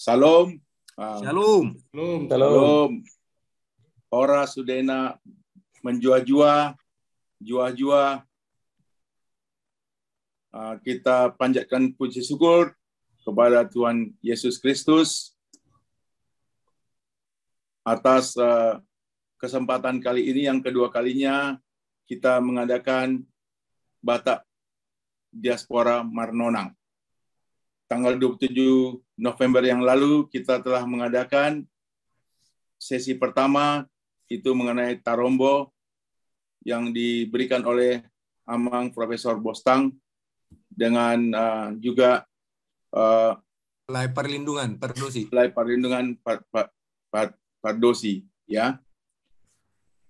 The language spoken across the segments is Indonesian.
Salam. Ah, Shalom. Shalom. Shalom. Ora sudena menjua-jua, jua-jua. Ah, kita panjatkan puji syukur kepada Tuhan Yesus Kristus atas ah, kesempatan kali ini yang kedua kalinya kita mengadakan Batak Diaspora Marnonang tanggal 27 November yang lalu kita telah mengadakan sesi pertama itu mengenai Tarombo yang diberikan oleh Amang Profesor Bostang dengan uh, juga uh, Perlindungan Pardosi. Lai Perlindungan ya.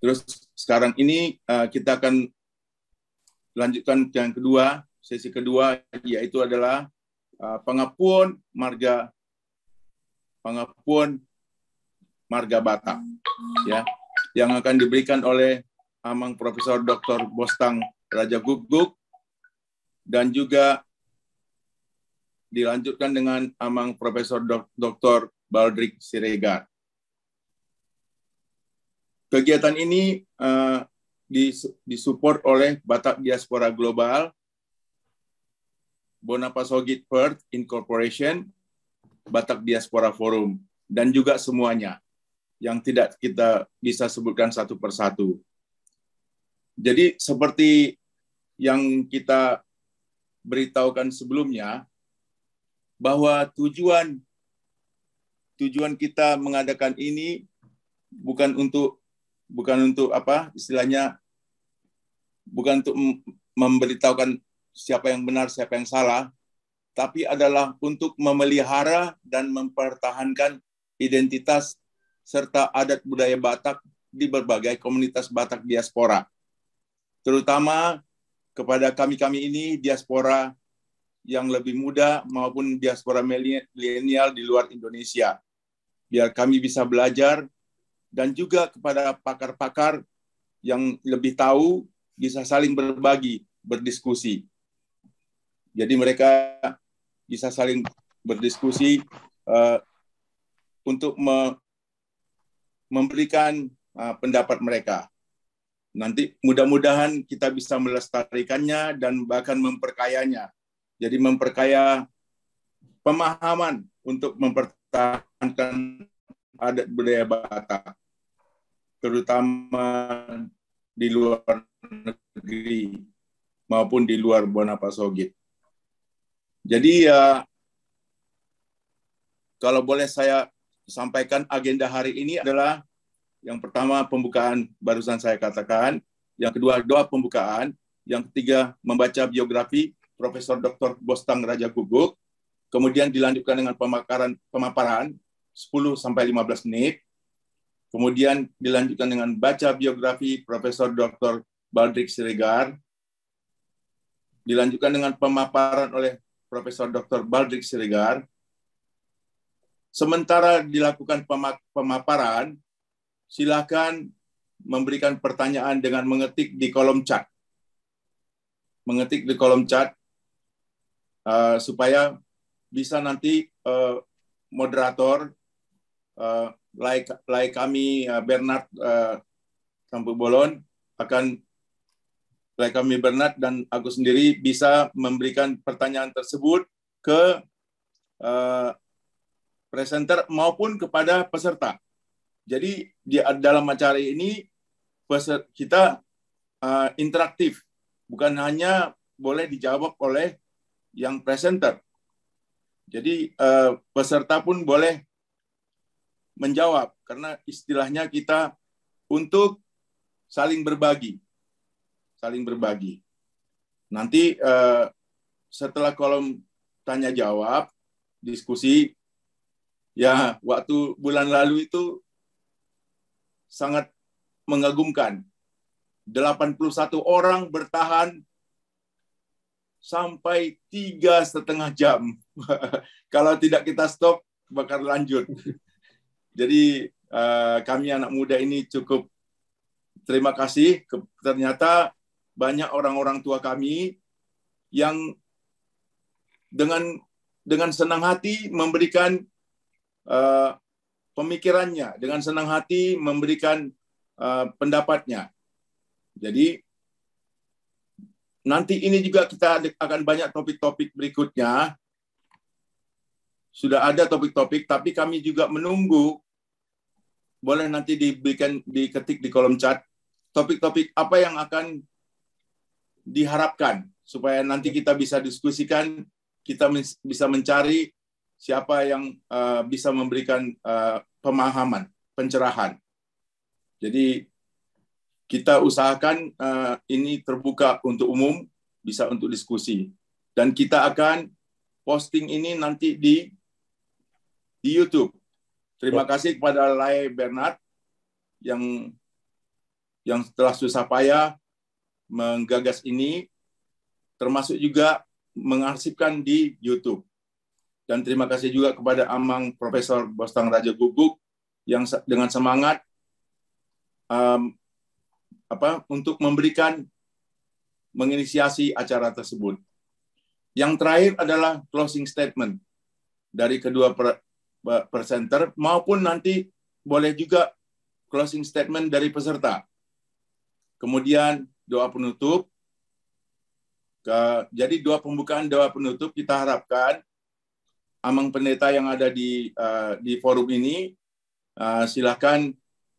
Terus sekarang ini uh, kita akan lanjutkan yang kedua, sesi kedua yaitu adalah Ah, pengepun marga pengepun marga Batak ya yang akan diberikan oleh Amang Profesor Dr. Bostang Raja Guguk dan juga dilanjutkan dengan Amang Profesor Dr. Baldrick Siregar. Kegiatan ini uh, disupport oleh Batak Diaspora Global Bonapasogit Perth Incorporation, Batak Diaspora Forum, dan juga semuanya yang tidak kita bisa sebutkan satu persatu. Jadi seperti yang kita beritahukan sebelumnya, bahwa tujuan tujuan kita mengadakan ini bukan untuk bukan untuk apa istilahnya bukan untuk memberitahukan siapa yang benar, siapa yang salah, tapi adalah untuk memelihara dan mempertahankan identitas serta adat budaya Batak di berbagai komunitas Batak diaspora. Terutama kepada kami-kami ini diaspora yang lebih muda maupun diaspora milenial di luar Indonesia. Biar kami bisa belajar dan juga kepada pakar-pakar yang lebih tahu bisa saling berbagi, berdiskusi. Jadi mereka bisa saling berdiskusi uh, untuk me memberikan uh, pendapat mereka. Nanti mudah-mudahan kita bisa melestarikannya dan bahkan memperkayanya. Jadi memperkaya pemahaman untuk mempertahankan adat budaya Batak, terutama di luar negeri maupun di luar Bonapasogit. Jadi ya kalau boleh saya sampaikan agenda hari ini adalah yang pertama pembukaan barusan saya katakan, yang kedua doa pembukaan, yang ketiga membaca biografi Profesor Dr. Bostang Raja Guguk, kemudian dilanjutkan dengan pemakaran pemaparan 10 sampai 15 menit. Kemudian dilanjutkan dengan baca biografi Profesor Dr. Baldrick Siregar. Dilanjutkan dengan pemaparan oleh Profesor Dr. Baldrick Siregar. Sementara dilakukan pemaparan, silakan memberikan pertanyaan dengan mengetik di kolom chat. Mengetik di kolom chat uh, supaya bisa nanti uh, moderator uh, like like kami uh, Bernard uh, Sampu Bolon akan kami Bernard dan aku sendiri bisa memberikan pertanyaan tersebut ke uh, presenter maupun kepada peserta. Jadi di dalam acara ini peserta, kita uh, interaktif, bukan hanya boleh dijawab oleh yang presenter. Jadi uh, peserta pun boleh menjawab karena istilahnya kita untuk saling berbagi saling berbagi. Nanti eh, setelah kolom tanya jawab, diskusi, ya waktu bulan lalu itu sangat mengagumkan. 81 orang bertahan sampai tiga setengah jam. Kalau tidak kita stop, bakar lanjut. Jadi eh, kami anak muda ini cukup terima kasih. Ternyata banyak orang-orang tua kami yang dengan dengan senang hati memberikan uh, pemikirannya, dengan senang hati memberikan uh, pendapatnya. Jadi nanti ini juga kita akan banyak topik-topik berikutnya. Sudah ada topik-topik, tapi kami juga menunggu. Boleh nanti diberikan diketik di kolom chat topik-topik apa yang akan diharapkan supaya nanti kita bisa diskusikan, kita bisa mencari siapa yang uh, bisa memberikan uh, pemahaman, pencerahan. Jadi kita usahakan uh, ini terbuka untuk umum, bisa untuk diskusi. Dan kita akan posting ini nanti di di YouTube. Terima kasih kepada Lai Bernard yang yang telah susah payah menggagas ini, termasuk juga mengarsipkan di YouTube. Dan terima kasih juga kepada Amang Profesor Bostang Raja Guguk yang dengan semangat um, apa untuk memberikan menginisiasi acara tersebut. Yang terakhir adalah closing statement dari kedua presenter maupun nanti boleh juga closing statement dari peserta. Kemudian doa penutup. jadi doa pembukaan, doa penutup kita harapkan amang pendeta yang ada di eh, di forum ini uh, silakan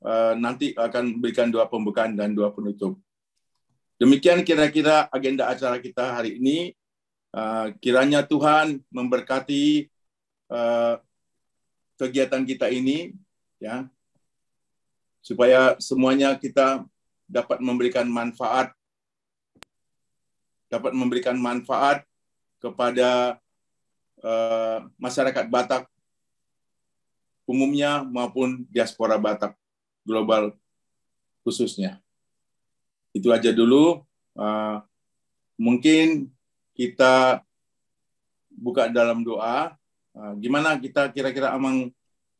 eh, nanti akan memberikan doa pembukaan dan doa penutup. Demikian kira-kira agenda acara kita hari ini. Uh, kiranya Tuhan memberkati uh, kegiatan kita ini, ya, supaya semuanya kita dapat memberikan manfaat dapat memberikan manfaat kepada uh, masyarakat Batak umumnya maupun diaspora Batak global khususnya. Itu aja dulu. Uh, mungkin kita buka dalam doa. Uh, gimana kita kira-kira amang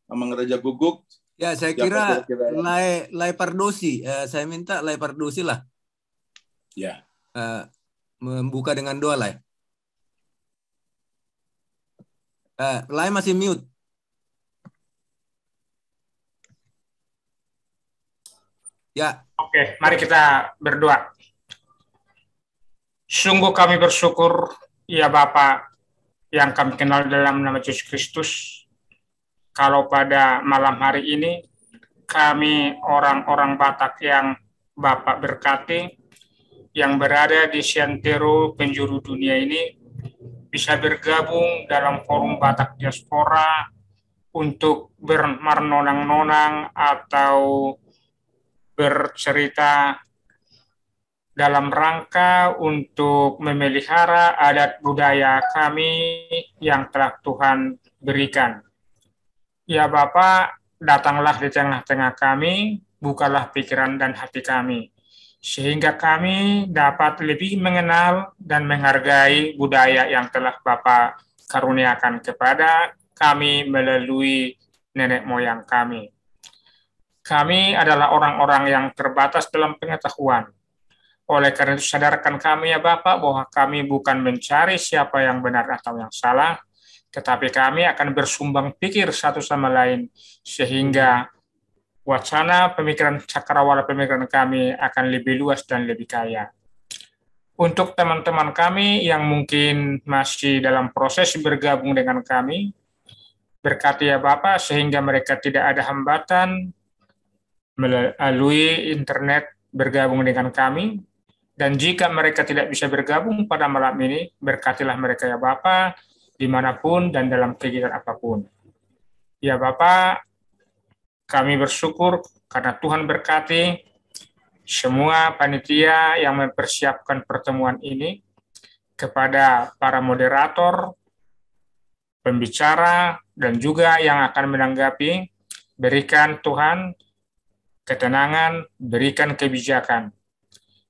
amang Raja Guguk Ya, saya kira lay lay Pardosi. Uh, eh, saya minta lay Pardosi lah. Ya. Uh, membuka dengan doa, lay. Uh, eh, Lai masih mute. Ya. Oke, mari kita berdoa. Sungguh kami bersyukur, ya Bapak, yang kami kenal dalam nama Yesus Kristus, kalau pada malam hari ini kami orang-orang Batak yang Bapak berkati yang berada di Siantero penjuru dunia ini bisa bergabung dalam forum Batak Diaspora untuk bermarnonang-nonang atau bercerita dalam rangka untuk memelihara adat budaya kami yang telah Tuhan berikan. Ya Bapak, datanglah di tengah-tengah kami, bukalah pikiran dan hati kami, sehingga kami dapat lebih mengenal dan menghargai budaya yang telah Bapak karuniakan kepada kami melalui nenek moyang kami. Kami adalah orang-orang yang terbatas dalam pengetahuan. Oleh karena itu, sadarkan kami ya Bapak bahwa kami bukan mencari siapa yang benar atau yang salah, tetapi kami akan bersumbang pikir satu sama lain sehingga wacana pemikiran cakrawala pemikiran kami akan lebih luas dan lebih kaya. Untuk teman-teman kami yang mungkin masih dalam proses bergabung dengan kami, berkati ya Bapak sehingga mereka tidak ada hambatan melalui internet bergabung dengan kami. Dan jika mereka tidak bisa bergabung pada malam ini, berkatilah mereka ya Bapak dimanapun dan dalam kegiatan apapun. Ya Bapak, kami bersyukur karena Tuhan berkati semua panitia yang mempersiapkan pertemuan ini kepada para moderator, pembicara, dan juga yang akan menanggapi, berikan Tuhan ketenangan, berikan kebijakan.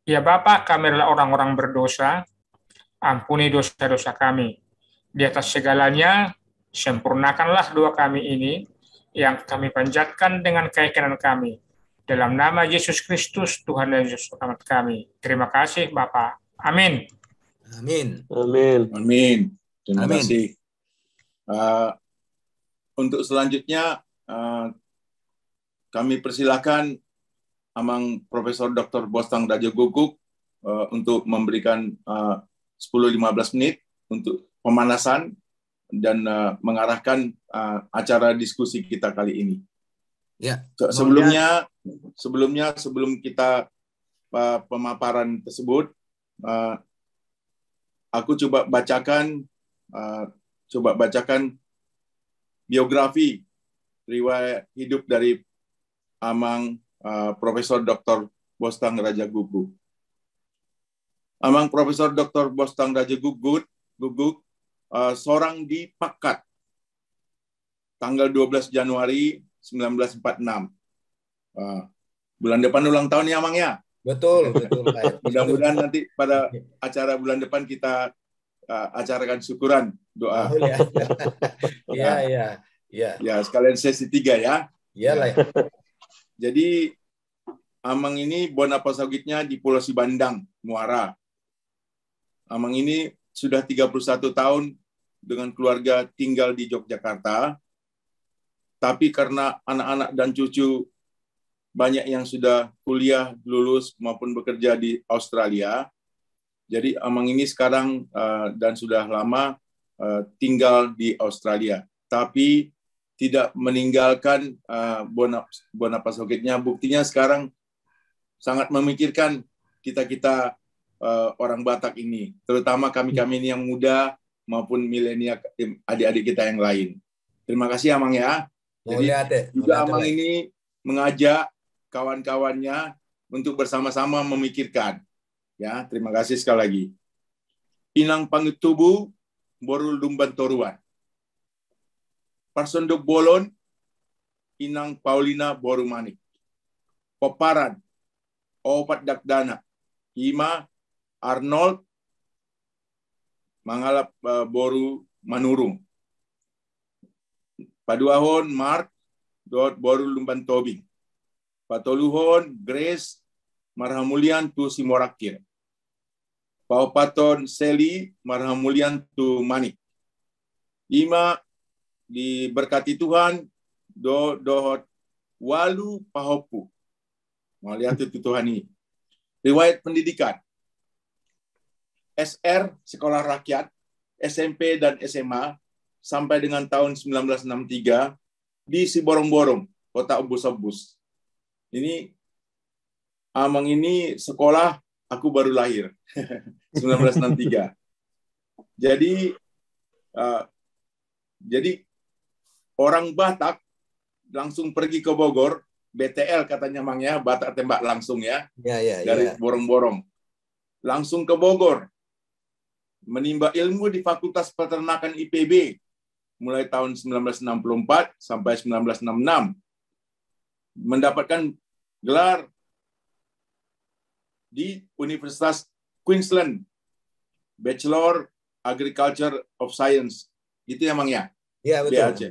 Ya Bapak, kami adalah orang-orang berdosa, ampuni dosa-dosa kami. Di atas segalanya, sempurnakanlah doa kami ini yang kami panjatkan dengan keyakinan kami. Dalam nama Yesus Kristus, Tuhan dan Yesus Selamat kami. Terima kasih, Bapak. Amin. Amin. Amin. Amin. Terima Amin. kasih. Uh, untuk selanjutnya, uh, kami persilakan Amang Profesor Dr. Bostang Dajo Guguk uh, untuk memberikan uh, 10-15 menit untuk pemanasan dan uh, mengarahkan uh, acara diskusi kita kali ini. Ya. sebelumnya, sebelumnya sebelum kita uh, pemaparan tersebut, uh, aku coba bacakan, uh, coba bacakan biografi riwayat hidup dari Amang uh, Profesor Dr. Bostang Raja Guguk. Amang Profesor Dr. Bostang Raja Guguk, Guguk Eh, seorang di Pakat tanggal 12 Januari 1946. Uh, eh, bulan depan ulang tahun ya Mang ya. Betul, betul. Mudah-mudahan nanti pada acara bulan depan kita uh, eh, acarakan syukuran doa. ya. ya, ya, ya. sekalian sesi tiga ya. Iyalah. Ya. Jadi Amang ini apa sakitnya di Pulau Sibandang, Muara. Amang ini sudah 31 tahun dengan keluarga tinggal di Yogyakarta, tapi karena anak-anak dan cucu banyak yang sudah kuliah, lulus maupun bekerja di Australia. Jadi Amang ini sekarang uh, dan sudah lama uh, tinggal di Australia, tapi tidak meninggalkan uh, Bona, Buktinya sekarang sangat memikirkan kita-kita uh, orang Batak ini, terutama kami-kami ini yang muda maupun milenial adik-adik kita yang lain. Terima kasih Amang ya. Jadi oh, lihat, eh. juga Amang eh. ini mengajak kawan-kawannya untuk bersama-sama memikirkan. Ya, terima kasih sekali lagi. Inang Pangetubu, Borul Dumban Toruan. Parsondok Bolon, Inang Paulina Borumanik. Paparan, Opat Dakdana, Ima Arnold mangalap uh, boru manurum. Paduahon Mark dot boru lumban tobing. Patoluhon Grace marhamulian tu simorakir. Paupaton Seli marhamulian tu manik. Ima diberkati Tuhan do dohot walu pahopu. Mau lihat itu Tuhan ini. Riwayat pendidikan. SR Sekolah Rakyat, SMP dan SMA sampai dengan tahun 1963 di Siborong-Borong, Kota ubus obus Ini Amang ini sekolah aku baru lahir 1963. Jadi uh, jadi orang Batak langsung pergi ke Bogor, BTL katanya Mang ya, Batak tembak langsung ya. ya, ya dari borong ya. borong-borong. Langsung ke Bogor menimba ilmu di Fakultas Peternakan IPB mulai tahun 1964 sampai 1966. Mendapatkan gelar di Universitas Queensland Bachelor Agriculture of Science. Itu ya Iya, betul. BAC.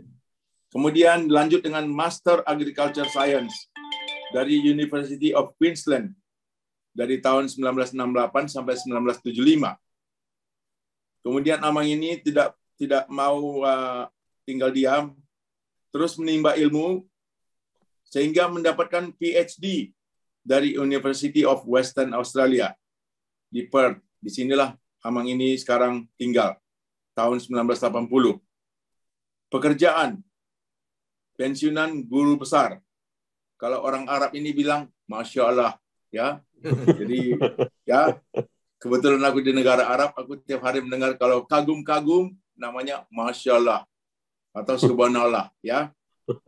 Kemudian lanjut dengan Master Agriculture Science dari University of Queensland dari tahun 1968 sampai 1975 Kemudian Amang ini tidak tidak mau uh, tinggal diam, terus menimba ilmu sehingga mendapatkan PhD dari University of Western Australia di Perth. Di sinilah Amang ini sekarang tinggal tahun 1980. Pekerjaan pensiunan guru besar. Kalau orang Arab ini bilang, masya Allah, ya. Jadi ya Kebetulan aku di negara Arab, aku tiap hari mendengar kalau kagum-kagum namanya Masya Allah atau Subhanallah. ya.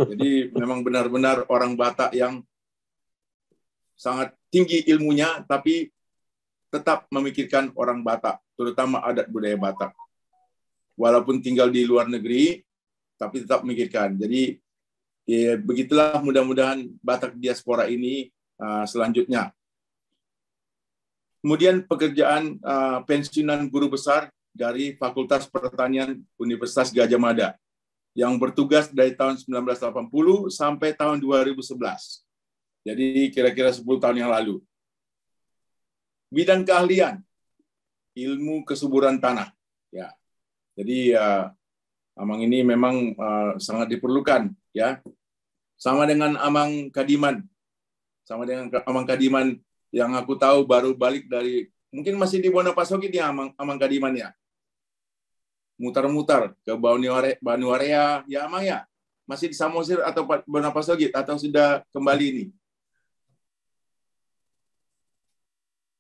Jadi memang benar-benar orang Batak yang sangat tinggi ilmunya, tapi tetap memikirkan orang Batak, terutama adat budaya Batak. Walaupun tinggal di luar negeri, tapi tetap memikirkan. Jadi ya, begitulah mudah-mudahan Batak diaspora ini uh, selanjutnya Kemudian pekerjaan uh, pensiunan guru besar dari Fakultas Pertanian Universitas Gajah Mada yang bertugas dari tahun 1980 sampai tahun 2011. Jadi kira-kira 10 tahun yang lalu. Bidang keahlian ilmu kesuburan tanah ya. Jadi uh, amang ini memang uh, sangat diperlukan ya. Sama dengan amang kadiman. Sama dengan amang kadiman yang aku tahu baru balik dari mungkin masih di Pasogi dia Amang, Amang Kadiman ya. Mutar-mutar ke Banuare, Banuarea ya Amang ya. Masih di Samosir atau Pasogi atau sudah kembali ini?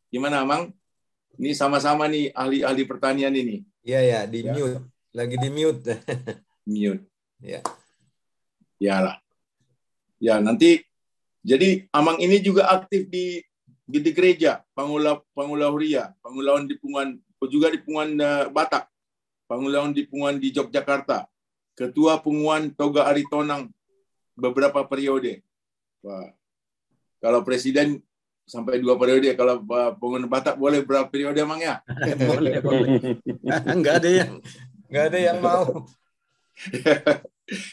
Gimana Amang? Ini sama-sama nih ahli-ahli pertanian ini. Iya ya, di ya. mute. Lagi di mute. mute. Ya. Iyalah. Ya, nanti jadi Amang ini juga aktif di di gereja, pangula pangula Ria, pangulawan di Pungan, juga di Pungan eh, Batak, pangulawan di Pungan di Yogyakarta, ketua Punguan Toga Aritonang beberapa periode. Wah. Kalau presiden sampai dua periode, kalau uh, Batak boleh berapa periode emang ya? boleh, boleh. Enggak ada yang enggak ada yang mau.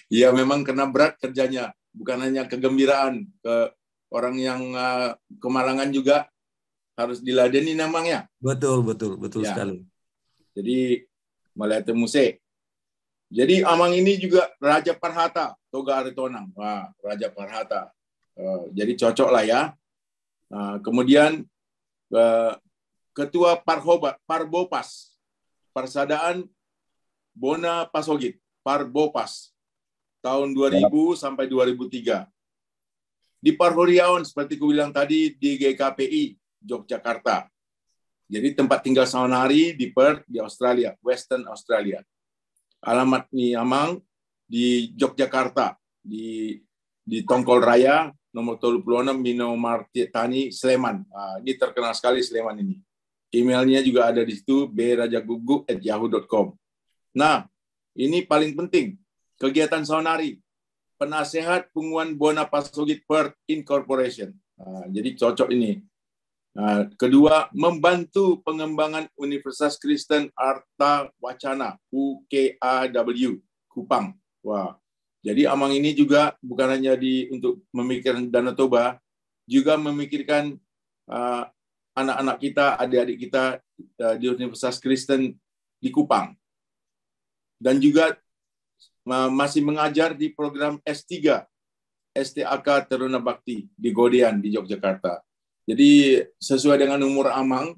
Iya, memang kena berat kerjanya, bukan hanya kegembiraan, ke orang yang uh, kemalangan juga harus diladeni namanya. Betul, betul, betul ya. sekali. Jadi Malayate Muse. Jadi Amang ini juga Raja Parhata, Toga Aritonang. Wah, Raja Parhata. Uh, jadi cocok lah ya. Uh, kemudian uh, Ketua Parhoba, Parbopas, Persadaan Bona Pasogit, Parbopas, tahun 2000 ya. sampai 2003 di Parhuriawan seperti ku bilang tadi di GKPI Yogyakarta. Jadi tempat tinggal Saunari di Perth di Australia, Western Australia. Alamat Niamang di Yogyakarta di di Tongkol Raya nomor enam Mino Tani Sleman. Nah, ini terkenal sekali Sleman ini. Emailnya juga ada di situ brajagugu@yahoo.com. Nah, ini paling penting. Kegiatan Saunari penasehat Penguan Buana Pasogit Perth Incorporation. Nah, jadi cocok ini. Nah, kedua, membantu pengembangan Universitas Kristen Arta Wacana, UKAW, Kupang. Wah. Jadi Amang ini juga bukan hanya di untuk memikirkan Danau Toba, juga memikirkan anak uh, anak-anak kita, adik-adik kita uh, di Universitas Kristen di Kupang. Dan juga masih mengajar di program S3 STAK Teruna Bakti di Godean di Yogyakarta. Jadi sesuai dengan umur Amang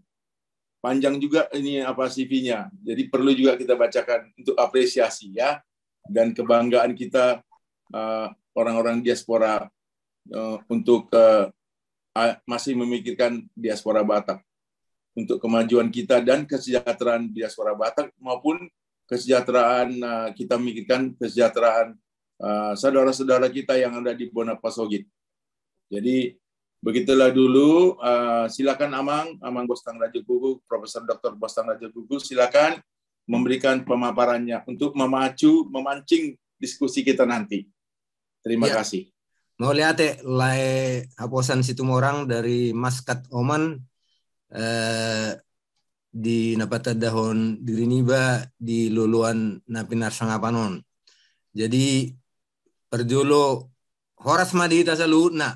panjang juga ini apa CV-nya. Jadi perlu juga kita bacakan untuk apresiasi ya dan kebanggaan kita orang eh, orang-orang diaspora uh, untuk uh, masih memikirkan diaspora Batak untuk kemajuan kita dan kesejahteraan diaspora Batak maupun kesejahteraan uh, kita memikirkan kesejahteraan saudara uh, saudara-saudara kita yang ada di Bonapasogit. Jadi begitulah dulu. Uh, silakan Amang, Amang Bostang Raja Gugu, Profesor Dr. Bostang Raja Gugu, silakan memberikan pemaparannya untuk memacu, memancing diskusi kita nanti. Terima ya. kasih. Mau lihat lae hapusan situ orang dari Maskat Oman eh, di napata dahon diriniba di luluan napinar sangapanon. Jadi perjolo horas madi kita salut na.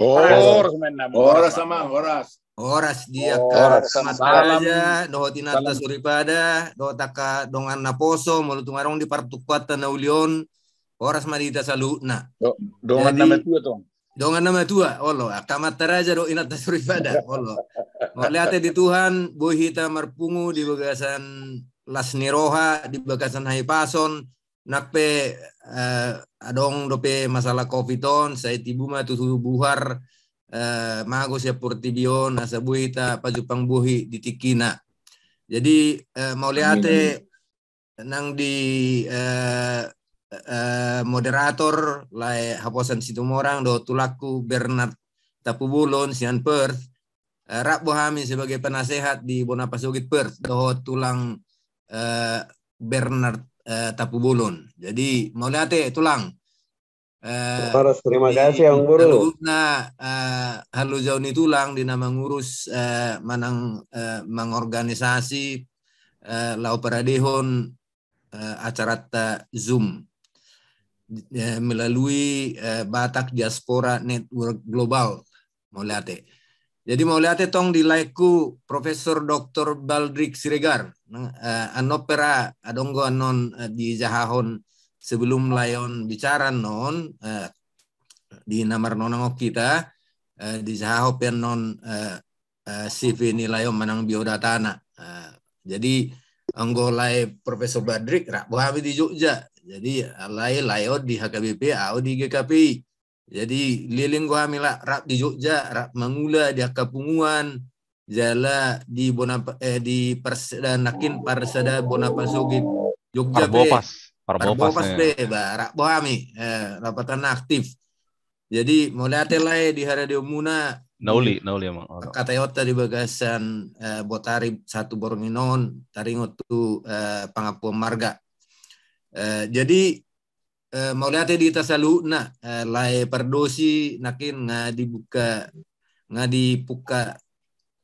horas mana? Horas sama horas. Horas dia ka mataraja doho tinata suripada doho taka dongan naposo melutungarong di partukwata ulion, horas madi kita salut na. Dongan nama tua tong. Dongan nama tua, olo. Akamataraja do inata suripada, olo. Marliate di Tuhan, Bohita Marpungu di bagasan Niroha, di bagasan Haipason, nakpe uh, eh, adong dope masalah covidon saya tibu ma buhar uh, mago siap portidion, asa buita pajupang buhi di tikina jadi uh, mau nang di uh, uh, moderator lai haposan situ orang do tulaku Bernard Tapubulon sian Perth Eh, Rak Bohami sebagai penasehat di Bonapasugit Perth doho tulang eh, Bernard eh, Tapubulun. Jadi mau lihat ya, tulang. Eh, Harus terima kasih yang Guru. Nah, eh, halu jauh ini tulang di nama ngurus eh, manang eh, mengorganisasi eh, lau peradehon eh, acara Zoom eh, melalui eh, Batak Diaspora Network Global. Mau lihat ya. Jadi mau lihat tong di laiku Profesor Dr. Baldrick Siregar uh, eh, anopera adonggo anon uh, di jahahon sebelum layon bicara non uh, di nomor nonango kita uh, di jahahopian non uh, uh, CV menang manang biodatana. Uh, jadi anggo lai Profesor Baldrick rak di Jogja. Jadi lai layo di HKBP au di GKPI. Jadi liling gua mila rap di Jogja, rap Mangula di Akapunguan, jala di Bonap eh di Persada Nakin Persada Bonapasogit Jogja Parbopas. Be. Parbopas, Parbopas ya. be, rap bohami, eh, rapatan aktif. Jadi mau lihat ya di hari diumuna Nauli, nauli emang. Kata yota di bagasan eh, botari satu bornginon taringot tu eh, pangapuan marga. Eh, jadi Eh, mau lihat ya di tasaluna ya, lae nah, eh, perdosi nakin nga dibuka nga dibuka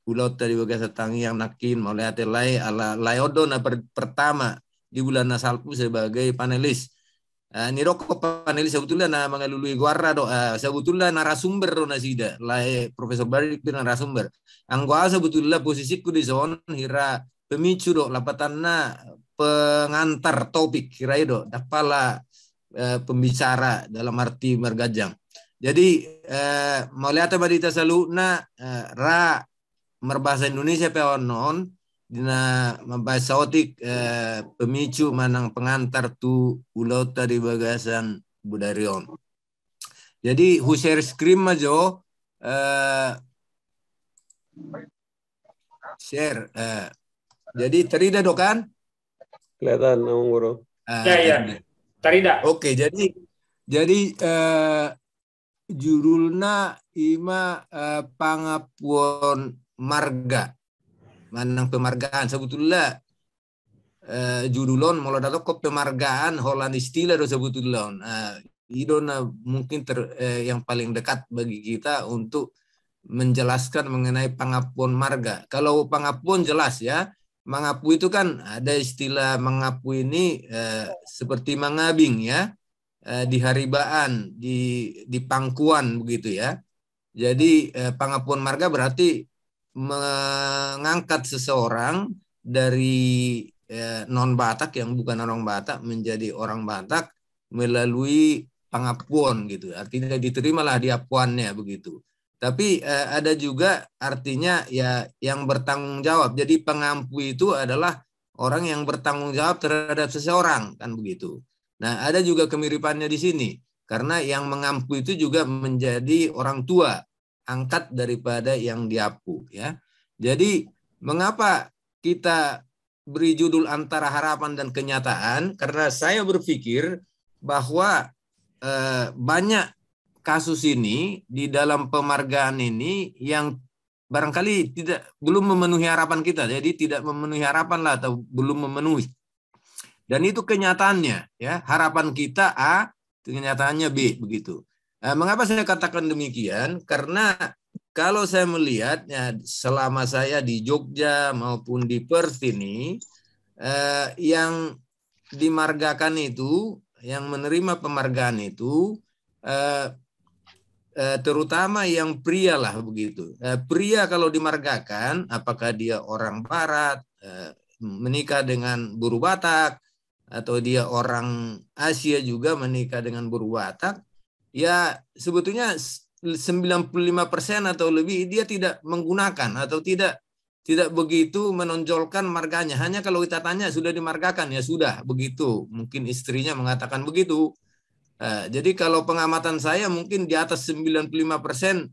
pulau dari bagai setangi yang nakin mau lihat ya, lae ala layodo na per, pertama di bulan nasalku sebagai panelis Uh, eh, ni panelis sebetulnya na mengalului guara do uh, sebetulnya narasumber do nasida lae Profesor Barik bin narasumber anggoa sebetulnya posisiku di zon hira pemicu do lapatan na pengantar topik kira do dapala eh, pembicara dalam arti mergajang. Jadi eh, mauliata badita saluna eh, ra merbahasa Indonesia peonon dina mabahasa otik eh, pemicu manang pengantar tu ulau tadi bagasan budarion. Jadi huser skrim majo eh, share. Eh, jadi terida dokan? Kelihatan, Om Guru. Ah, ya, ya, ya. Tarida. Oke, jadi jadi uh, eh, jurulna ima uh, eh, pangapuan marga. Manang pemargaan sebetulnya jurulon eh, judulon mulai dari pemargaan Holland istilah do sebetulnya. uh, itu mungkin ter, uh, yang paling dekat bagi kita untuk menjelaskan mengenai pangapuan marga. Kalau pangapuan jelas ya, mengapu itu kan ada istilah mengapu ini eh, iya. seperti mengabing ya eh, di haribaan di di pangkuan begitu ya jadi eh, pengapuan marga berarti mengangkat seseorang dari eh, non Batak yang bukan orang Batak menjadi orang Batak melalui pengapuan gitu artinya diterimalah diapuannya begitu tapi eh, ada juga artinya ya yang bertanggung jawab. Jadi pengampu itu adalah orang yang bertanggung jawab terhadap seseorang kan begitu. Nah, ada juga kemiripannya di sini karena yang mengampu itu juga menjadi orang tua, angkat daripada yang diapu ya. Jadi mengapa kita beri judul antara harapan dan kenyataan karena saya berpikir bahwa eh, banyak kasus ini di dalam pemargaan ini yang barangkali tidak belum memenuhi harapan kita jadi tidak memenuhi harapan lah atau belum memenuhi dan itu kenyataannya ya harapan kita a kenyataannya b begitu nah, mengapa saya katakan demikian karena kalau saya melihatnya selama saya di Jogja maupun di Perth ini eh, yang dimargakan itu yang menerima pemargaan itu eh, Eh, terutama yang pria lah begitu. Eh, pria kalau dimargakan, apakah dia orang Barat, eh, menikah dengan buru Batak, atau dia orang Asia juga menikah dengan buru Batak, ya sebetulnya 95% atau lebih dia tidak menggunakan atau tidak tidak begitu menonjolkan marganya. Hanya kalau kita tanya sudah dimargakan ya sudah begitu. Mungkin istrinya mengatakan begitu Eh, jadi kalau pengamatan saya mungkin di atas 95 persen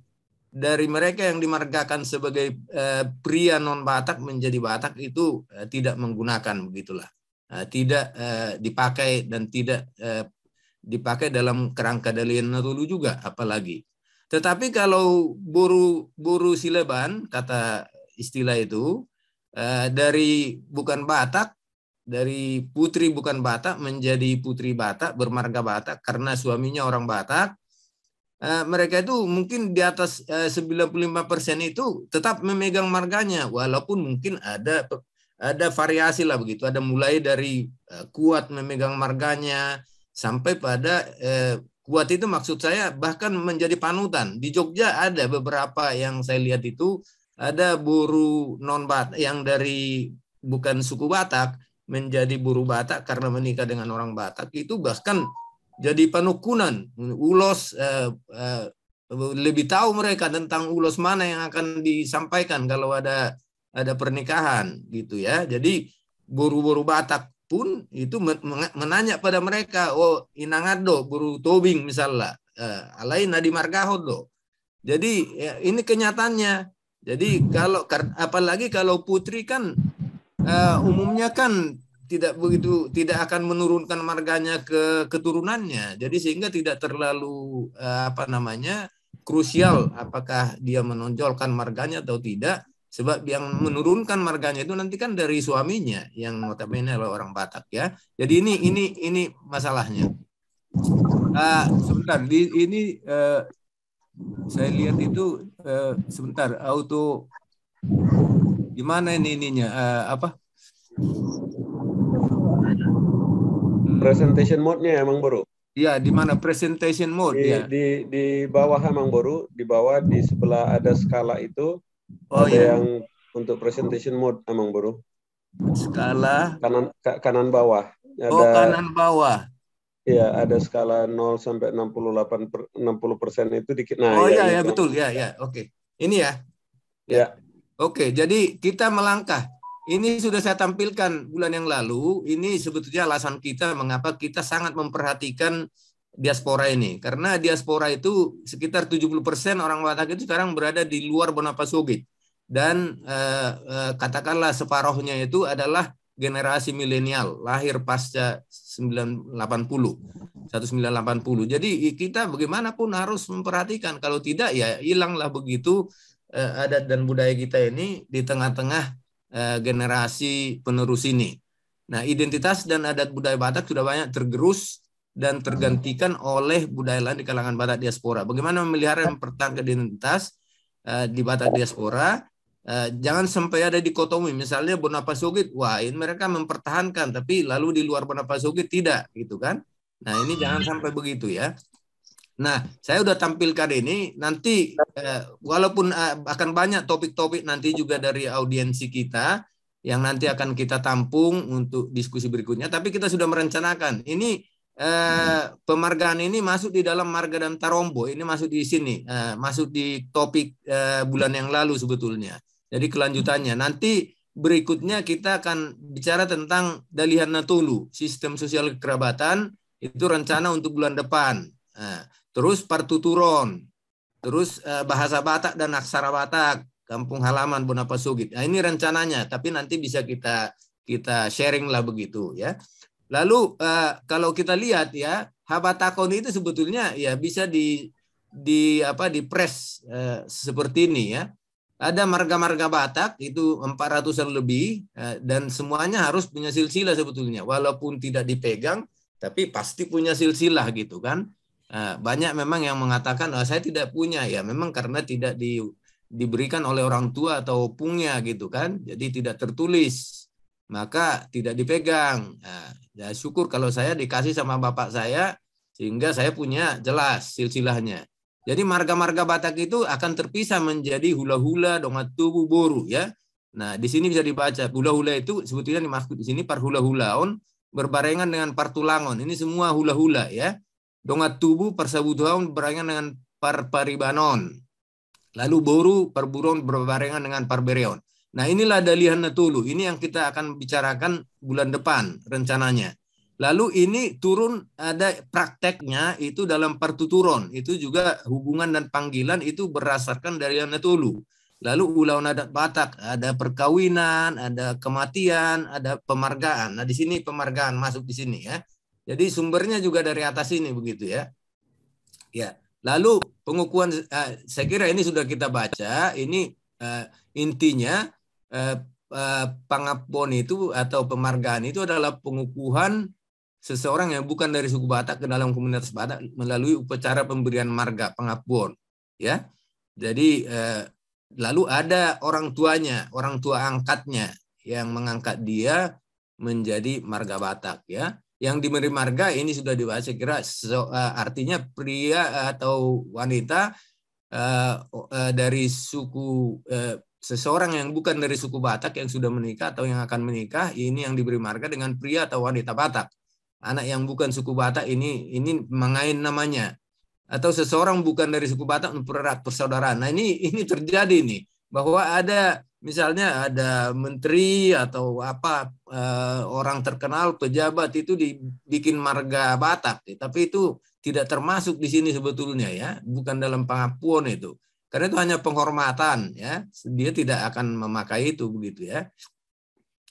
dari mereka yang dimargakan sebagai eh, pria non Batak menjadi Batak itu eh, tidak menggunakan begitulah, tidak dipakai dan tidak dipakai dalam kerangka dalian Natulu juga, apalagi. Tetapi kalau buru buru sileban kata istilah itu dari bukan Batak dari putri bukan Batak menjadi putri Batak bermarga Batak karena suaminya orang Batak eh, mereka itu mungkin di atas eh, 95% itu tetap memegang marganya walaupun mungkin ada ada variasi lah begitu ada mulai dari eh, kuat memegang marganya sampai pada eh, kuat itu maksud saya bahkan menjadi panutan di Jogja ada beberapa yang saya lihat itu ada buru non Batak yang dari bukan suku Batak menjadi buruh Batak karena menikah dengan orang Batak itu bahkan jadi penukunan ulos eh, eh, lebih tahu mereka tentang ulos mana yang akan disampaikan kalau ada ada pernikahan gitu ya jadi buru-buru Batak pun itu menanya pada mereka oh inangado buru tobing misalnya eh, alai nadi do jadi ya, ini kenyataannya jadi kalau apalagi kalau putri kan uh, umumnya kan tidak begitu tidak akan menurunkan marganya ke keturunannya. Jadi sehingga tidak terlalu uh, apa namanya krusial apakah dia menonjolkan marganya atau tidak. Sebab yang menurunkan marganya itu nanti kan dari suaminya yang notabene adalah orang Batak ya. Jadi ini ini ini masalahnya. Uh, sebentar di ini uh, saya lihat itu uh, sebentar auto gimana ini ininya uh, apa presentation mode-nya emang ya, baru Iya, di mana presentation mode di, ya. Di di bawah emang baru, di bawah di sebelah ada skala itu. Oh ada iya. yang untuk presentation mode emang ah, baru. Skala kanan kanan bawah. Oh, ada, oh, kanan bawah. Iya, ada skala 0 sampai 68 per, 60% itu dikit. Nah, Oh iya, iya, iya, ya, iya, iya, betul. Ya, ya. Oke. Okay. Ini ya. Ya. ya. Oke, jadi kita melangkah. Ini sudah saya tampilkan bulan yang lalu. Ini sebetulnya alasan kita mengapa kita sangat memperhatikan diaspora ini. Karena diaspora itu sekitar 70% orang Batak itu sekarang berada di luar Bonapasogit. Dan eh, eh, katakanlah separohnya itu adalah generasi milenial lahir pasca 1980 1980. Jadi kita bagaimanapun harus memperhatikan kalau tidak ya hilanglah begitu uh, adat dan budaya kita ini di tengah-tengah uh, generasi penerus ini. Nah, identitas dan adat budaya Batak sudah banyak tergerus dan tergantikan oleh budaya lain di kalangan Batak diaspora. Bagaimana memelihara dan mempertahankan identitas uh, di Batak diaspora? Uh, jangan sampai ada dikotomi. Misalnya Bonapasogit, wah ini mereka mempertahankan, tapi lalu di luar Bonapasogit tidak, gitu kan? Nah, ini jangan sampai begitu ya. Nah, saya sudah tampilkan ini. Nanti eh, walaupun eh, akan banyak topik-topik nanti juga dari audiensi kita yang nanti akan kita tampung untuk diskusi berikutnya. Tapi kita sudah merencanakan. Ini eh, pemargaan ini masuk di dalam marga dan tarombo. Ini masuk di sini, eh, masuk di topik eh, bulan yang lalu sebetulnya. Jadi kelanjutannya nanti berikutnya kita akan bicara tentang dalihan natulu, sistem sosial kekerabatan itu rencana untuk bulan depan. Nah, terus partuturon, terus eh, bahasa Batak dan aksara Batak, kampung halaman Bonapasugit. Nah, ini rencananya, tapi nanti bisa kita kita sharing lah begitu ya. Lalu eh, kalau kita lihat ya, habatakon itu sebetulnya ya bisa di di apa di press eh, seperti ini ya. Ada marga-marga Batak itu 400-an lebih dan semuanya harus punya silsilah sebetulnya walaupun tidak dipegang tapi pasti punya silsilah gitu kan. Nah, banyak memang yang mengatakan oh, saya tidak punya ya memang karena tidak di, diberikan oleh orang tua atau punya gitu kan jadi tidak tertulis maka tidak dipegang nah, ya syukur kalau saya dikasih sama bapak saya sehingga saya punya jelas silsilahnya jadi marga-marga Batak itu akan terpisah menjadi hula-hula dongat tubuh boru ya nah di sini bisa dibaca hula-hula itu sebetulnya dimaksud di sini par hula-hulaon berbarengan dengan partulangon ini semua hula-hula ya Dongat tubuh persebutuan berbarengan dengan parparibanon. Lalu boru perburuan berbarengan dengan parbereon. Nah inilah dalihan netulu. Ini yang kita akan bicarakan bulan depan rencananya. Lalu ini turun ada prakteknya itu dalam pertuturon. Itu juga hubungan dan panggilan itu berdasarkan dari netulu. Lalu ulau adat Batak ada perkawinan, ada kematian, ada pemargaan. Nah di sini pemargaan masuk di sini ya. Jadi sumbernya juga dari atas ini begitu ya. Ya. Lalu pengukuhan eh, saya kira ini sudah kita baca, ini eh, intinya eh, eh, pangapon itu atau pemargaan itu adalah pengukuhan seseorang yang bukan dari suku Batak ke dalam komunitas Batak melalui upacara pemberian marga pangapon. ya jadi eh, lalu ada orang tuanya orang tua angkatnya yang mengangkat dia menjadi marga Batak ya yang diberi marga ini sudah dibahas saya kira so, uh, artinya pria eh, atau wanita uh, uh, dari suku uh, seseorang yang bukan dari suku Batak yang sudah menikah atau yang akan menikah ini yang diberi marga dengan pria atau wanita Batak anak yang bukan suku Batak ini ini mengain namanya atau seseorang bukan dari suku Batak mempererat persaudaraan nah ini ini terjadi nih bahwa ada misalnya ada menteri atau apa eh, orang terkenal pejabat itu dibikin marga Batak tapi itu tidak termasuk di sini sebetulnya ya bukan dalam pengapuan itu karena itu hanya penghormatan ya dia tidak akan memakai itu begitu ya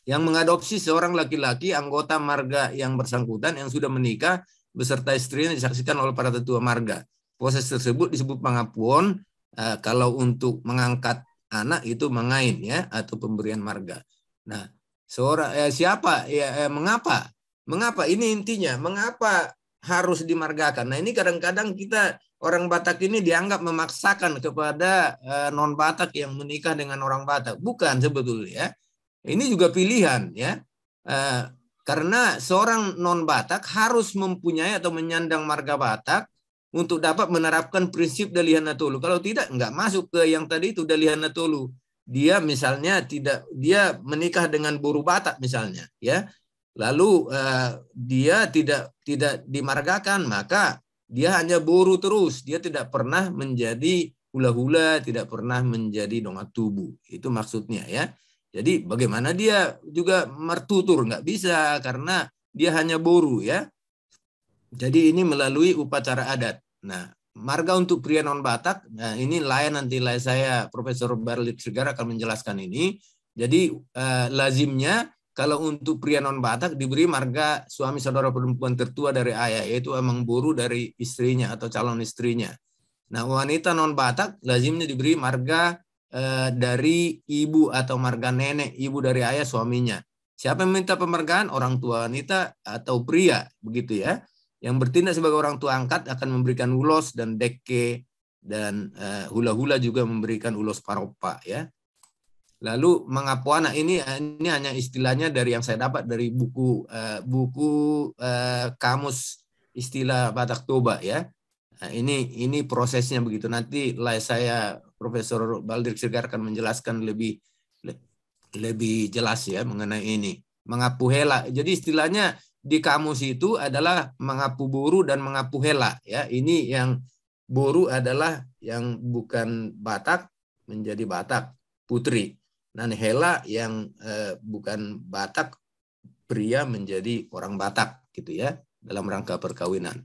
yang mengadopsi seorang laki-laki anggota marga yang bersangkutan yang sudah menikah beserta istrinya disaksikan oleh para tetua marga proses tersebut disebut pengapuan eh, kalau untuk mengangkat anak itu mengain ya atau pemberian marga. Nah, seorang eh, siapa ya eh, mengapa? Mengapa ini intinya? Mengapa harus dimargakan? Nah, ini kadang-kadang kita orang Batak ini dianggap memaksakan kepada eh, non Batak yang menikah dengan orang Batak. Bukan sebetulnya. Ya. Ini juga pilihan ya. Eh, karena seorang non Batak harus mempunyai atau menyandang marga Batak untuk dapat menerapkan prinsip dalihanatulu. Kalau tidak, nggak masuk ke yang tadi itu dalihanatulu. Dia misalnya tidak dia menikah dengan buru batak misalnya, ya. Lalu uh, dia tidak tidak dimargakan, maka dia hanya buru terus. Dia tidak pernah menjadi hula-hula, tidak pernah menjadi dongak tubuh. Itu maksudnya ya. Jadi bagaimana dia juga mertutur nggak bisa karena dia hanya buru ya. Jadi ini melalui upacara adat. Nah, marga untuk pria non Batak, nah ini layan nanti lain saya Profesor Barlit Segar akan menjelaskan ini. Jadi eh, lazimnya kalau untuk pria non Batak diberi marga suami saudara perempuan tertua dari ayah yaitu emang buru dari istrinya atau calon istrinya. Nah, wanita non Batak lazimnya diberi marga eh, dari ibu atau marga nenek, ibu dari ayah suaminya. Siapa yang minta pemergaan? Orang tua wanita atau pria, begitu ya. Yang bertindak sebagai orang tua angkat akan memberikan ulos dan deke dan eh, hula-hula uh, juga memberikan ulos paropa ya. Lalu mengapa anak ini ini hanya istilahnya dari yang saya dapat dari buku uh, buku uh, kamus istilah Batak Toba ya. Nah, ini ini prosesnya begitu nanti lah saya Profesor Baldir Segar akan menjelaskan lebih le, lebih jelas ya mengenai ini. Mengapuhela. Jadi istilahnya di kamus itu adalah mengapu buru dan mengapu hela ya ini yang buru adalah yang bukan Batak menjadi Batak putri dan hela yang eh, bukan Batak pria menjadi orang Batak gitu ya dalam rangka perkawinan.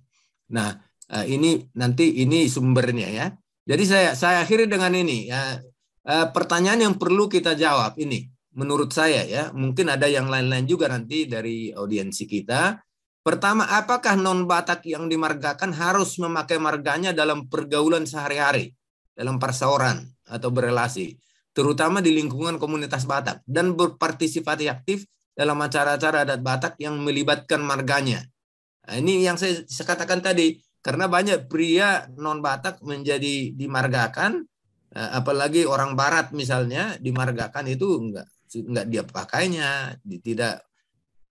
Nah, eh, ini nanti ini sumbernya ya. Jadi saya saya akhiri dengan ini ya eh, pertanyaan yang perlu kita jawab ini menurut saya ya, mungkin ada yang lain-lain juga nanti dari audiensi kita. Pertama, apakah non Batak yang dimargakan harus memakai marganya dalam pergaulan sehari-hari, dalam persaoran atau berelasi, terutama di lingkungan komunitas Batak dan berpartisipasi aktif dalam acara-acara adat Batak yang melibatkan marganya. Nah, ini yang saya katakan tadi, karena banyak pria non Batak menjadi dimargakan, eh, apalagi orang Barat misalnya dimargakan itu enggak nggak dia pakainya, tidak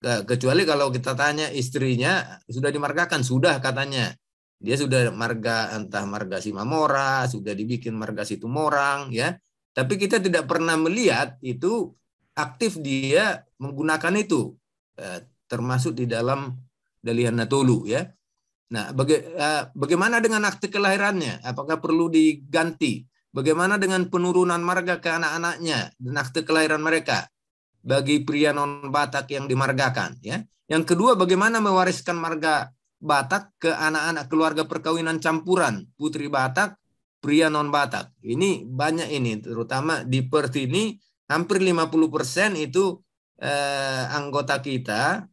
kecuali kalau kita tanya istrinya sudah dimarkakan sudah katanya dia sudah marga entah marga Simamora sudah dibikin marga situ morang ya tapi kita tidak pernah melihat itu aktif dia menggunakan itu ya, termasuk di dalam dalihan Natulu ya nah baga, eh, bagaimana dengan akte kelahirannya apakah perlu diganti Bagaimana dengan penurunan marga ke anak-anaknya dan akte kelahiran mereka bagi pria non Batak yang dimargakan? Ya. Yang kedua, bagaimana mewariskan marga Batak ke anak-anak keluarga perkawinan campuran putri Batak, pria non Batak? Ini banyak ini, terutama di Perth ini hampir 50% persen itu eh, anggota kita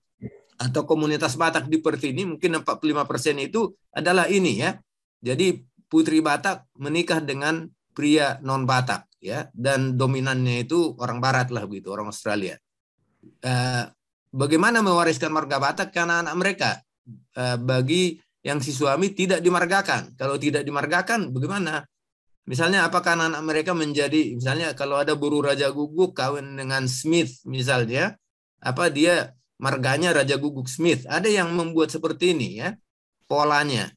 atau komunitas Batak di Perth ini mungkin 45% persen itu adalah ini ya. Jadi putri Batak menikah dengan pria non Batak ya dan dominannya itu orang Barat lah begitu orang Australia. Uh, bagaimana mewariskan marga Batak ke anak-anak mereka uh, bagi yang si suami tidak dimargakan. Kalau tidak dimargakan bagaimana? Misalnya apakah anak-anak mereka menjadi misalnya kalau ada buru raja guguk kawin dengan Smith misalnya apa dia marganya raja guguk Smith. Ada yang membuat seperti ini ya polanya.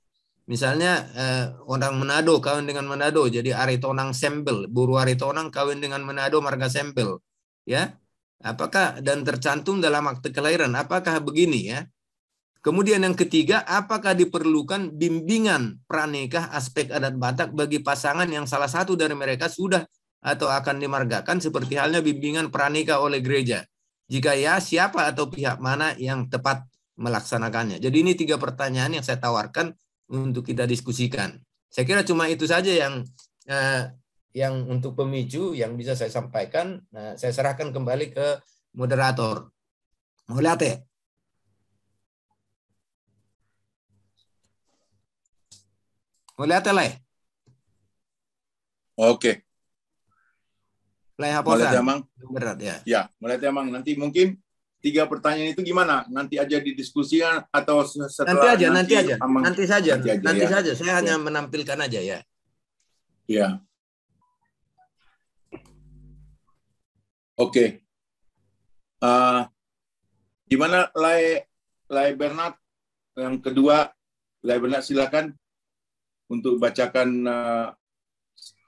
Misalnya eh, orang Manado kawin dengan Manado jadi Aritonang Sembel, buru Aritonang kawin dengan Manado marga Sembel, ya. Apakah dan tercantum dalam akte kelahiran? Apakah begini ya? Kemudian yang ketiga, apakah diperlukan bimbingan pranikah aspek adat Batak bagi pasangan yang salah satu dari mereka sudah atau akan dimargakan seperti halnya bimbingan pranikah oleh gereja? Jika ya, siapa atau pihak mana yang tepat melaksanakannya? Jadi ini tiga pertanyaan yang saya tawarkan untuk kita diskusikan. Saya kira cuma itu saja yang eh, yang untuk pemicu yang bisa saya sampaikan. Nah, saya serahkan kembali ke moderator. Mau ya? Mau lihat ya, Oke. Lay haposan. Mulai amang. Ya, Berat ya. Ya, mulai amang. Ya, Nanti mungkin tiga pertanyaan itu gimana? Nanti aja didiskusikan atau setelah nanti aja, nanti, nanti aja, amang, nanti saja, nanti, aja, nanti ya. saja. Saya Betul. hanya menampilkan aja ya. Ya. Oke. Okay. Uh, eh, gimana lay lay Bernard yang kedua lay Bernard silakan untuk bacakan uh,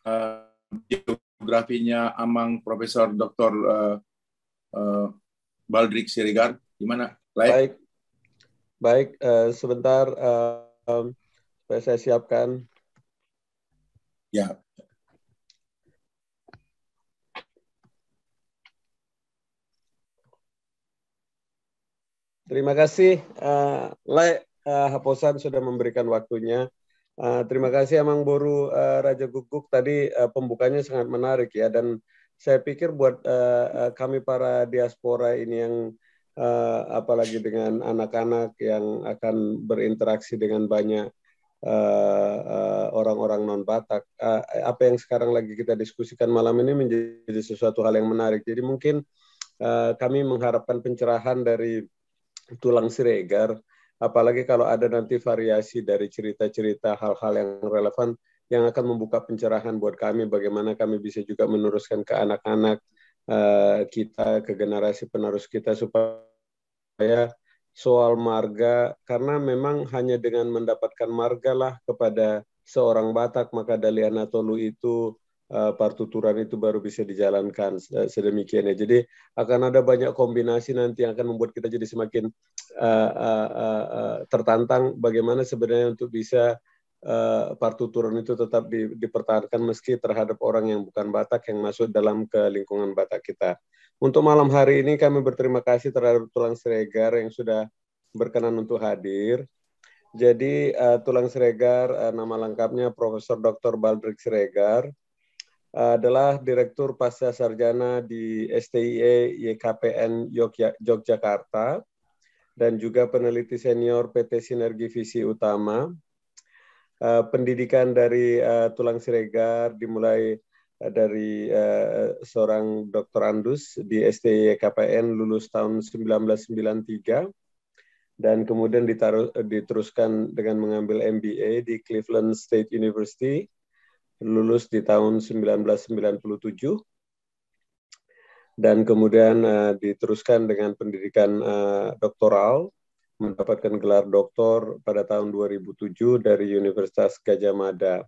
uh, biografinya Amang Profesor doktor uh, Baldrick Siregar. Gimana? Layak? Baik. Baik, uh, sebentar uh, um, supaya saya siapkan. Ya. Terima kasih, uh, eh, Le uh, Haposan sudah memberikan waktunya. Uh, terima kasih Amang Boru uh, Raja Guguk tadi uh, pembukanya sangat menarik ya dan saya pikir buat uh, kami para diaspora ini yang uh, apalagi dengan anak-anak yang akan berinteraksi dengan banyak orang-orang uh, uh, non Batak. Uh, apa yang sekarang lagi kita diskusikan malam ini menjadi sesuatu hal yang menarik. Jadi mungkin uh, kami mengharapkan pencerahan dari tulang siregar, apalagi kalau ada nanti variasi dari cerita-cerita hal-hal yang relevan yang akan membuka pencerahan buat kami bagaimana kami bisa juga meneruskan ke anak-anak uh, kita, ke generasi penerus kita supaya soal marga karena memang hanya dengan mendapatkan marga lah kepada seorang Batak maka Daliana Tolu itu uh, eh, partuturan itu baru bisa dijalankan uh, sedemikiannya. Jadi akan ada banyak kombinasi nanti yang akan membuat kita jadi semakin uh, uh, uh, uh, tertantang bagaimana sebenarnya untuk bisa Eh, partuturan itu tetap di, dipertahankan meski terhadap orang yang bukan Batak yang masuk dalam ke lingkungan Batak kita. Untuk malam hari ini kami berterima kasih terhadap Tulang Sregar yang sudah berkenan untuk hadir. Jadi uh, Tulang Sregar uh, eh, nama lengkapnya Profesor Dr. Baldrick Sregar adalah Direktur Pasca Sarjana di STIE YKPN Yogyakarta dan juga peneliti senior PT Sinergi Visi Utama uh, pendidikan dari uh, tulang siregar dimulai uh, dari uh, seorang Dr Andus di STI KPN lulus tahun 1993 dan kemudian ditaruh, diteruskan dengan mengambil MBA di Cleveland State University lulus di tahun 1997 dan kemudian uh, diteruskan dengan pendidikan uh, doktoral mendapatkan gelar doktor pada tahun 2007 dari Universitas Gajah Mada.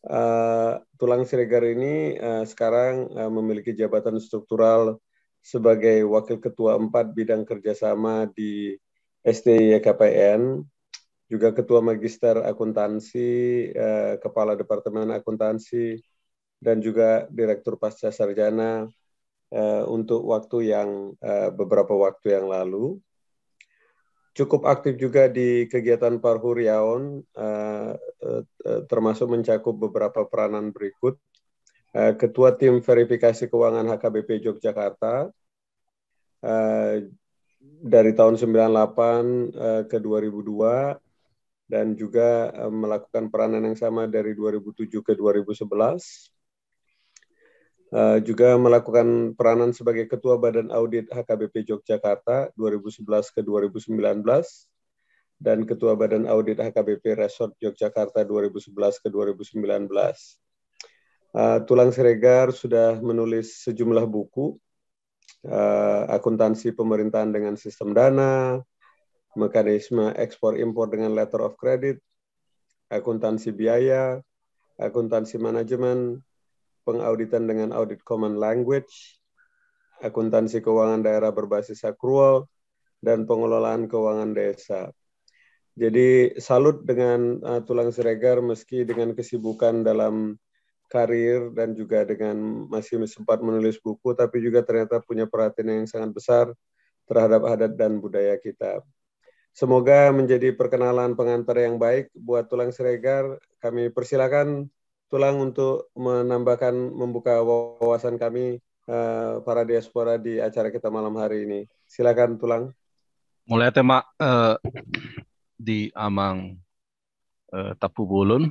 Uh, Tulang Siregar ini uh, sekarang uh, memiliki jabatan struktural sebagai Wakil Ketua empat Bidang Kerjasama di STIKPN, juga Ketua Magister Akuntansi, uh, Kepala Departemen Akuntansi, dan juga Direktur Pasca Sarjana uh, untuk waktu yang uh, beberapa waktu yang lalu cukup aktif juga di kegiatan Parhuriaon, uh, eh, eh, eh, termasuk mencakup beberapa peranan berikut. Ketua Tim Verifikasi Keuangan HKBP Yogyakarta dari tahun 98 ke 2002 dan juga melakukan peranan yang sama dari 2007 ke 2011 Uh, juga melakukan peranan sebagai Ketua Badan Audit HKBP Yogyakarta 2011 ke 2019 dan Ketua Badan Audit HKBP Resort Yogyakarta 2011 ke 2019. Uh, eh, Tulang Siregar sudah menulis sejumlah buku, uh, akuntansi pemerintahan dengan sistem dana, mekanisme ekspor-impor dengan letter of credit, akuntansi biaya, akuntansi manajemen, pengauditan dengan audit common language, akuntansi keuangan daerah berbasis akrual, dan pengelolaan keuangan desa. Jadi salut dengan uh, tulang Seregar meski dengan kesibukan dalam karir dan juga dengan masih sempat menulis buku tapi juga ternyata punya perhatian yang sangat besar terhadap adat dan budaya kita. Semoga menjadi perkenalan pengantar yang baik buat tulang Seregar. Kami persilakan tulang untuk menambahkan membuka wawasan kami uh, para diaspora di acara kita malam hari ini. Silakan tulang. Mulai tema uh, eh, di amang uh, tapu bolon,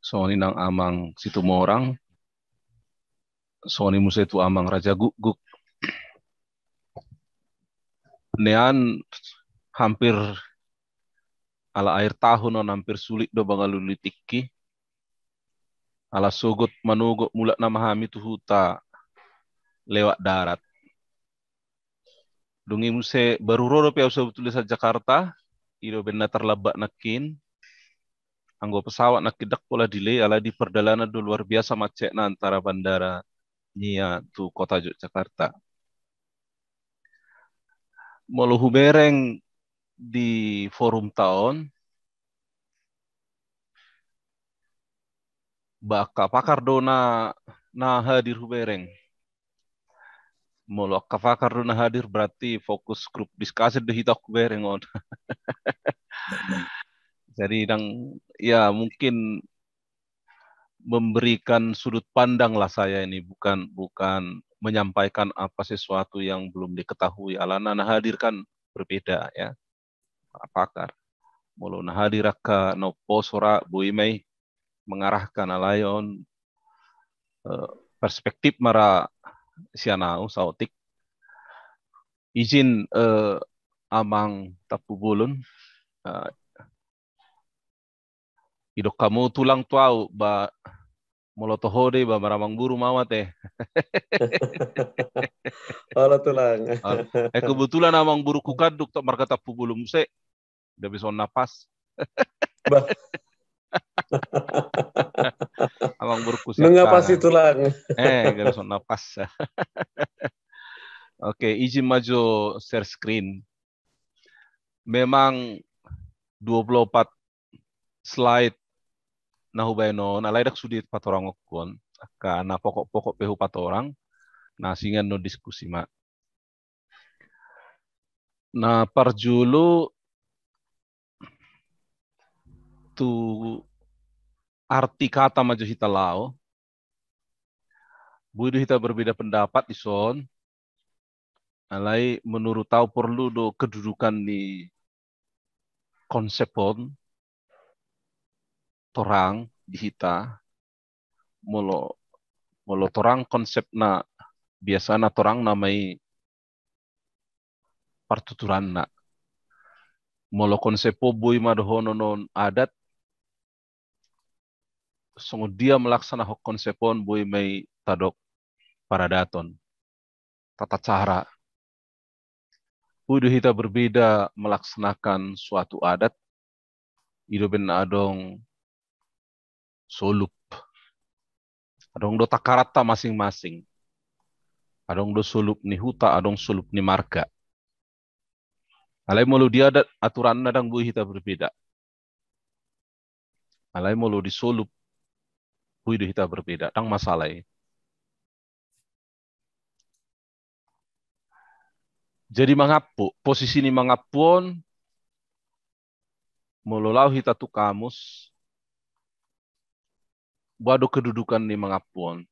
soni nang amang situ morang, soni musa itu amang raja guk guk. Nean hampir ala air tahun hampir sulit do bangalulu tiki ala sogot manogok mula nama mahami tu huta lewat darat. Dungi muse baru roro pe usah Jakarta, ido benna terlambat nakin. Anggo pesawat nak kedak pola delay ala di perjalanan do luar biasa na antara bandara Nia tu kota Yogyakarta. Molo bereng di forum tahun baka pakar dona na hadir hubereng. Molo pakar dona hadir berarti fokus grup diskusi deh hitok hubereng on. Jadi yang ya mungkin memberikan sudut pandang lah saya ini bukan bukan menyampaikan apa sesuatu yang belum diketahui alana nah kan berbeda ya pakar mulu nah hadiraka no posora buimei mengarahkan alayon eh, perspektif mara sianau sautik izin eh, amang tapubulun eh, idok kamu tulang tuau ba molotohode ba maramang buru teh ala tulang. eh kebetulan amang buru kukaduk tak marka tapubulum se. Udah bisa napas. Abang Mengapa sih tulang. eh, garis napas. Oke, izin maju share screen. Memang 24 slide Nah, nahubaynon alaidak sudit patorang okon karena pokok-pokok pehu patorang nah sehingga no diskusi mak. Nah parjulu itu arti kata hita lao. hita berbeda pendapat di son. Alai menurut tahu perlu do kedudukan di konsep pon torang di hita molo molo torang konsepna na torang namai partuturan na molo konsep po bui madohono non adat Sungguh dia melaksana hok konsepon bui mei tadok para daton Tata cara. Udah kita berbeda melaksanakan suatu adat. Idobin adong solup. Adong do takarata masing-masing. Adong do solup ni huta, adong solup ni marga. Alai mulu dia adat aturan nadang bui kita berbeda. Alai mulu solup hidup kita berbeda tang masalah jadi mangapu posisi ini mangapun melolau kita tu kamus bado kedudukan ini mangapun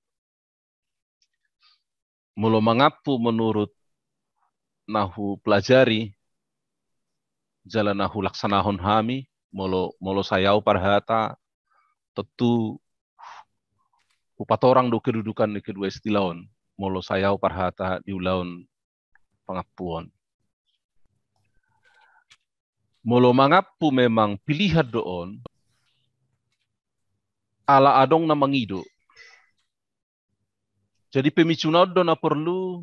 mulu mangapu menurut nahu pelajari jalan nahu laksanahon hami molo molo sayau parhata tetu orang do kedudukan di kedua istilahon. Molo sayau parhata diulaun pengapuan. Molo mangapu memang pilihan doon. Ala adong na mangido. Jadi pemicu dona perlu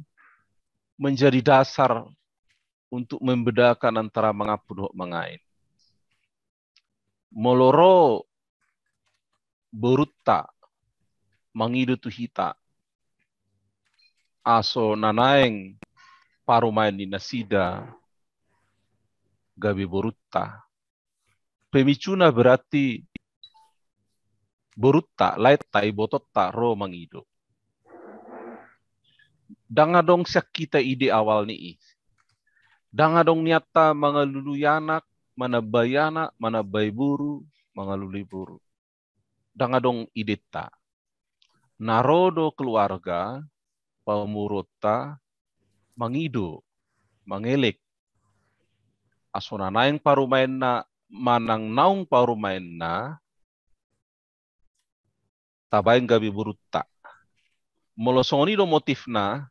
menjadi dasar untuk membedakan antara mengapu dan mengain. Moloro berutta mangidu tu hita. Aso nanaeng parumain ni nasida gabi borutta. Pemicuna berarti borutta, tai bototta ro mangidu. Dangadong kita ide awal ni. Dangadong niata mangaluluyanak, mana bayburu mangaluliburu. Dangadong tak narodo keluarga pemurutta mengidu, mengelik. asuna naeng parumain manang naung parumain na tabayang gabi burutta molosoni do motifna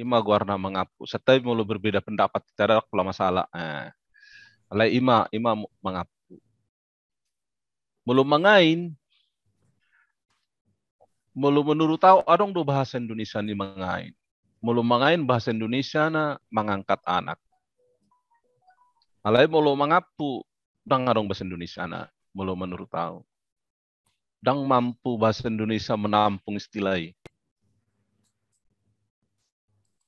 ima guarna mengapu setai mulu berbeda pendapat tidak ada pula masalah eh. Alai ima ima mengapu mulu mangain mulu menurut tahu adong ah, do bahasa Indonesia ni mangain. Mulu mangain bahasa Indonesia na mengangkat anak. Alai mulu mangapu dang adong ah, bahasa Indonesia na mulu menurut tahu. Dang mampu bahasa Indonesia menampung istilah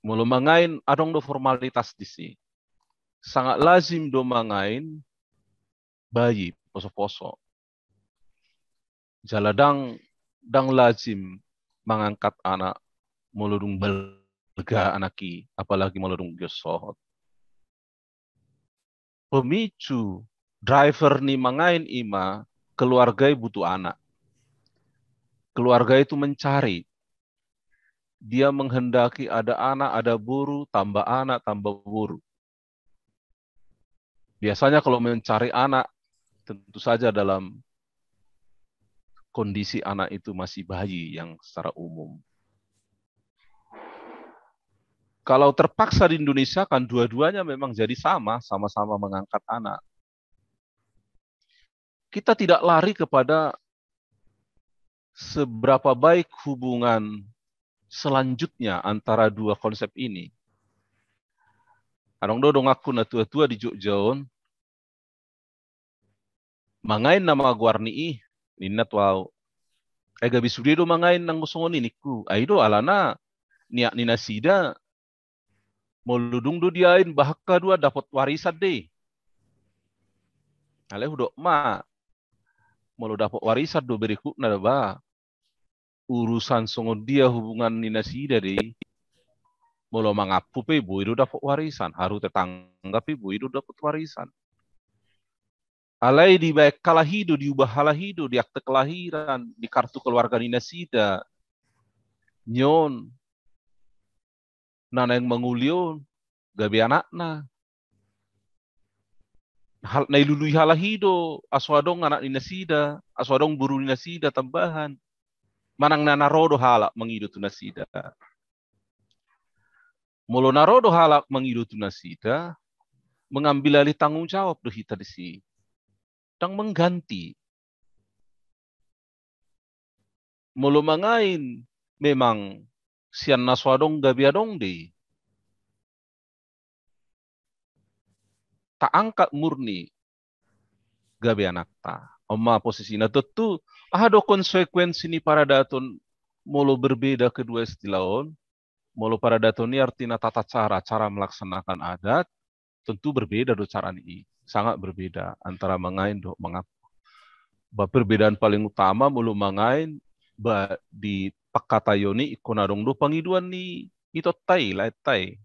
Mulu mangain adong ah, do formalitas di sini. Sangat lazim do mangain bayi poso-poso. Jaladang dang lazim mengangkat anak melurung belga anaki, apalagi melurung gesohot. Pemicu driver ni mangain ima, keluarga butuh anak. Keluarga itu mencari. Dia menghendaki ada anak, ada buru, tambah anak, tambah buru. Biasanya kalau mencari anak, tentu saja dalam kondisi anak itu masih bayi yang secara umum. Kalau terpaksa di Indonesia kan dua-duanya memang jadi sama, sama-sama mengangkat anak. Kita tidak lari kepada seberapa baik hubungan selanjutnya antara dua konsep ini. Anong dodong aku na tua-tua di Jogjaon, mangain nama guarni ninnat wau ega eh, do mangain nang ni niku do alana nia nina sida moludung do diain bahakka dua dapat warisan deh ale hudo ma molo dapat warisan do berikut nada ba urusan songo dia hubungan nina sida deh molo mangapu pe do dapat warisan haru tetangga pe do dapat warisan Alai di baik ubah diubah hidup di akte kelahiran, di kartu keluarga nasida Nyon. Nana yang mengulion, gabi anakna. Hal, nai lului halahido, aswadong anak ninasida, aswadong buru ninasida tambahan. Manang nana rodo halak mengidutu nasida. Molo narodo halak mengidutu nasida, mengambil alih tanggung jawab dohita di sini yang mengganti. Mulu mangain memang sian naswadong gabiadong di. Tak angkat murni gabi anak ta. Oma posisi na tentu ada ah, konsekuensi ni para datun mulu berbeda kedua istilahon. Mulu para datun ni artinya tata cara, cara melaksanakan adat tentu berbeda do cara ni sangat berbeda antara mengain dan Bah Perbedaan paling utama mulu mengain. Bah di yoni ikonarong do pangiduan ni ito tai lai tai.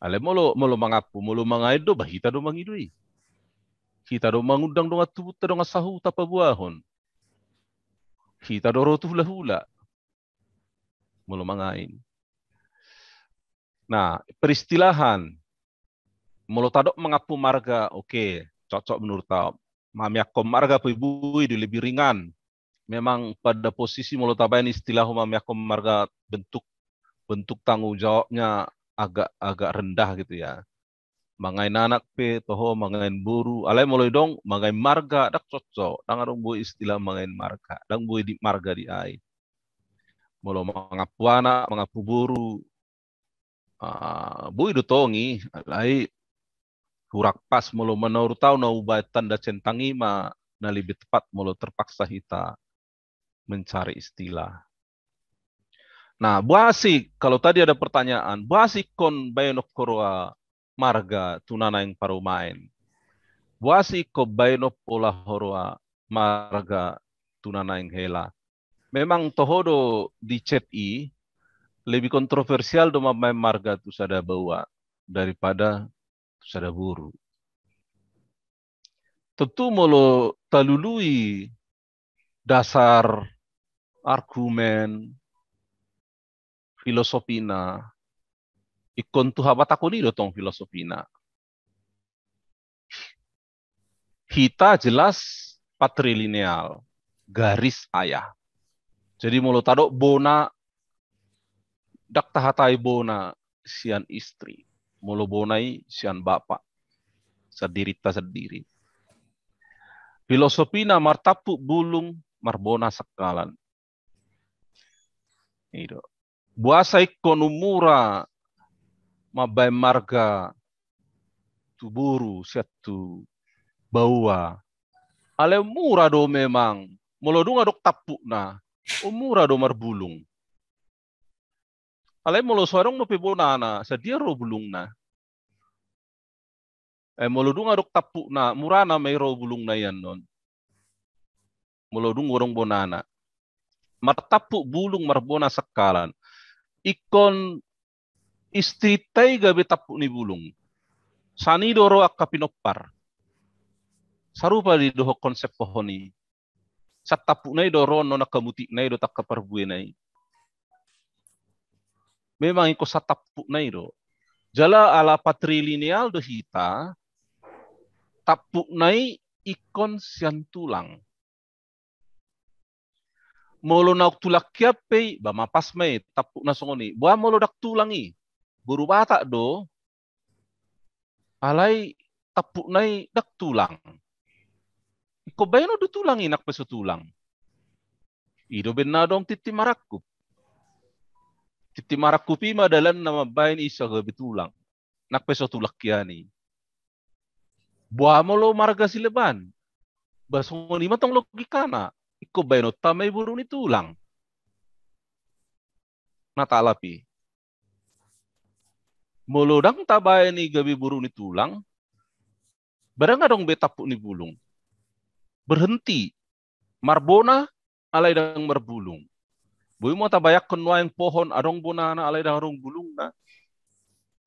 Ale molo molo mangapu molo mengain do bahita do mangidui. Kita do mangundang do ngatu ta do ngasahu tapa buahon. Kita do rotu hula hula. Molo mangain. Nah, peristilahan Melotadok mengapu marga, oke, okay, cocok menurut tau. Mamiakom ya, marga bui, di lebih ringan. Memang pada posisi ini istilah mamiakom ya, marga bentuk bentuk tanggung jawabnya agak agak rendah gitu ya. Mangain anak pe toho mangain buru, alai mulai dong mangain marga dak cocok. Dang arung bui istilah mangain marga, dang bui di marga di ai. Molo mangapu anak, mangapu buru, uh, ah, bui dutongi, alai kurang pas mulu menurut tau na tanda tanda ma na lebih tepat mulu terpaksa kita mencari istilah. Nah, buasi kalau tadi ada pertanyaan, buasi kon bayonok korwa marga tunana yang paru main. Buasi ko bayonok pola horwa marga tunana yang hela. Memang tohodo di chat i lebih kontroversial doma main marga tu sada bawa daripada buruk. Tentu molo talului dasar argumen filosofina ikon tuha batakoni do tong filosofina. Kita jelas patrilineal, garis ayah. Jadi mulut tadok bona dak tahatai bona sian istri bonai sian bapak sadirita sendiri. Filosofina martapu bulung marbona sekalan. ido Buasa ikonumura mabai marga tuburu satu bawa. Ale mura do memang. Molodunga dok tapu na. Umura do marbulung. Ale είμαι ολοσορών no na sa dia bulung na. Eh, molodung aruk tapu na, murana may bulung na yan nun. Molodung urong bonana. Martapu bulung marbona sakalan. Ikon istri tay gabi tapu ni bulung. Sani doro akka Sarupa di doho konsep pohoni. Sa tapu na doro nona kamuti na do takkaparbuenay memang satapuk nai iro. Jala ala patrilineal do hita tapuk nai ikon sian tulang. Molo nauk tulak kiape ba mapas mai tappu na songoni. Ba molo dak tulangi. buru bata do alai tapuk nai dak tulang. Iko bayano do tulangi nak peso tulang. Ido benna dong titi marakup marak kupi dalan nama bain isa gabi tulang. peso tulak kiani, buah mo lo marga silaban. Basong lima tong logika na. Iko bain yun buru ni tulang. Natalapi. Mulodang tabay ni gabi buru ni tulang. Barang adong betapu ni bulung. Berhenti. Marbona alay dang marbulung Buimo tabayakkon nuang pohon adong alay alai adong bulung na.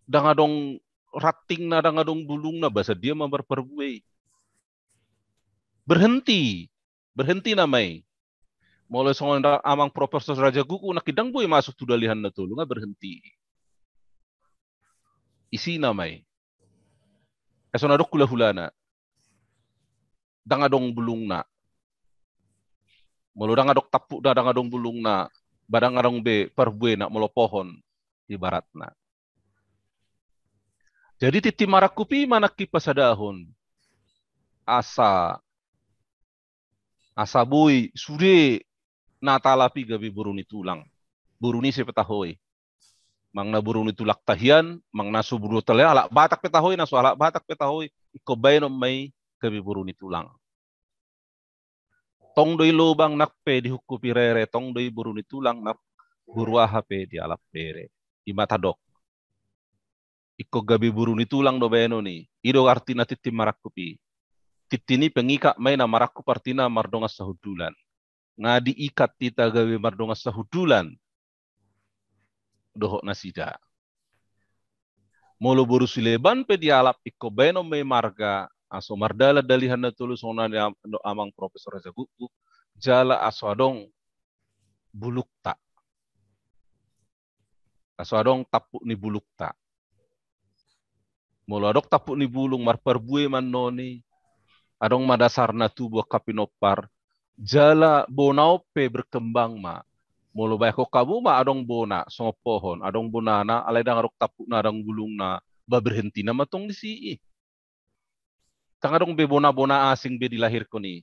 Dang adong rating na dang adong bulung na bahasa dia memperperbuai. Berhenti. Berhenti namai. Mulai songon amang profesor Raja Guku nak kidang bui masuk tu dalihan na tulunga berhenti. Isi namai. Esona dok kula hulana. Dang adong bulung na. Mulu dang adok tapuk da dang adong bulung na Badang arong be perbuai nak melopohon ibaratna. Jadi titi marakupi mana kipas adahun. Asa asa boy sure natalapi gabi buruni tulang. Buruni si petahoi. Mangna buruni tulak tahian, mangna suburu tele alak batak petahoi nasu alak batak petahoi. ikobai nomai gabi buruni tulang tong doi lubang nak pe di huku pirere tong doi buruni tulang nak buruah HP di alap pere di mata dok iko gabi buruni tulang do beno ni ido artina titi marakupi Titi ni pengika maina marakku partina mardonga sahudulan ngadi ikat tita gabi mardonga sahudulan dohok nasida molo buru sileban pe di alap iko beno me marga aso mardala tulus ona sonani amang profesor buku jala aso adong buluk tak aso adong tapuk ni buluk tak adong tapuk ni bulung mar perbue noni adong madasarna tubuh kapinopar jala bonau pe berkembang ma mulu baik kamu ma adong bona songo pohon adong bonana alai rok tapuk na adong gulung na ba berhenti na matong di si Tangadong be bona-bona asing be dilahirkan ni.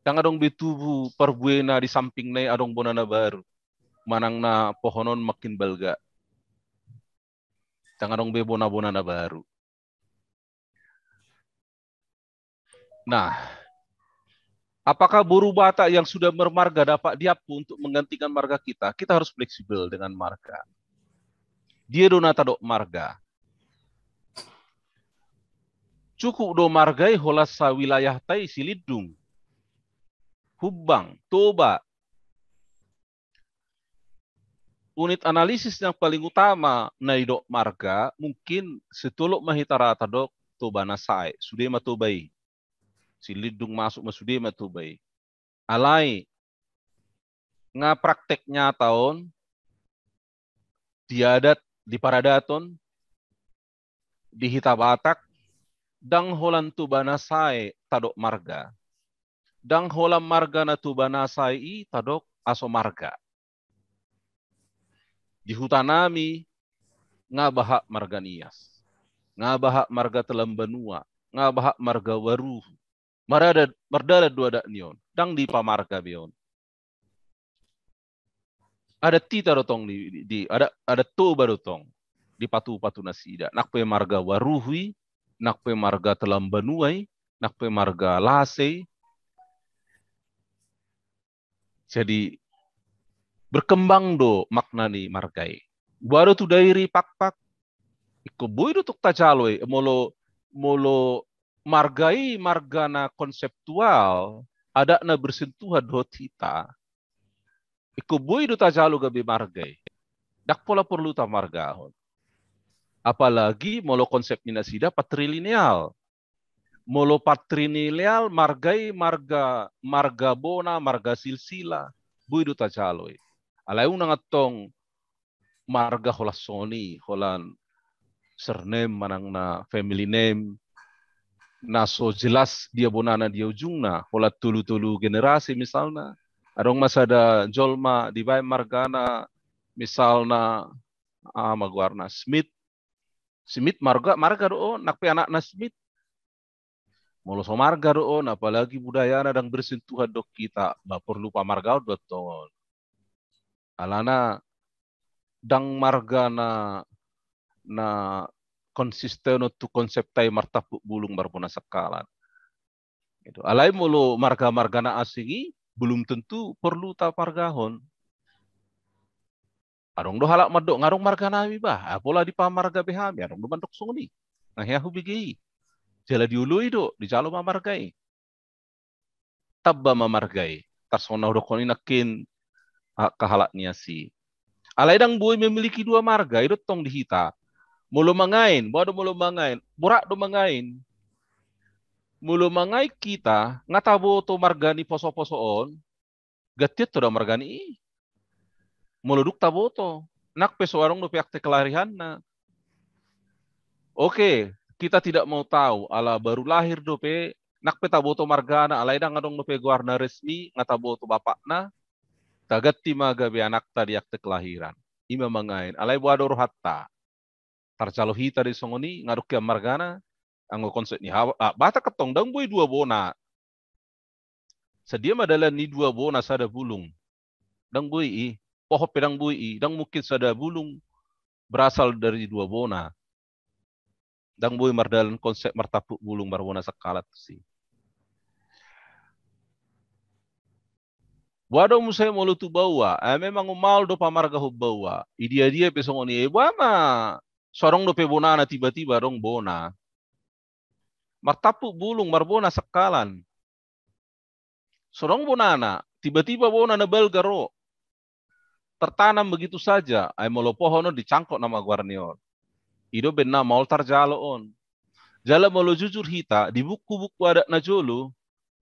Tangadong be tubuh perbuena di samping nai adong na baru. Manang na pohonon makin belga. Tangadong be bona-bona na baru. Nah, apakah buru bata yang sudah bermarga dapat diapu untuk menggantikan marga kita? Kita harus fleksibel dengan marga. Dia donata dok marga. Cukup do margai holasa wilayah tai silidung. hubang Toba. Unit analisis yang paling utama naidok marga mungkin setuluk mahitarata dok Toba nasai. Sudema Tobai. Silidung masuk masudema Tobai. Alai. Nga prakteknya tahun diadat di Paradaton, di Hitabatak, dang holan banasai tadok marga. Dang holan marga na banasai i tadok aso marga. Di hutanami ngabahak marga nias. Ngabahak marga telam benua. Ngabahak marga waru. Marada, merdala dua dak nion. Dang di pamarga bion. Ada ti rotong di, di, ada ada to barotong di patu patu nasida. pe marga waruhi nak pe marga telam banuai, nak pe marga lase. Jadi berkembang do makna ni margai. Baru tu dairi pak-pak. Iko boi do tuk tajaloi, molo molo margai margana konseptual ada na bersentuhan do kita. Iko boi do tajalo gabi margai. Dak pola perlu ta margahon. Apalagi molo konsep minasida patrilineal. Molo patrilineal margai marga marga bona marga silsila buidu tacaloi. Alai unang atong marga hola soni holan surname manang na family name na so jelas dia bonana dia ujungna, hola tulu-tulu generasi misalna adong masada jolma di bae margana misalna ah, maguarna Smith Smith marga marga do oh, pe anak na Smith. Molo so marga do oh, apalagi budaya na dang bersentuhan dok kita ba perlu pa marga do tol. Alana dang marga na na konsisten tu konsep tai martapuk bulung barbona sekalan. Itu alai molo marga-marga na asingi belum tentu perlu ta margahon Arung doh halak madok ngarung marga nabi bah. Apola ah, di pamar gabe ya Arung doh mandok sungni. Nah ya hubigi. Jala diului do. Di jalo mamargai. Tabba mamargai. Tarsona udokoni nakin kahalak niasi. Alaidang boy memiliki dua marga. Itu tong dihita. Mulu mangain. Bodo mulu mangain. Borak do mangain. Mulu mangai kita. Ngatabo to ni poso poso on. Gatit to da ni moloduk taboto. Nak pesuarung do piak na Oke, kita tidak mau tahu ala baru lahir do pe nak pe taboto margana ala idang ngadong do pe guarna resmi bapak na tagatti maga be anak tadi akte kelahiran. Ima mangain ibu ador hatta. Tarcalo hita di songoni ngaduk ke margana anggo konsep ni hawa ah, bata ketong dang boy dua bona. Sedia madalan ni dua bona sada bulung. Dang boy i pohon pedang bui, dan mungkin sada bulung berasal dari dua bona. Dan bui mardalan konsep martapuk bulung marbona sakalat si. Wado musai tu bawa, eh, memang umal do pamarga hub bawa. Idia dia pesong oni eh, ma, Sorong do na tiba-tiba rong bona. Martapuk bulung marbona sekalan. Sorong bonana, tiba-tiba bona nebel garo tertanam begitu saja. Ai molo pohono dicangkok nama guarnior. Ido benna mau tarjalo on. Jala molo jujur hita di buku-buku ada najolo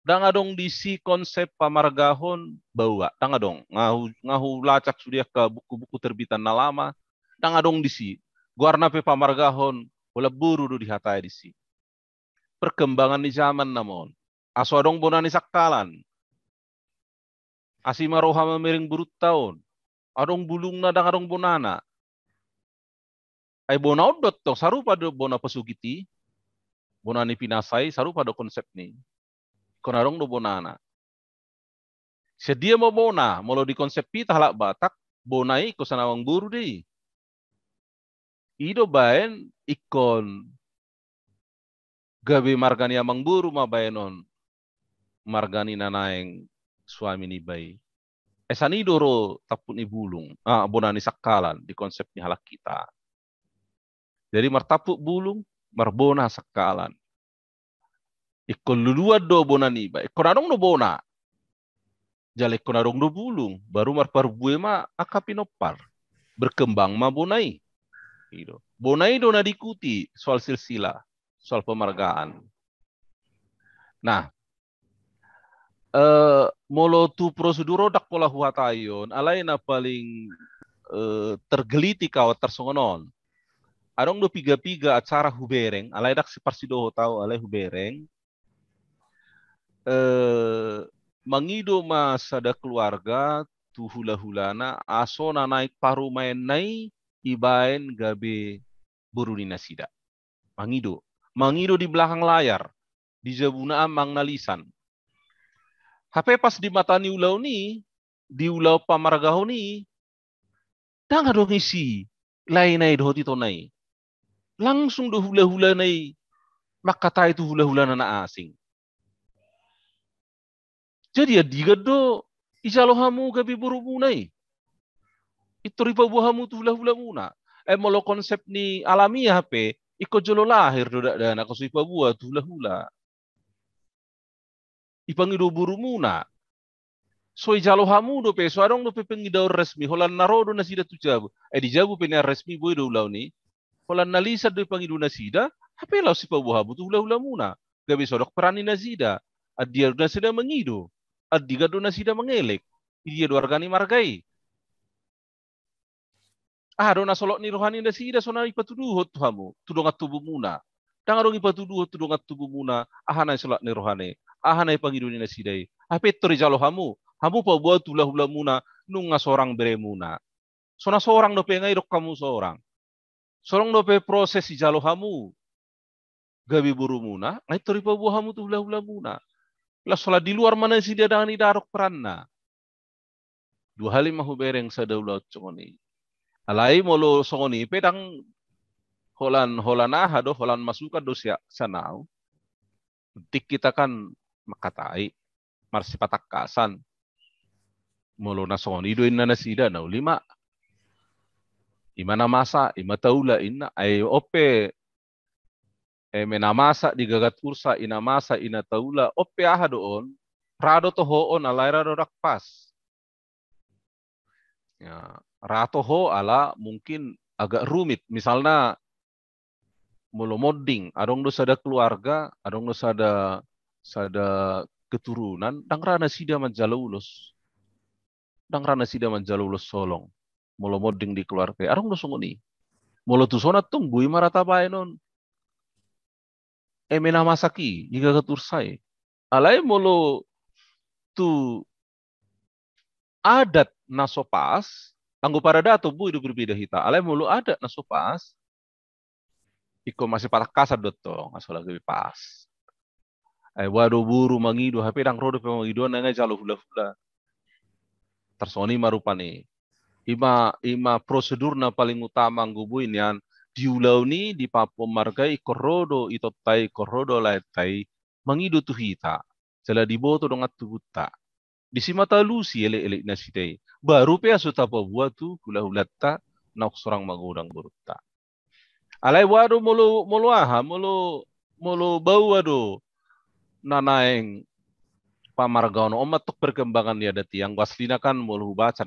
dangadong disi konsep pamargahon bawa dangadong ngahu ngahu lacak sudah ke buku-buku terbitan nalama dangadong disi guarna pe pamargahon boleh buru du dihatai disi perkembangan di zaman namun aswadong bonani sakkalan asima roha memiring burut tahun arong na dang arong bonana. Ay bona dot tong saru pada bona pasugiti. ni pinasai saru pada konsep ni. arong do bonana. Sedia mo bona, molo di konsep pi halak batak, bonai ko sanawang buru di. Ido baen ikon gabi margani amang buru ma baenon margani nanaeng suami ni bayi doro tapun ibulung, ah, bonani sakalan di konsep ni halak kita. Jadi martapuk bulung, marbona sakalan Ikon luluan do bonani ba, ikon adong do bona. Jale ikon adong do bulung, baru marparbue ma akapinopar. Berkembang ma bonai. Ido. Gitu. Bonai do na dikuti soal silsilah, soal pemargaan. Nah, uh, molotu odak pola huatayon alaina paling uh, tergeliti kau tersongonon. Arong do piga-piga acara hubereng, alai dak si parsido tau alai hubereng. Eh, mangido mas ada keluarga tu hula-hulana na naik paru main nai ibaen gabe burunina sida. Mangido. Mangido di belakang layar. Di jabuna amang nalisan. HP pas di mata ni ulau ni, di ulau pamaragaho ni, tanga dong isi, lain nai dohoti tonai. Langsung doh hula-hula nai, makata itu hula-hula nana asing. Jadi ya do, isalohamu gabi buru nai. Itu riba buahamu tu hula-hula muna. Eh molo konsep ni alami ya HP, ikut jolo lahir do dak dana kosipa buah tu hula-hula ipangido burumuna. So ijalo do pe so dope do pe pengidau resmi holan narodo nasida tu jabu. e di jabu pe resmi boi do ulau ni. Holan nalisa do pangidu nasida hape lau sipa buhabu butu ulau muna? Gabe sodok perani nasida. Adia do nasida mengido. Adiga do nasida mengelek. Idia do argani margai. Ah do nasolok ni rohani nasida sona hot tuhamu. Tudongat tubu muna. Tangarong patuduh, tudongat tubu muna. Ahana solak ni rohani ahanai pangiduni na sidai. Ah, tori rijalo hamu, hamu pa buat tulah muna. nunga seorang beremuna. Sona seorang dope ngai dok kamu seorang. Seorang dope proses ijalo hamu. Gabi muna ngai tori pa buat hamu tulah ulah muna. Lah sola di luar mana si dia dengan idarok peranna. Dua hal mahu bereng sadaulah congoni. Alai molo songoni pedang holan holan aha do holan masukan do sanau. Tik kita kan makatai marsipatakkasan molo nason idoin inna nasida na ulima imana masa ima taula inna ay ope e mena masa di gagat ursa ina masa ina taula ope aha doon rado to on alaira do rakpas ya rato ho ala mungkin agak rumit misalnya molo modding adong dosa ada keluarga adong dosa ada sada keturunan rana sida dang rana sida los solong molo moding di keluarga arung lo sungoni molo tu sona tung bui marata non emena masaki ketur sai alai molo tu adat nasopas anggo parada atau bui do berbeda hita alai molo adat nasopas iko masih patah kasar dotong lagi pas ai eh, wado buru hape dang rodo pe do nanga jalo hula hula tersoni marupani ima ima prosedur na paling utama ngubu inian diulau ni di papo margai korodo itotai korodo laitai mangido tuhita sela diboto dongat tubuta di simata lusi ele ele nasitei baru pe asuta buat tu hula hulata nak sorang magudang burutta alai wado molo molo aha molo molo bau wado nanaeng pamargaon omat oh, tuk perkembangan ya dati yang waslina kan mulu baca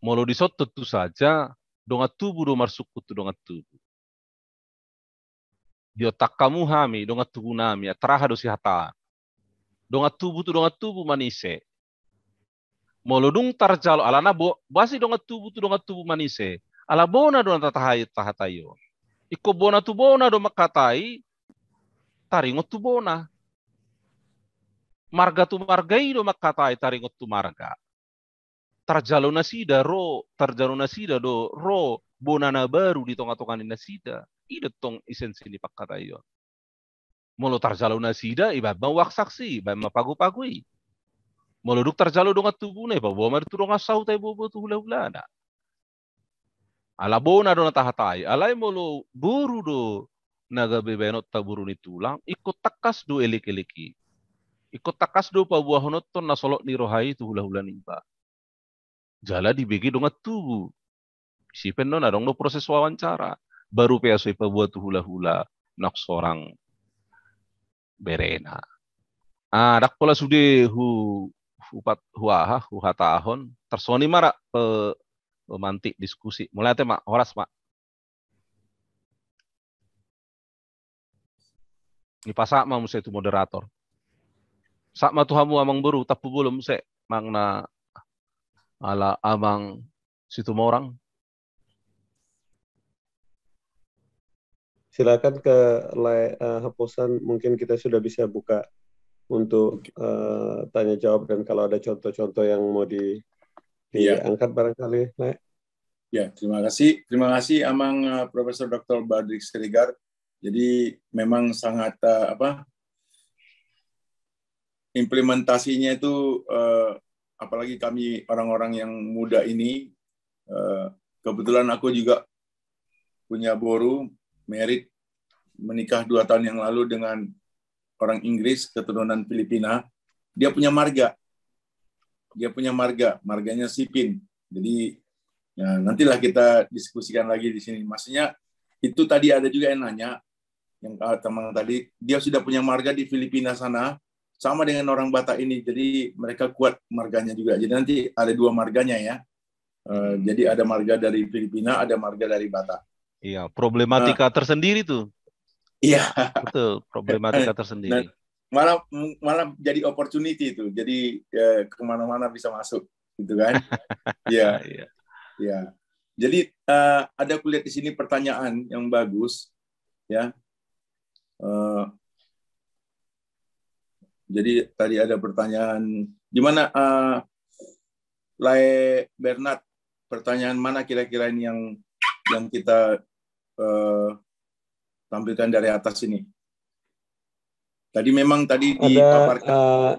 mulu disot tentu saja dongat tubuh do suku dongat tubuh diotak tak kamu hami dongat tubuh nami ya, terah dosi hata dongat tubuh tu dongat tubuh manise mulu dung tarjalo alana bo basi dongat tubuh tu dongat tubuh manise ala bona dongat tatahayo tahatayo iko bona tu bona do makatai Taringot tu bona. Marga tu marga do makatai taringot tu marga. Tarjalo sida ro, tarjalo sida do ro bonana baru di tonga-tonga sida. Ida tong esensi ni pakatai yo. Molo tarjalo sida, iba bawak saksi, iba pagu pagui Molo duk tarjalo do tubuh bona iba bawa mertu do ngasau tai bobo tu hula-hula na. Ala bona do natahatai, alai molo buru do naga bebeno taburuni tulang ikut takas do elik eliki ikut takas do pabuah honoton nasolok ni rohai tu hula hula nimba jala dibegi dongat tubu si penon adong do proses wawancara baru PSW pabuah tu hula hula nak seorang berena ah dak pola sude hu hupat huaha huhatahon tersoni marak pe pemantik diskusi mulai tema horas mak Ini pas sama musa itu moderator. Sama tuhamu amang baru, tapi belum musa mangna ala amang situ orang. Silakan ke uh, hapusan mungkin kita sudah bisa buka untuk uh, tanya jawab dan kalau ada contoh-contoh yang mau di iya. diangkat ya. barangkali, Ya, Ya, terima kasih. Terima kasih Amang uh, Profesor Dr. Badrik Serigar. Jadi memang sangat uh, apa implementasinya itu uh, apalagi kami orang-orang yang muda ini uh, kebetulan aku juga punya boru merit menikah dua tahun yang lalu dengan orang Inggris keturunan Filipina dia punya marga dia punya marga marganya Sipin jadi ya, nantilah kita diskusikan lagi di sini maksudnya itu tadi ada juga yang nanya yang uh, teman tadi dia sudah punya marga di Filipina sana sama dengan orang Batak ini jadi mereka kuat marganya juga jadi nanti ada dua marganya ya uh, jadi ada marga dari Filipina ada marga dari Batak iya problematika uh, tersendiri tuh iya betul problematika tersendiri nah, malah malah jadi opportunity itu jadi ya, kemana-mana bisa masuk gitu kan iya iya ya. jadi uh, ada kulihat di sini pertanyaan yang bagus ya Eh, jadi tadi ada pertanyaan gimana uh, eh, Lai Bernard pertanyaan mana kira-kira ini yang yang kita uh, tampilkan dari atas ini? Tadi memang tadi ada, dipaparkan. Uh,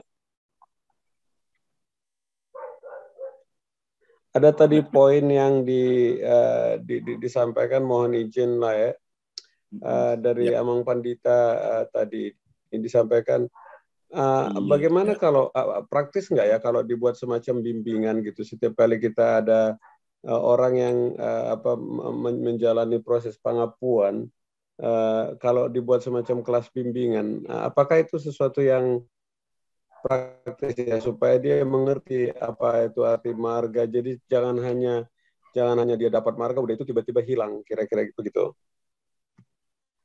ada tadi poin yang di, uh, di, di, disampaikan mohon izin lah ya uh, dari ya. Amang Pandita uh, tadi yang disampaikan. Uh, ya. Bagaimana kalau uh, praktis nggak ya kalau dibuat semacam bimbingan gitu setiap kali kita ada uh, orang yang uh, apa menjalani proses pengapuan uh, kalau dibuat semacam kelas bimbingan uh, apakah itu sesuatu yang praktis ya supaya dia mengerti apa itu arti marga jadi jangan hanya jangan hanya dia dapat marga udah itu tiba-tiba hilang kira-kira begitu. gitu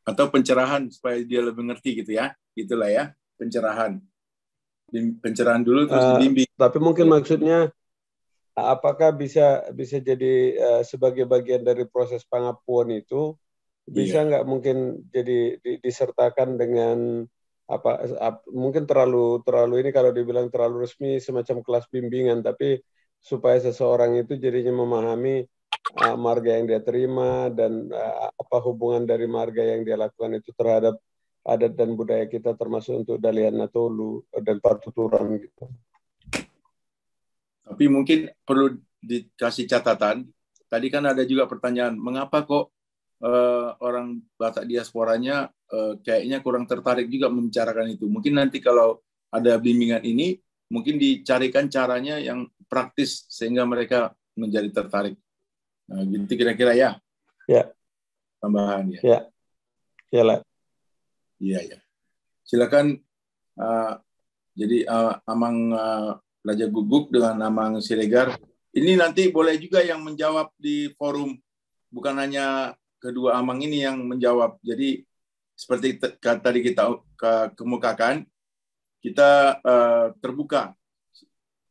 atau pencerahan supaya dia lebih ngerti gitu ya itulah ya pencerahan pencerahan dulu terus uh, dibimbing tapi mungkin iya. maksudnya apakah bisa bisa jadi uh, sebagai bagian dari proses pengapuan itu bisa iya. nggak iya. mungkin jadi di, disertakan dengan apa ap, mungkin terlalu terlalu ini kalau dibilang terlalu resmi semacam kelas bimbingan tapi supaya seseorang itu jadinya memahami uh, marga yang dia terima dan uh, apa hubungan dari marga yang dia lakukan itu terhadap adat dan budaya kita termasuk untuk Dalian Natolu dan Partuturan gitu. Tapi mungkin perlu dikasih catatan, tadi kan ada juga pertanyaan, mengapa kok uh, orang Batak diasporanya uh, kayaknya kurang tertarik juga membicarakan itu. Mungkin nanti kalau ada bimbingan ini, mungkin dicarikan caranya yang praktis sehingga mereka menjadi tertarik. Nah, gitu kira-kira ya. Ya. Tambahan ya. Ya. Ya lah. Iya ya. Silakan. Uh, jadi uh, Amang uh, Guguk dengan Amang Siregar. Ini nanti boleh juga yang menjawab di forum. Bukan hanya kedua Amang ini yang menjawab. Jadi seperti tadi kita ke kemukakan, kita uh, terbuka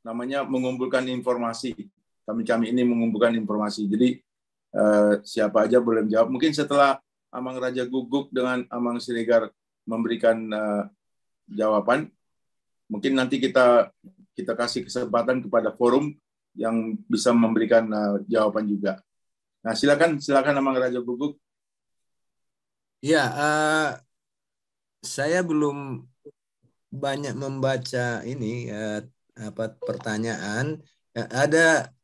namanya mengumpulkan informasi kami-kami ini mengumpulkan informasi. Jadi eh, siapa aja boleh menjawab. Mungkin setelah Amang Raja Guguk dengan Amang Siregar memberikan eh, jawaban, mungkin nanti kita kita kasih kesempatan kepada forum yang bisa memberikan eh, jawaban juga. Nah, silakan silakan Amang Raja Guguk. Ya, uh, saya belum banyak membaca ini uh, apa pertanyaan. ada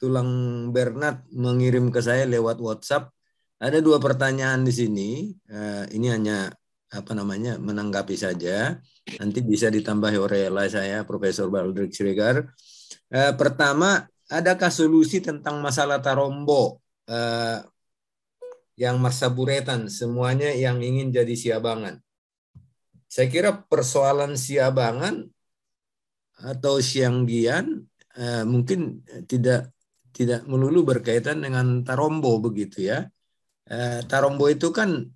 Tulang Bernard mengirim ke saya lewat WhatsApp. Ada dua pertanyaan di sini. Eh, ini hanya apa namanya menanggapi saja. Nanti bisa ditambah oleh saya Profesor Baldrick Siregar. Eh, pertama, adakah solusi tentang masalah Tarombo eh, yang masa buretan semuanya yang ingin jadi Siabangan? Saya kira persoalan Siabangan atau Sianggian mungkin tidak tidak melulu berkaitan dengan tarombo begitu ya. E, tarombo itu kan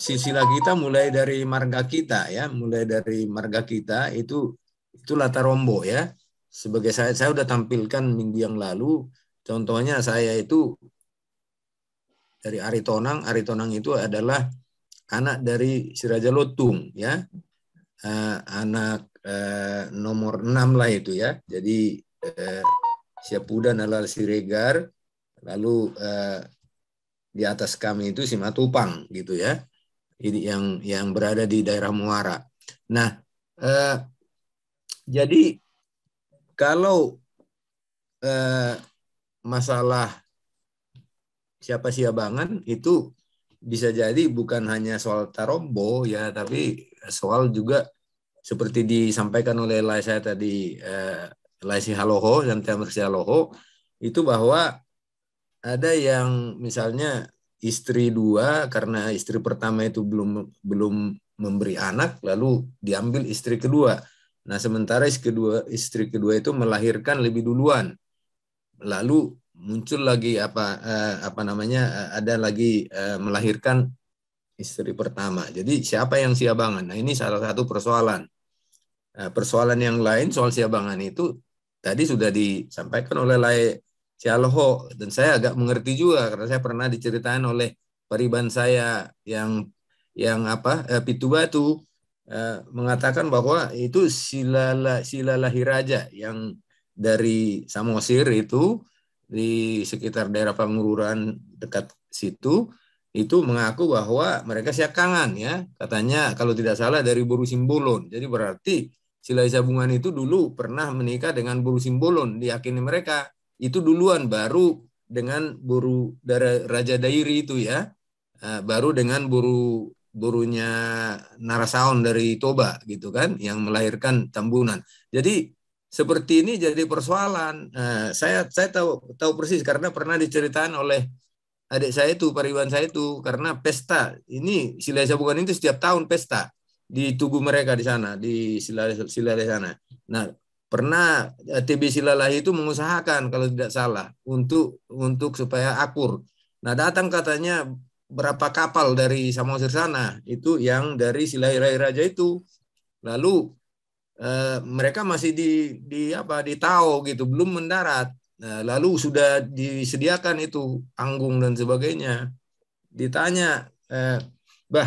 silsilah kita mulai dari marga kita ya, mulai dari marga kita itu itulah tarombo ya. Sebagai saya saya sudah tampilkan minggu yang lalu contohnya saya itu dari Aritonang, Aritonang itu adalah anak dari Siraja Lotung ya. Eh, anak eh, nomor 6 lah itu ya. Jadi Siapudan adalah Siregar, lalu eh, di atas kami itu Simatupang gitu ya. Ini yang yang berada di daerah Muara. Nah, eh, jadi kalau eh, masalah siapa siabangan itu bisa jadi bukan hanya soal tarombo ya tapi soal juga seperti disampaikan oleh saya tadi eh, Laisi Haloho dan Tiamriksi Haloho itu bahwa ada yang misalnya istri dua karena istri pertama itu belum belum memberi anak lalu diambil istri kedua. Nah, sementara istri kedua istri kedua itu melahirkan lebih duluan. Lalu muncul lagi apa eh, apa namanya eh, ada lagi eh, melahirkan istri pertama. Jadi siapa yang siabangan? Nah, ini salah satu persoalan. Eh, persoalan yang lain soal siabangan itu tadi sudah disampaikan oleh Lai Cialoho dan saya agak mengerti juga karena saya pernah diceritakan oleh pariban saya yang yang apa eh, Pitu Batu eh, mengatakan bahwa itu silala silalahiraja yang dari Samosir itu di sekitar daerah pengururan dekat situ itu mengaku bahwa mereka siakangan ya katanya kalau tidak salah dari Buru simbolon jadi berarti Sila Sabungan itu dulu pernah menikah dengan Buru Simbolon, diyakini mereka. Itu duluan, baru dengan Buru dari Raja Dairi itu ya. Eh, baru dengan Buru burunya Narasaon dari Toba gitu kan yang melahirkan Tambunan. Jadi seperti ini jadi persoalan. Eh, saya saya tahu tahu persis karena pernah diceritakan oleh adik saya itu Pariwan saya itu karena pesta ini Sila Sabungan itu setiap tahun pesta di tubuh mereka di sana di sila di sana. Nah pernah eh, TB Silalahi itu mengusahakan kalau tidak salah untuk untuk supaya akur. Nah datang katanya berapa kapal dari Samosir sana itu yang dari Silalahi Raja itu. Lalu eh, mereka masih di di apa di Tao gitu belum mendarat. Nah, lalu sudah disediakan itu anggung dan sebagainya. Ditanya, eh, bah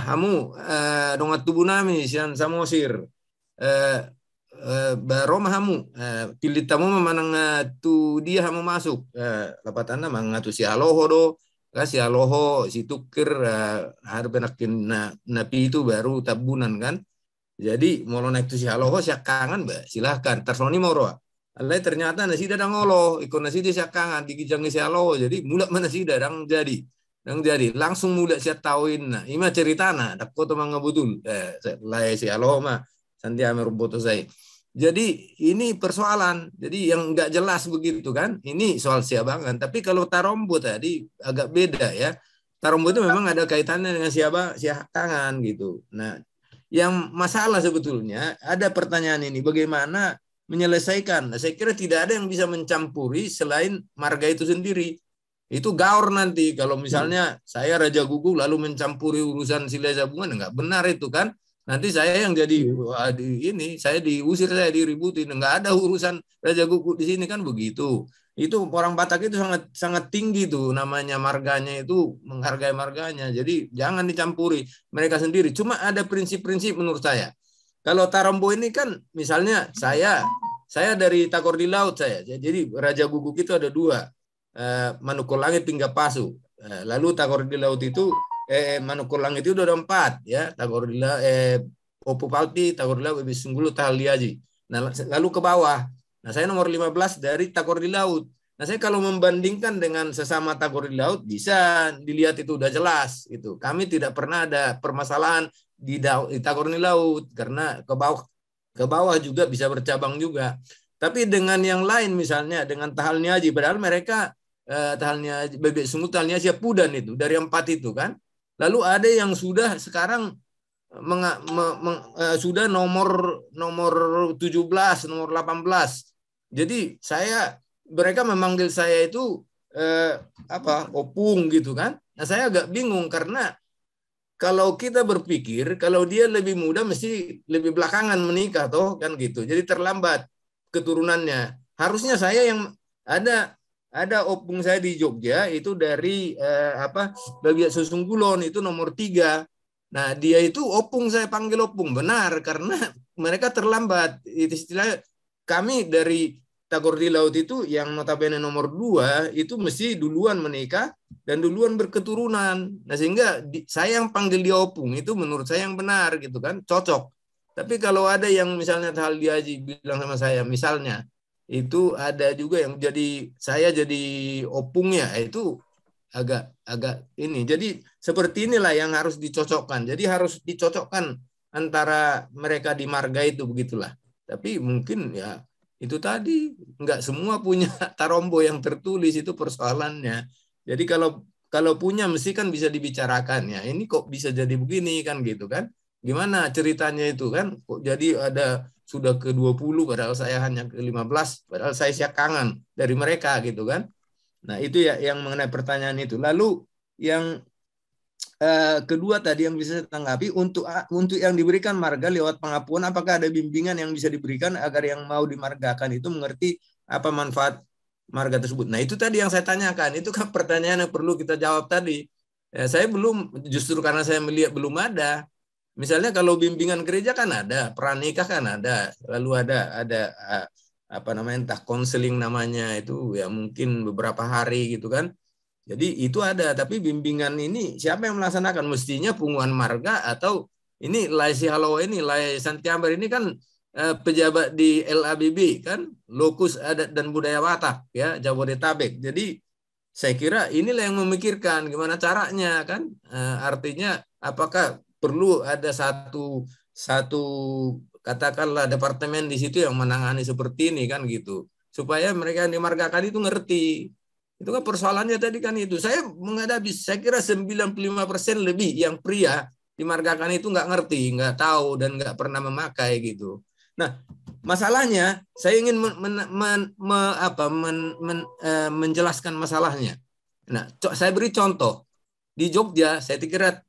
eh, dongat nami sian samosir eh, eh, baroma hamu pilit eh, tamu memanang tu dia hamu masuk lapat anda mengatu si aloho do si aloho si tuker tukir harbe na napi itu baru tabunan kan jadi mau naik tu si aloho si kangen bah silahkan tersoni mau roa Alai ternyata nasi dadang olo, ikon nasi dia si kangen, digijangi si aloho, jadi mulak mana si dadang jadi nang jadi langsung mulai saya tahuin, na ima cerita na dakko to mangabutul eh si aloma santi ame boto sai jadi ini persoalan jadi yang nggak jelas begitu kan ini soal siabangan tapi kalau tarombo tadi agak beda ya tarombo itu memang ada kaitannya dengan siapa tangan gitu nah yang masalah sebetulnya ada pertanyaan ini bagaimana menyelesaikan nah, saya kira tidak ada yang bisa mencampuri selain marga itu sendiri itu gaur nanti kalau hmm. misalnya saya Raja Gugu lalu mencampuri urusan sila jabungan enggak benar itu kan. Nanti saya yang jadi iya. ini, saya diusir, saya diributin, enggak ada urusan Raja Gugu di sini kan begitu. Itu orang Batak itu sangat sangat tinggi tuh namanya marganya itu menghargai marganya. Jadi jangan dicampuri mereka sendiri. Cuma ada prinsip-prinsip menurut saya. Kalau tarombo ini kan misalnya saya saya dari Takor di Laut saya. Jadi Raja Guguk itu ada dua. Eh, manukur langit hingga pasu. Eh, lalu tagor di laut itu eh, eh manukur langit itu ada empat ya tagor di laut eh, opo palti tagor di laut lebih bisunggulu tahaliaji. Nah lalu ke bawah. Nah saya nomor 15 dari tagor di laut. Nah saya kalau membandingkan dengan sesama tagor di laut bisa dilihat itu udah jelas itu. Kami tidak pernah ada permasalahan di, di tagor di laut karena ke bawah ke bawah juga bisa bercabang juga. Tapi dengan yang lain misalnya dengan tahal niaji, padahal mereka Eh, tahalnya bebek sungguh tahalnya siapudan itu dari empat itu kan. Lalu ada yang sudah sekarang meng, meng, eh, meng, sudah nomor nomor 17, nomor 18. Jadi saya mereka memanggil saya itu eh, apa opung gitu kan. Nah, saya agak bingung karena kalau kita berpikir kalau dia lebih muda mesti lebih belakangan menikah toh kan gitu. Jadi terlambat keturunannya. Harusnya saya yang ada ada opung saya di Jogja itu dari eh, apa Babiak Susung itu nomor tiga. Nah dia itu opung saya panggil opung benar karena mereka terlambat. Itu istilah kami dari Tagor di Laut itu yang notabene nomor dua itu mesti duluan menikah dan duluan berketurunan. Nah sehingga di, saya yang panggil dia opung itu menurut saya yang benar gitu kan cocok. Tapi kalau ada yang misalnya hal dia bilang sama saya misalnya itu ada juga yang jadi saya jadi opungnya itu agak agak ini jadi seperti inilah yang harus dicocokkan jadi harus dicocokkan antara mereka di marga itu begitulah tapi mungkin ya itu tadi nggak semua punya tarombo yang tertulis itu persoalannya jadi kalau kalau punya mesti kan bisa dibicarakan ya ini kok bisa jadi begini kan gitu kan gimana ceritanya itu kan kok jadi ada sudah ke-20 padahal saya hanya ke-15 padahal saya siap kangen dari mereka gitu kan. Nah, itu ya yang mengenai pertanyaan itu. Lalu yang eh, kedua tadi yang bisa saya tanggapi untuk ah, untuk yang diberikan marga lewat pengapuan apakah ada bimbingan yang bisa diberikan agar yang mau dimargakan itu mengerti apa manfaat marga tersebut. Nah, itu tadi yang saya tanyakan. Itu kan pertanyaan yang perlu kita jawab tadi. Ya, saya belum justru karena saya melihat belum ada Misalnya kalau bimbingan gereja kan ada, pranikah kan ada, lalu ada ada apa namanya entah konseling namanya itu ya mungkin beberapa hari gitu kan. Jadi itu ada, tapi bimbingan ini siapa yang melaksanakan? Mestinya punguan marga atau ini Lai Halowo ini, Lai Santiambar ini kan e, pejabat di LABB kan, lokus adat dan budaya Batak ya, Jabodetabek. Jadi saya kira inilah yang memikirkan gimana caranya kan, e, artinya apakah perlu ada satu satu katakanlah departemen di situ yang menangani seperti ini kan gitu supaya mereka yang dimargakan itu ngerti itu kan persoalannya tadi kan itu saya menghadapi saya kira 95% lebih yang pria dimargakan itu nggak ngerti nggak tahu dan nggak pernah memakai gitu nah masalahnya saya ingin men, men, men, me, apa, men, men, e, menjelaskan masalahnya nah saya beri contoh di Jogja saya kira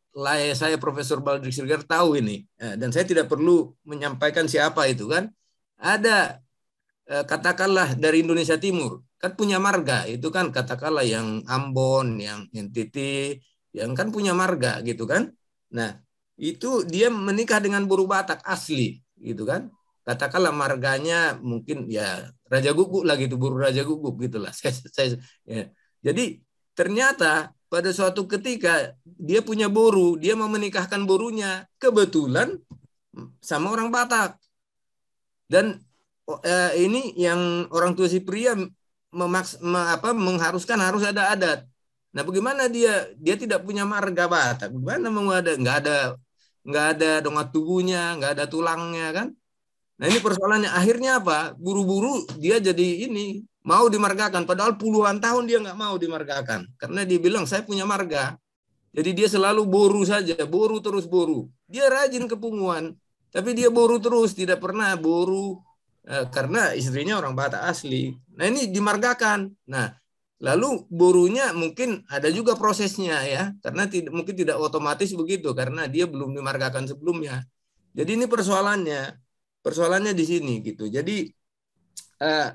saya Profesor Baldrick Sirgar tahu ini eh, dan saya tidak perlu menyampaikan siapa itu kan ada eh, katakanlah dari Indonesia Timur kan punya marga itu kan katakanlah yang Ambon yang NTT yang kan punya marga gitu kan nah itu dia menikah dengan buru Batak asli gitu kan katakanlah marganya mungkin ya Raja Guguk lah gitu buru Raja Guguk gitulah saya, saya ya. jadi ternyata pada suatu ketika dia punya boru, dia mau menikahkan borunya. Kebetulan sama orang Batak. Dan oh, eh, ini yang orang tua si pria memaks me, apa, mengharuskan harus ada adat. Nah, bagaimana dia dia tidak punya marga Batak? Bagaimana mau ada nggak ada nggak ada dongat tubuhnya, nggak ada tulangnya kan? Nah ini persoalannya akhirnya apa? Buru-buru dia jadi ini mau dimargakan. Padahal puluhan tahun dia nggak mau dimargakan. Karena dia bilang, saya punya marga. Jadi dia selalu boru saja, boru terus boru. Dia rajin kepunguan, tapi dia boru terus, tidak pernah boru eh, karena istrinya orang Batak asli. Nah ini dimargakan. Nah lalu borunya mungkin ada juga prosesnya ya, karena tidak mungkin tidak otomatis begitu karena dia belum dimargakan sebelumnya. Jadi ini persoalannya, persoalannya di sini gitu. Jadi eh,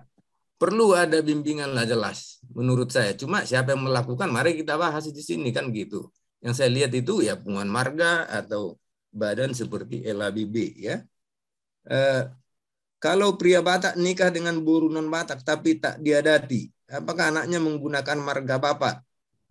perlu ada bimbingan lah jelas menurut saya. Cuma siapa yang melakukan, mari kita bahas di sini kan gitu. Yang saya lihat itu ya punggungan Marga atau badan seperti LABB ya. Eh, kalau pria Batak nikah dengan burunan Batak tapi tak diadati, apakah anaknya menggunakan marga Bapak?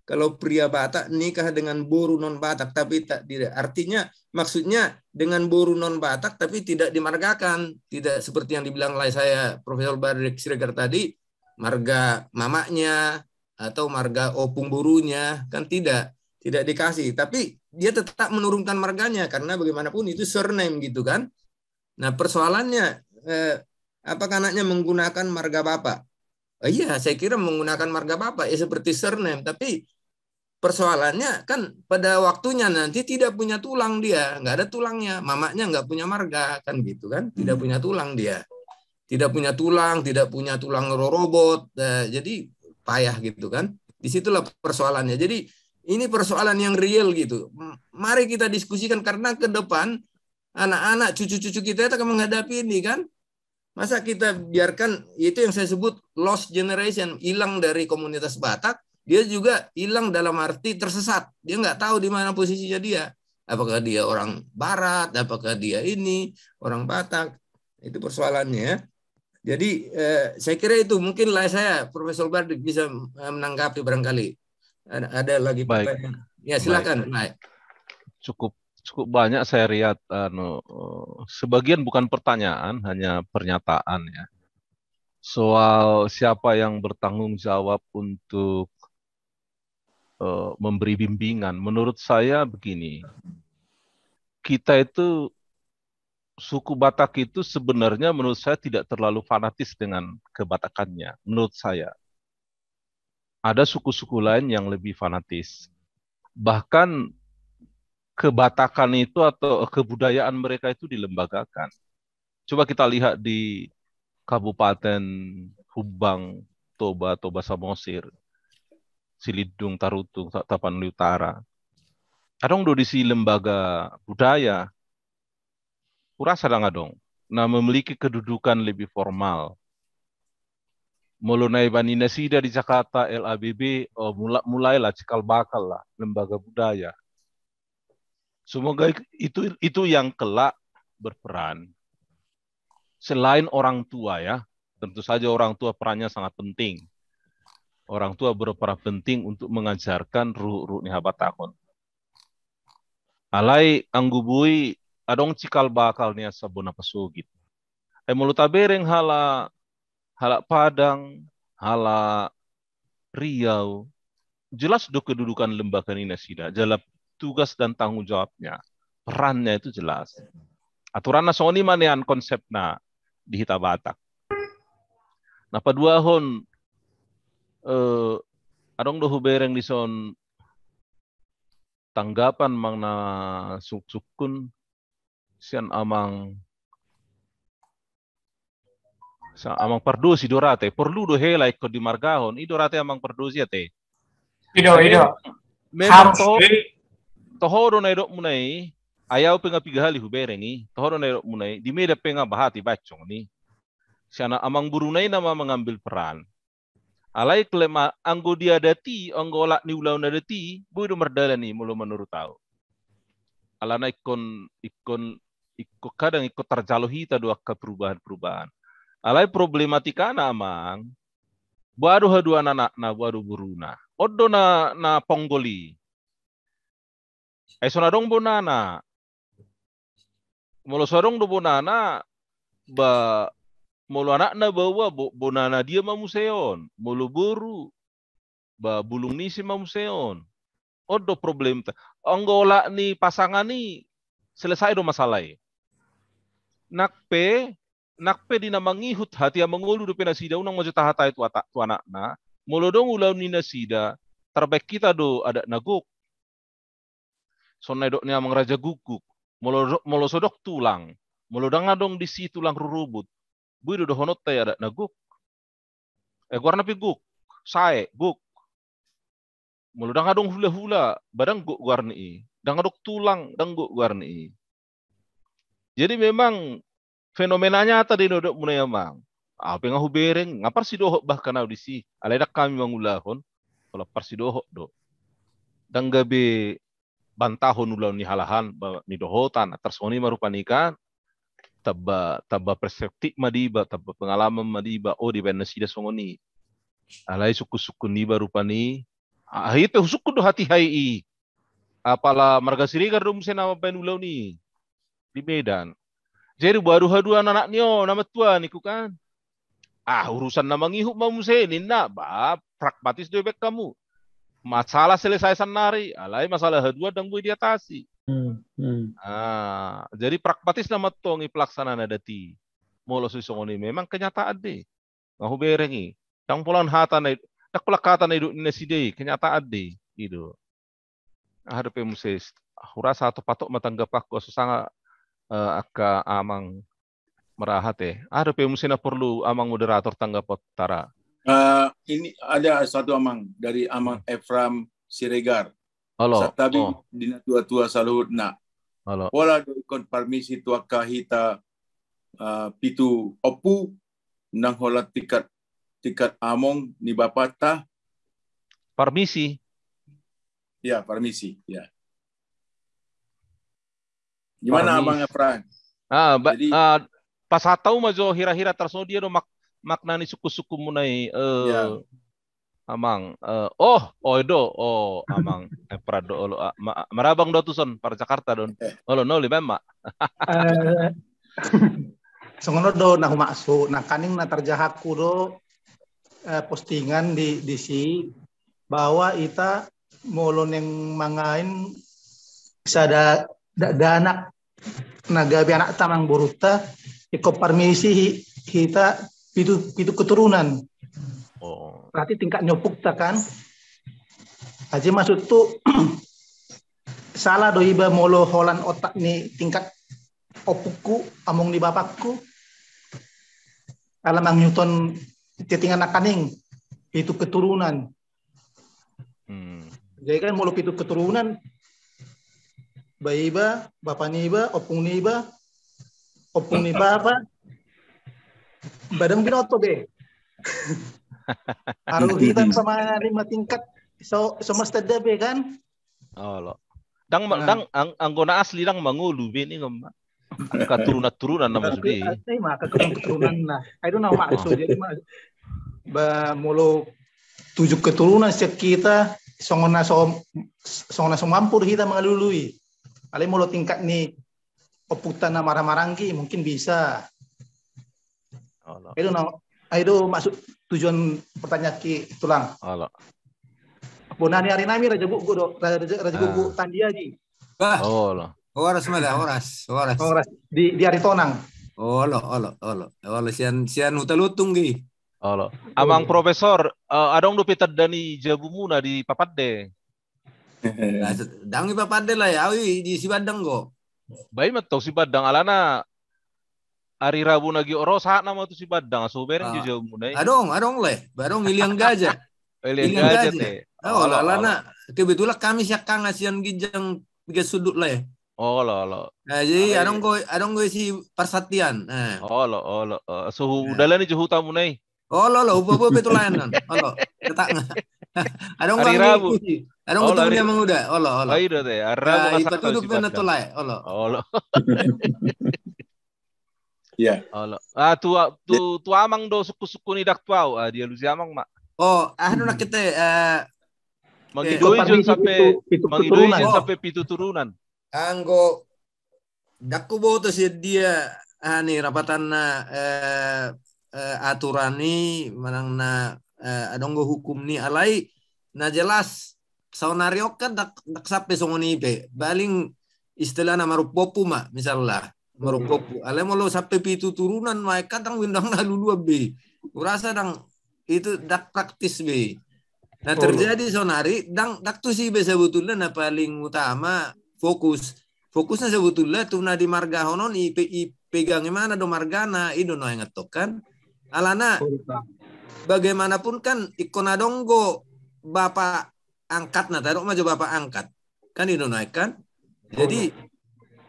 Kalau pria Batak nikah dengan buru non Batak tapi tak tidak artinya maksudnya dengan buru non Batak tapi tidak dimargakan, tidak seperti yang dibilang oleh saya Profesor Barik Siregar tadi, marga mamaknya atau marga opung burunya kan tidak tidak dikasih tapi dia tetap menurunkan marganya karena bagaimanapun itu surname gitu kan nah persoalannya eh, apakah anaknya menggunakan marga bapak? Oh, iya, saya kira menggunakan marga bapak ya seperti surname, tapi persoalannya kan pada waktunya nanti tidak punya tulang dia, nggak ada tulangnya. Mamanya nggak punya marga kan gitu kan, tidak hmm. punya tulang dia, tidak punya tulang, tidak punya tulang robot. eh, jadi payah gitu kan. Disitulah persoalannya. Jadi ini persoalan yang real gitu. Mari kita diskusikan karena ke depan anak-anak cucu-cucu kita itu akan menghadapi ini kan. Masa kita biarkan itu yang saya sebut lost generation hilang dari komunitas Batak dia juga hilang dalam arti tersesat. Dia nggak tahu di mana posisinya dia. Apakah dia orang Barat, apakah dia ini orang Batak? Itu persoalannya. Jadi eh, saya kira itu mungkin lah saya Profesor Bardik bisa menanggapi barangkali. Ada, lagi Baik. pertanyaan? Ya silakan. Baik. Cukup cukup banyak saya lihat anu sebagian bukan pertanyaan hanya pernyataan ya soal siapa yang bertanggung jawab untuk Eh, memberi bimbingan. Menurut saya begini, kita itu suku Batak itu sebenarnya menurut saya tidak terlalu fanatis dengan kebatakannya. Menurut saya ada suku-suku lain yang lebih fanatis. Bahkan kebatakan itu atau kebudayaan mereka itu dilembagakan. Coba kita lihat di Kabupaten Hubang, Toba, Toba Samosir Silidung, Tarutung, Tapanuli Utara. Kadang do si lembaga budaya, kurasa adong, nah memiliki kedudukan lebih formal. Mulai Banina Sida di Jakarta, LABB, oh, mulailah cikal bakal lah lembaga budaya. Semoga itu itu yang kelak berperan. Selain orang tua ya, tentu saja orang tua perannya sangat penting orang tua berperan penting untuk mengajarkan ruh-ruh ni habat tahun. Alai anggubui adong cikal bakal ni sabun apa sugit. Ai bereng hala hala Padang, hala Riau. Jelas do kedudukan lembaga ini sida, jelas tugas dan tanggung jawabnya. Perannya itu jelas. Aturan soni mana konsepna di hita batak. pada dua hon eh, adong dohu bereng di son tanggapan mangna suk-sukun sian amang sa amang perdu si dorate perlu do he like di margahon i dorate amang perdu si ate ido ido memang to tohoro na idok munai ayaw penga pigahali bereng ni tohoro na idok munai di meda penga bahati bacong ni sian amang burunai nama mengambil peran alai kelema anggo dati anggo lak niulaun adati buidu ni mulu menurut tau alana ikon ikon ikut kadang ikut terjaluhi dua ke perubahan-perubahan alai problematika na amang baru haduan anak na baru buruna oddo na na ponggoli esona dong bonana mulu sorong do bonana ba anak na bawa bonana dia museon mulu buru ba bulung nisi museon Odo problem ta. Anggola ni pasangan ni selesai do masalah. E. pe di nama ngihut hati yang mengulu do penasida unang mojo tahata itu e atak tu anakna. Molo dong ulau nina sida terbaik kita do ada naguk. Sonai amang mengraja guguk. mulu molo sodok tulang. mulu dong di si tulang rurubut bui do honot te ada na guk. E eh, gorna pi guk. Sae guk. Mulu dang adong hula hula badang guk warni i. Dang adok tulang dang guk warni i. Jadi memang fenomenanya tadi nodok emang Apa yang aku bereng, ngapar si dohok bahkan audisi. dak kami mangulahon, kalau parsi dohok do. dang gabe bantahon ulah ni halahan ni dohotan atas oni marupan ikan taba taba perspektif madiba taba pengalaman madiba oh di benda sida songoni alai suku-suku ni baru pani ah itu suku do hati hai apala marga siri dum sena ben ulau ni di Medan jadi baru hadu anak nio oh, nama tua niku kan ah urusan nama ngihuk mau musenin nak ba pragmatis bek kamu masalah selesai sanari alai masalah hadu dang diatasi Hmm. Hmm. Ah, jadi pragmatis nama tongi pelaksanaan ti. Molo susongoni memang kenyataan deh. Ngahu berengi. yang pulang hata na tak pula kata na hidup nasi deh kenyataan deh itu. Ada pemusis. Hura satu patok matanggapak kok sangat uh, eh, aka amang merahat eh. Ada pemusina perlu amang moderator tangga utara. Uh, eh, ini ada satu amang dari amang hmm. Efram Siregar. Alo. Satabi oh. dina tua tua nak, na. Alo. Wala do permisi tua kahita uh, pitu opu nang hola tiket tikat among ni bapata. Permisi. Ya, permisi. Ya. Gimana permisi. Abang Efran? Ah, ba, Jadi, ah, pas hatau jo hira-hira tersodia do mak, maknani suku-suku munai uh, ya amang uh, oh oido oh, oh amang eh, prado olo oh, uh, ah, ma, marabang dotuson para Jakarta don eh. olo oh, no lima ma uh, eh, sengono do nah maksud nah kaning na terjahaku do eh, postingan di di si bahwa ita molo yang mangain bisa ada da, anak, nagabi anak tamang buruta ikop permisi kita pitu pitu keturunan Oh. Berarti tingkat nyopuk tekan. Haji maksud tuh salah doiba molo holan otak nih tingkat opuku among di bapakku. ang Newton titingan nakaning itu keturunan. Hmm. Jadi kan molo itu keturunan bayi bapak niba opung niba opung niba apa? Badang binoto be. Arugitan iya, iya, iya. sa mga lima tingkat. So, so master dabe kan? Olo. Oh, dang, uh, dang, ang, ang guna asli lang mangulu, bini ka ma. Ang katurunan-turunan na masudi. Ay, makakaturunan na. I don't know, maksud. Jadi, ma, ba, mulu tujuh keturunan setiap kita, songona so, songona so mampur kita mengalului. Alay mulu tingkat ni oputan na marang-marangki mungkin bisa. Oh, no. I don't know. I don't maksud tujuan pertanyaan ki tulang. Allah. nani hari nami raja buku do raja, raja buku ah. tandia ji. Bah. Oh Allah. Oras malah oras oras. Oh, oras di di hari tonang. Oh Allah Allah Allah Allah sian sian hutalutung oh Allah. Amang oh. profesor uh, adong do peter dani na di papat de, nah, dangi de lah ya awi di badang go. Baik mah si badang alana hari Rabu orang saat nama tuh si badang sober ah. jauh muda. Adong, adong leh, barong ilian gajah. ilian gajah teh. Oh, lah lah nak Kebetulan kami siak kang asian gijang tiga sudut leh. Oh, lo lo. Nah, jadi adong iya. gue adong gue si persatian. Nah. Oh, oh, eh. Nah. Oh, lo oh lo. Suhu udah lah nih suhu tamu nih. Oh, lo lo. Ubu betul betul kan. Oh, lo. Tetang. Adong Ari Rabu. Adong oh, ketemu dia mang udah. Oh, iya, nah, lo oh lo. Ayo deh. Ari Rabu. Ipat tuh tuh lah. Oh, lo. Oh, lo. Iya. Yeah. Oh, no. Ah tua tu tu amang do suku-suku ni dak tuau. Ah dia luzi amang mak. Oh, anu nak kita uh, eh, mangidui eh, jun sampai mangidui jun oh. sampai pitu turunan. Anggo dakku boto si dia ah, ni rapatan na eh, eh, aturan ni manang na eh, adonggo hukum ni alai na jelas saunario kan dak dak sampai songoni be baling istilah nama rupopu ma misalnya merokok ale mau sampai itu turunan mereka tang windang lalu dua b urasa tang itu dak praktis b nah oh. terjadi sonari dang dak tu sih bisa betulnya na paling utama fokus fokusnya sebetulnya tuh na di marga honon i, i pegang mana do margana ido kan? oh, kan, kan no yang kan alana bagaimanapun kan donggo bapak angkat nah taruh maju bapak angkat kan ido naik kan jadi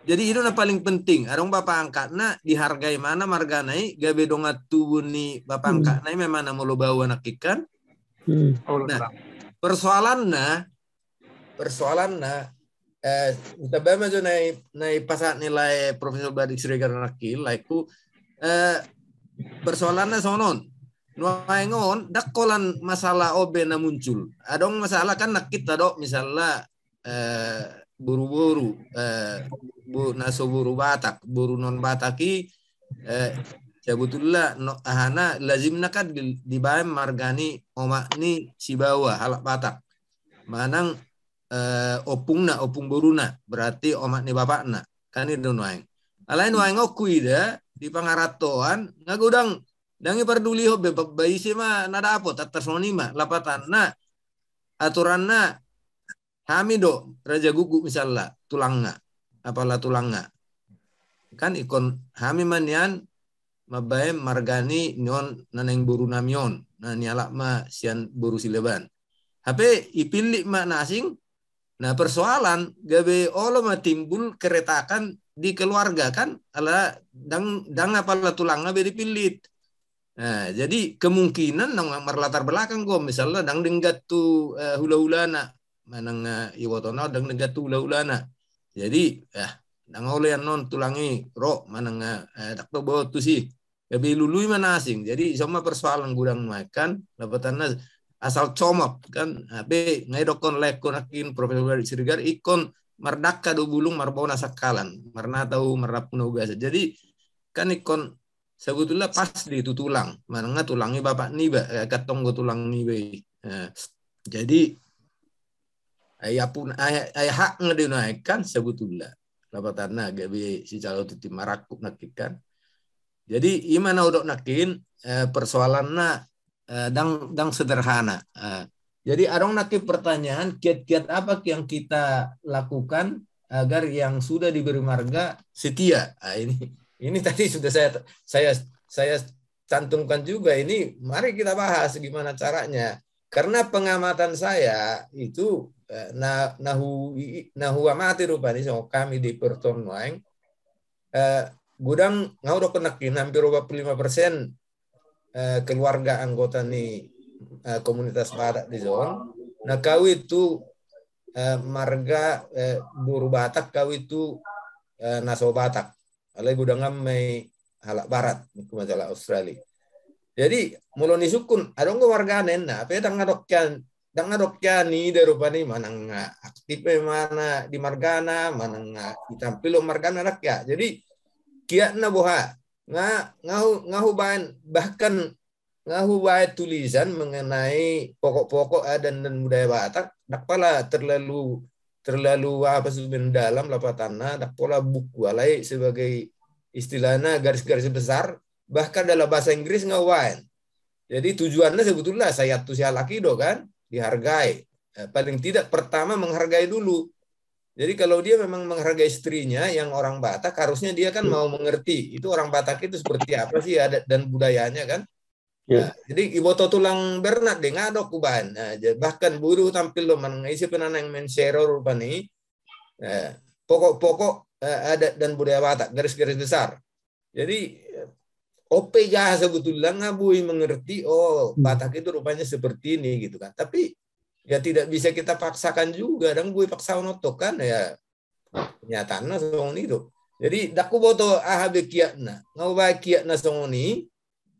jadi itu yang paling penting. Arung bapak angkat na dihargai mana marga naik, gabe dongat ni bapak hmm. angkat nai memang nama lo bawa anak ikan. persoalan hmm. oh, Nah, persoalannya persoalannya eh kita bawa maju naik naik pasak nilai profesional badik srigar naki laiku eh na sonon dak kolan masalah obe na muncul adong masalah kan nak kita dok misalnya eh buru-buru eh, bu buru batak buru non bataki eh, Jabutullah no, ahana lazim nakad di bawah margani omakni sibawa halak batak. Manang eh, opungna opung buruna berarti omak omakni bapakna. Kan itu nuaing. Alain nuaing aku da di pangaratoan ngagudang dangi perduli hobe bayi sih mah nada apa tatar sonima lapatan na aturan na Hamido Raja Gugu misalnya tulangnya apalah tulangnya kan ikon hamimanian mabae margani nyon naneng buru namion nah, na nialak ma sian buru sileban HP ipilik ma nasing nah persoalan gabe olo ma timbul keretakan di keluarga kan ala dang dang apalah tulangnya beri dipilit nah jadi kemungkinan nang marlatar belakang kok misalnya dang denggat tu uh, eh, hula hula nak manang eh, iwatona dang negatu laulana jadi ya nangole oleh non tulangi ro manang eh, eh, dakto bawa tu si lebih lului mana asing jadi sama persoalan gudang makan na asal comot kan abe ngaidokon lekon akin profesor sirigar ikon merdaka do bulung marbau nasakalan marna tahu merapun ugasa jadi kan ikon sebetulnya pas di itu tulang mana tulangnya bapak niba eh, katong go tulang niba jadi pun ayah, ayah hak ngedinaikan sebetulnya gak bi si calo titi marakup nakikan jadi imana udah nakin eh, persoalannya eh, dang dang sederhana eh, jadi arong naki pertanyaan kiat-kiat apa yang kita lakukan agar yang sudah diberi marga setia nah, ini ini tadi sudah saya saya saya cantumkan juga ini mari kita bahas gimana caranya karena pengamatan saya itu nahu nahu amati rupani so kami di Perton Wang eh, gudang ngau do kenakin hampir 25 persen eh, keluarga anggota ni eh, komunitas badak di zon nah kau itu marga buru batak kau itu naso batak oleh gudang mai halak barat itu masalah Australia jadi muloni sukun ada warga nena nah, apa yang ngadokkan tangarokyani darupani mananga aktipe mana di margana mananga ditampilo margana rakya jadi kiatna boha nga ngahu ngahu bahkan ngahu bae tulisan mengenai pokok-pokok adat dan budaya Batak dakpala terlalu terlalu apa sih tanah lapatana dakpala buku alai sebagai istilahnya garis-garis besar bahkan dalam bahasa Inggris ngawain jadi tujuannya sebetulnya saya tuh sih laki do kan dihargai. Eh, paling tidak pertama menghargai dulu. Jadi kalau dia memang menghargai istrinya yang orang Batak, harusnya dia kan hmm. mau mengerti itu orang Batak itu seperti apa sih adat dan budayanya kan. Ya. Nah, jadi iboto tulang bernat deh ngadok kuban. Nah, bahkan buruh tampil lo mengisi penanang mensero rupani. Nah, eh, pokok-pokok eh, adat dan budaya Batak garis-garis besar. Jadi Ope ya sebetulnya ngabui mengerti oh hmm. Batak itu rupanya seperti ini gitu kan. Tapi ya tidak bisa kita paksakan juga dan gue paksa notok kan ya nyatana song tuh. Jadi daku boto ahabe kiatna ngawa kiatna ini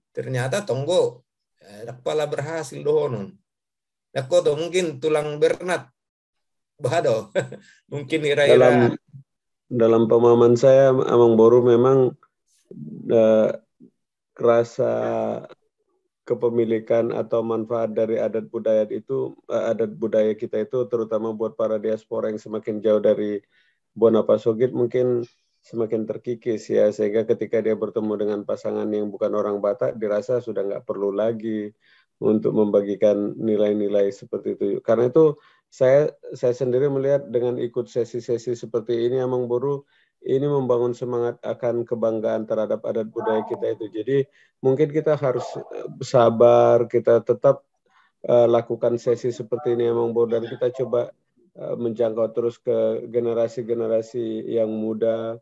ternyata tonggo ya, kepala berhasil dohonon. Daku tuh mungkin tulang Bernat bahado mungkin ira dalam, dalam pemahaman saya Amang Boru memang uh, rasa kepemilikan atau manfaat dari adat budaya itu eh, adat budaya kita itu terutama buat para diaspora yang semakin jauh dari Bonapasogit mungkin semakin terkikis ya sehingga ketika dia bertemu dengan pasangan yang bukan orang Batak dirasa sudah nggak perlu lagi untuk membagikan nilai-nilai seperti itu karena itu saya saya sendiri melihat dengan ikut sesi-sesi seperti ini Amang Boru ini membangun semangat akan kebanggaan terhadap adat budaya kita itu. Jadi mungkin kita harus eh, sabar, kita tetap uh, lakukan sesi seperti ini emang bodoh dan kita coba uh, menjangkau terus ke generasi-generasi yang muda,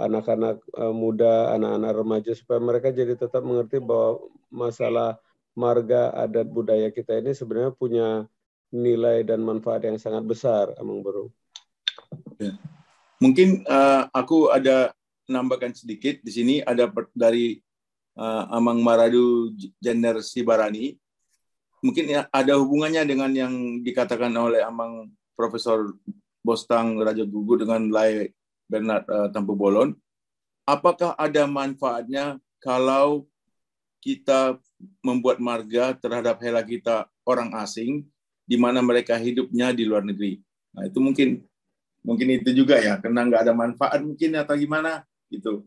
anak-anak uh, muda, anak-anak remaja supaya mereka jadi tetap mengerti bahwa masalah marga adat budaya kita ini sebenarnya punya nilai dan manfaat yang sangat besar, Amang Bro. Yeah. Mungkin uh, aku ada nambahkan sedikit di sini ada dari uh, Amang Maradu Jenner Sibarani. Mungkin ya, ada hubungannya dengan yang dikatakan oleh Amang Profesor Bostang Raja Gugu dengan Lai Bernard uh, Tampu Bolon. Apakah ada manfaatnya kalau kita membuat marga terhadap hela kita orang asing di mana mereka hidupnya di luar negeri? Nah, itu mungkin mungkin itu juga ya karena nggak ada manfaat mungkin atau gimana gitu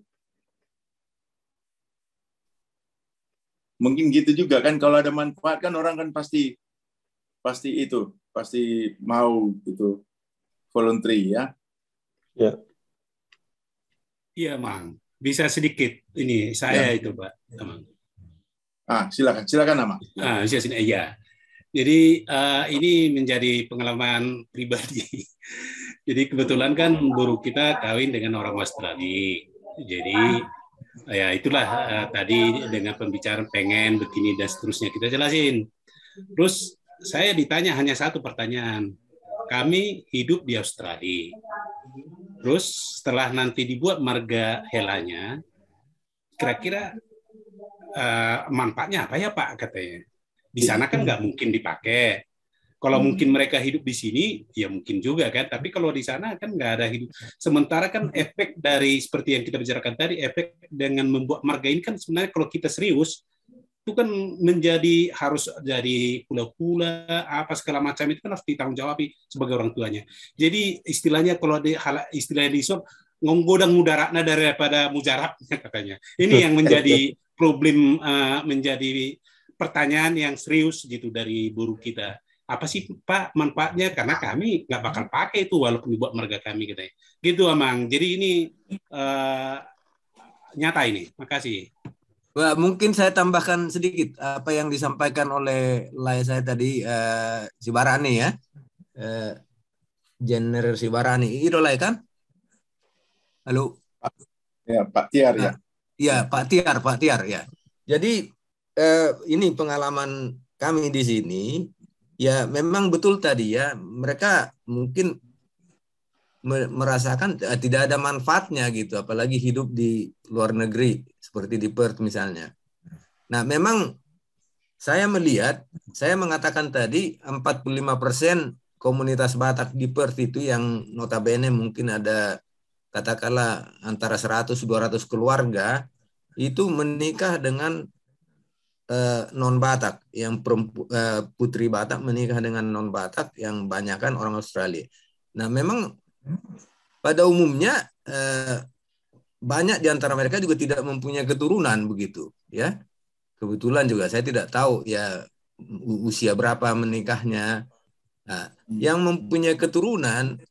mungkin gitu juga kan kalau ada manfaat kan orang kan pasti pasti itu pasti mau gitu voluntary ya ya iya mang bisa sedikit ini saya ya. itu pak iya, mang ah silakan silakan nama ah sini ya jadi uh, ini menjadi pengalaman pribadi Jadi kebetulan kan guru kita kawin dengan orang Australia. Jadi ya itulah uh, tadi dengan pembicaraan pengen begini dan seterusnya kita jelasin. Terus saya ditanya hanya satu pertanyaan. Kami hidup di Australia. Terus setelah nanti dibuat marga helanya, kira-kira uh, manfaatnya apa ya Pak katanya? Di sana kan nggak mungkin dipakai. Kalau hmm. mungkin mereka hidup di sini, ya mungkin juga kan. Tapi kalau di sana kan nggak ada hidup. Sementara kan hmm. efek dari seperti yang kita bicarakan tadi, efek dengan membuat marga ini kan sebenarnya kalau kita serius itu kan menjadi harus dari pula-pula apa segala macam itu kan harus ditanggung jawab sebagai orang tuanya. Jadi istilahnya kalau di istilahnya di shop ngonggodang mudaratna daripada mujarabnya katanya. Ini yang menjadi problem eh, menjadi pertanyaan yang serius gitu dari buruh kita apa sih Pak manfaatnya karena kami nggak bakal pakai itu walaupun dibuat mereka kami gitu ya. Gitu Amang. Jadi ini uh, nyata ini. Makasih. Wah, mungkin saya tambahkan sedikit apa yang disampaikan oleh lay saya tadi uh, eh, Barani ya. Uh, eh, Jenner Barani Itu lay kan? Halo. Ya, Pak Tiar ya. Ah, ya Pak Tiar, Pak Tiar ya. Jadi uh, ini pengalaman kami di sini ya memang betul tadi ya mereka mungkin merasakan eh, tidak ada manfaatnya gitu apalagi hidup di luar negeri seperti di Perth misalnya. Nah, memang saya melihat saya mengatakan tadi 45% komunitas Batak di Perth itu yang notabene mungkin ada katakanlah antara 100 200 keluarga itu menikah dengan uh, non Batak, yang perempu, uh, putri Batak menikah dengan non Batak yang banyakkan orang Australia. Nah, memang pada umumnya uh, banyak di antara mereka juga tidak mempunyai keturunan begitu, ya. Kebetulan juga saya tidak tahu ya usia berapa menikahnya. Nah, yang mempunyai keturunan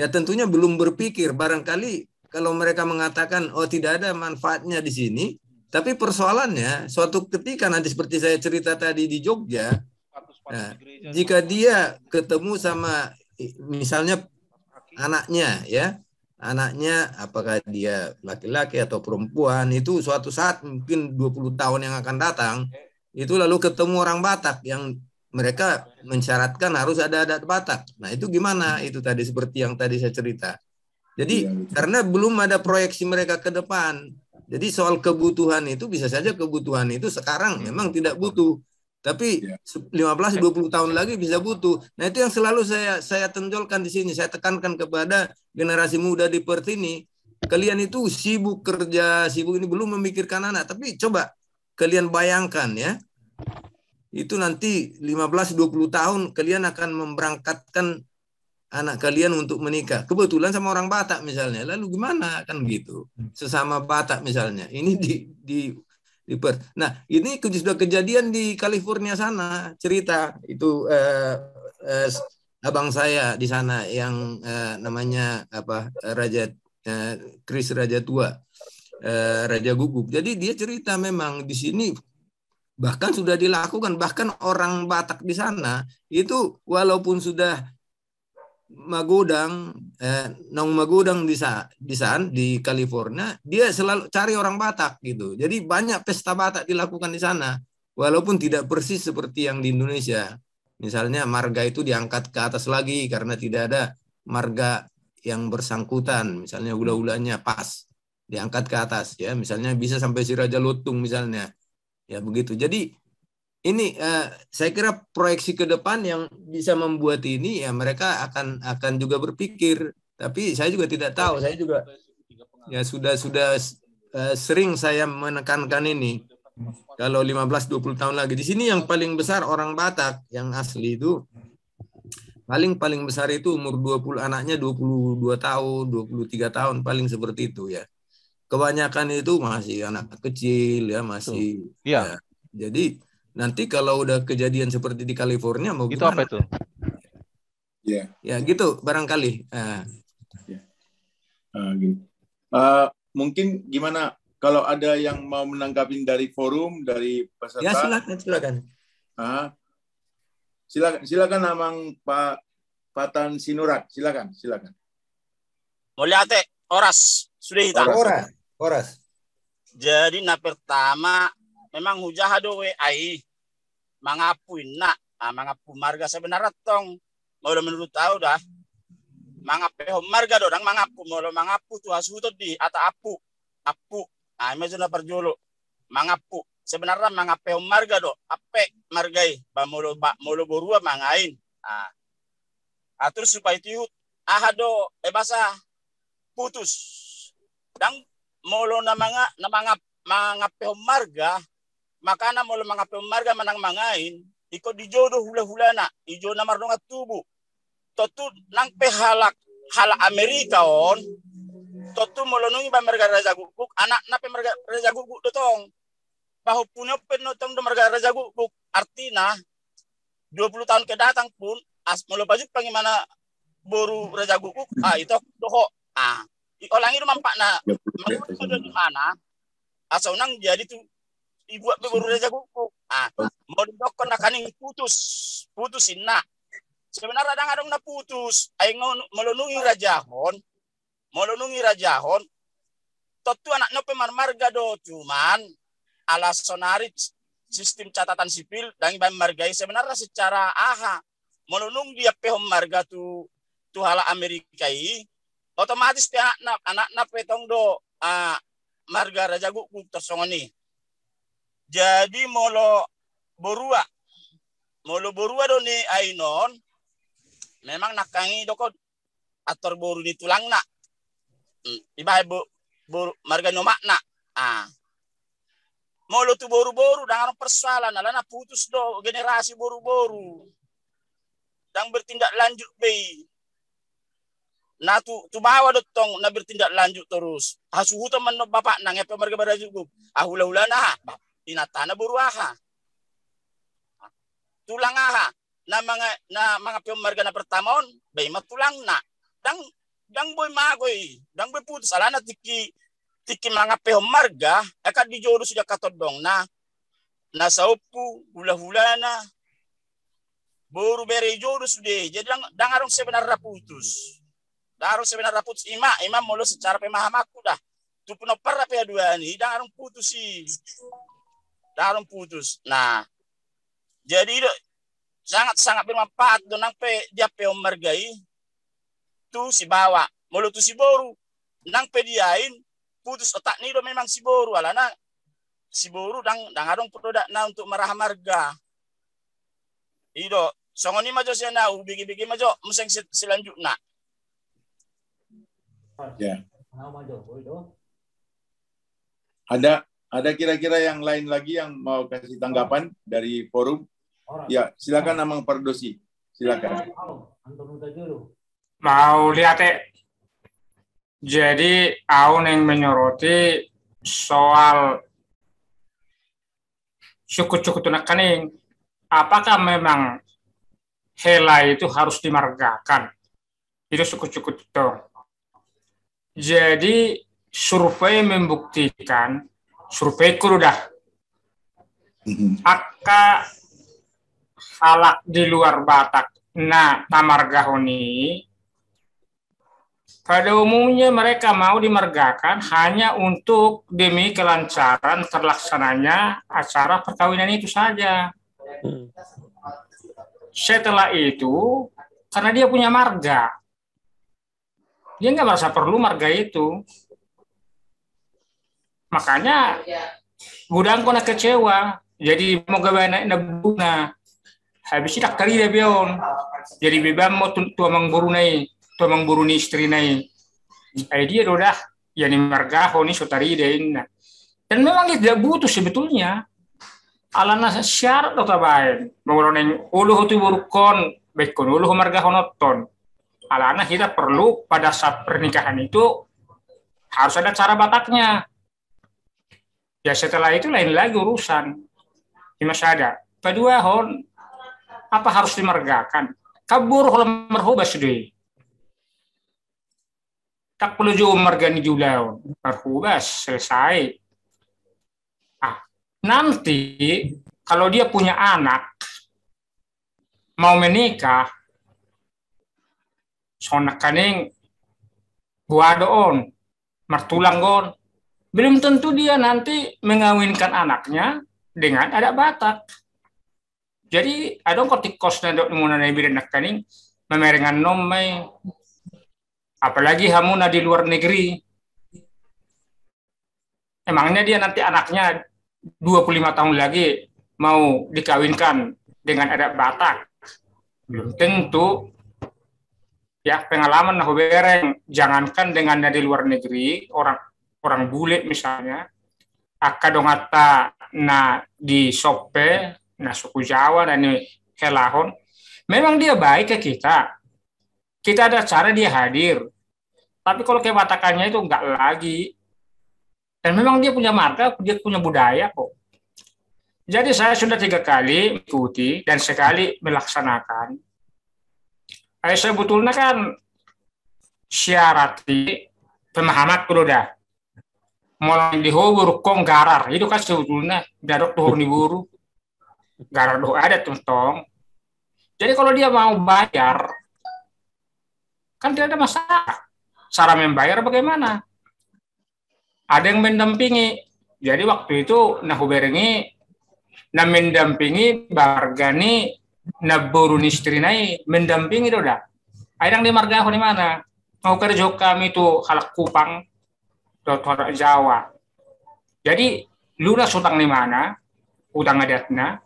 ya tentunya belum berpikir barangkali kalau mereka mengatakan oh tidak ada manfaatnya di sini tapi persoalannya, suatu ketika nanti seperti saya cerita tadi di Jogja, nah, jika dia ketemu sama misalnya anaknya ya, anaknya apakah dia laki-laki atau perempuan itu suatu saat mungkin 20 tahun yang akan datang eh. itu lalu ketemu orang Batak yang mereka mensyaratkan harus ada adat Batak. Nah, itu gimana? Hmm. Itu tadi seperti yang tadi saya cerita. Jadi iya, karena belum ada proyeksi mereka ke depan. Jadi soal kebutuhan itu bisa saja kebutuhan itu sekarang hmm. memang tidak butuh, tapi 15-20 ya. tahun lagi bisa butuh. Nah itu yang selalu saya saya tenjolkan di sini, saya tekankan kepada generasi muda di Pertini, kalian itu sibuk kerja, sibuk ini belum memikirkan anak, tapi coba kalian bayangkan ya, itu nanti 15-20 tahun kalian akan memberangkatkan anak kalian untuk menikah. Kebetulan sama orang Batak misalnya. Lalu gimana kan gitu. Hmm. Sesama Batak misalnya. Ini di di di Nah, ini sudah kejadian di California sana cerita itu eh, eh, abang saya di sana yang eh, namanya apa Raja eh, Chris Raja Tua. Eh, Raja Gugup. Jadi dia cerita memang di sini bahkan sudah dilakukan bahkan orang Batak di sana itu walaupun sudah magudang eh, nong magudang di sa di san di California dia selalu cari orang Batak gitu jadi banyak pesta Batak dilakukan di sana walaupun tidak persis seperti yang di Indonesia misalnya marga itu diangkat ke atas lagi karena tidak ada marga yang bersangkutan misalnya hula-hulanya pas diangkat ke atas ya misalnya bisa sampai si Raja Lotung misalnya ya begitu jadi ini uh, saya kira proyeksi ke depan yang bisa membuat ini ya mereka akan akan juga berpikir tapi saya juga tidak tahu saya juga ya sudah sudah uh, sering saya menekankan ini kalau 15-20 tahun lagi di sini yang paling besar orang Batak yang asli itu paling paling besar itu umur 20 anaknya 22 tahun 23 tahun paling seperti itu ya kebanyakan itu masih anak kecil ya masih ya, ya. jadi Nanti kalau udah kejadian seperti di California mau gitu apa itu? Ya. Ya gitu barangkali. Uh. Ah. Yeah. Uh, ah, gini. Gitu. Uh, ah, mungkin gimana kalau ada yang mau menanggapi dari forum dari peserta? Ya silakan silakan. Uh, silakan silakan namang Pak Patan Sinurat silakan silakan. Mulyate oras sudah hitam. Oras oras. Jadi nah pertama memang hujahado we ai mangapu inna ah, mangapu marga sebenarnya tong mau menurut tau dah mangapu eh, marga do orang mangapu, mau mau mangapu tuh tu tuh di ata apu apu ah mezo perjulu perjolo mangapu sebenarnya mga marga do ape margai ba molo ba molo borua mangain ah atur ah, supaya itu ahado ebasa eh, putus dang molo namanga namanga na marga, mga marga makana mo mga pemarga manang mangain iko di jodo hula-hulana ijo na marnonga tubo totu nang pehalak hala Amerika on totu molonungi ba merga raja guguk anak na pemerga raja guguk dotong bahwa punya penotong do merga raja guguk artina dua puluh tahun ke datang pun as molo baju pangimana boru raja guguk hmm. ah itu doho ah olangi rumah mampak na mana asal nang jadi tuh dibuat berburu raja kuku. Ah, mau didokon nak kan putus, putusin nak. Sebenarnya ada ngadong na putus, ay melunungi raja hon, melunungi raja hon. Totu anak nope marmarga do, cuman alas sonarit sistem catatan sipil dan bahan margai sebenarnya secara aha melunung dia pehom marga tu tu hala Amerika i otomatis dia anak anak petong do ah, marga raja guk tersongoni jadi molo borua molo borua do ni ainon memang nakangi doko ator boru di tulang nak hmm, iba bu boru marga nyomak nak ah molo tu boru-boru orang anu persoalan alana putus do generasi boru-boru dan bertindak lanjut be nah tu tu bawa do tong na bertindak lanjut terus asuhu teman bapak nang ya baraju ah ahula ulah bapak hinatana buruaha. Tulangaha na mga na mga marga na pertamon bay matulang na dang dang boy magoy dang boy putus alana tiki tiki mga marga, akad di jodo sudah katodong na na saupu hula-hula na boru bere jodo sudah jadi dang dang sebenar sebenarnya putus darong sebenarnya putus ima ima mulu secara pemahamaku dah tu puno para pe dang arong putus si Tarung putus. Nah, jadi itu sangat-sangat bermanfaat donang pe dia pe mergai tu si bawa mulu tu si boru nang pe diain putus otak ni do memang si boru alana si boru dang dang adong produk na untuk marah marga ido songon ni majo siana ubigi bigi majo museng selanjutnya ya yeah. ada ada kira-kira yang lain lagi yang mau kasih tanggapan Orang. dari forum? Orang. Ya, silakan Amang Pardosi. Silakan. Mau lihat ya. Jadi, Aun yang menyoroti soal suku-suku tunak kening, apakah memang hela itu harus dimargakan? Itu suku-suku itu. Jadi, survei membuktikan Survei udah mm-hmm. akan halak di luar Batak nah Tamar Gahoni pada umumnya mereka mau dimergakan hanya untuk demi kelancaran terlaksananya acara perkawinan itu saja. Setelah itu, karena dia punya marga, dia nggak merasa perlu marga itu. Makanya gudang nak kecewa. Jadi mau gabana na bunga Habis itu kari dia bion. Jadi bebam mau amang buru nai, amang buru ni istri nai. Ai dia dodah yani margaho oh ni sutari dia Dan memang dia tidak butuh sebetulnya. Alana syarat atau baik. yang ulu oh, hutu burukon, baik kon ulu oh, margaho noton. Alana kita perlu pada saat pernikahan itu harus ada cara bataknya. Ya setelah itu lain lagi urusan di ada. Kedua hon apa harus dimergakan? Kabur kalau merubah sedih. Tak perlu juga mergani julau Merubah selesai. Ah, nanti kalau dia punya anak mau menikah, sonak kaning buah doon, mertulang gon, belum tentu dia nanti mengawinkan anaknya dengan adat Batak. Jadi ada kotikos dan dok mengenai bidan kaning memeringan nomai apalagi hamuna di luar negeri. Emangnya dia nanti anaknya 25 tahun lagi mau dikawinkan dengan adat Batak? Belum tentu. Ya, pengalaman nahu bereng jangankan dengan dari luar negeri, orang orang bule misalnya, akadongata na di Sope, na suku Jawa, dan kelahon. Helahon, memang dia baik ke kita. Kita ada cara dia hadir. Tapi kalau kebatakannya itu enggak lagi. Dan memang dia punya marka, dia punya budaya kok. Jadi saya sudah tiga kali ikuti dan sekali melaksanakan. Saya sebetulnya kan syarat pemahamat kuda mulai dihobur kong garar itu kan sebetulnya dadok tuh diburu garar tuh ada tong jadi kalau dia mau bayar kan tidak ada masalah cara membayar bagaimana ada yang mendampingi jadi waktu itu nah berengi nah mendampingi bargani nah buru istri naik mendampingi doda ada yang di marga aku di mana mau kerja kami itu halak kupang Dr. Zawa. Jadi lunas utang di mana, utang adatnya,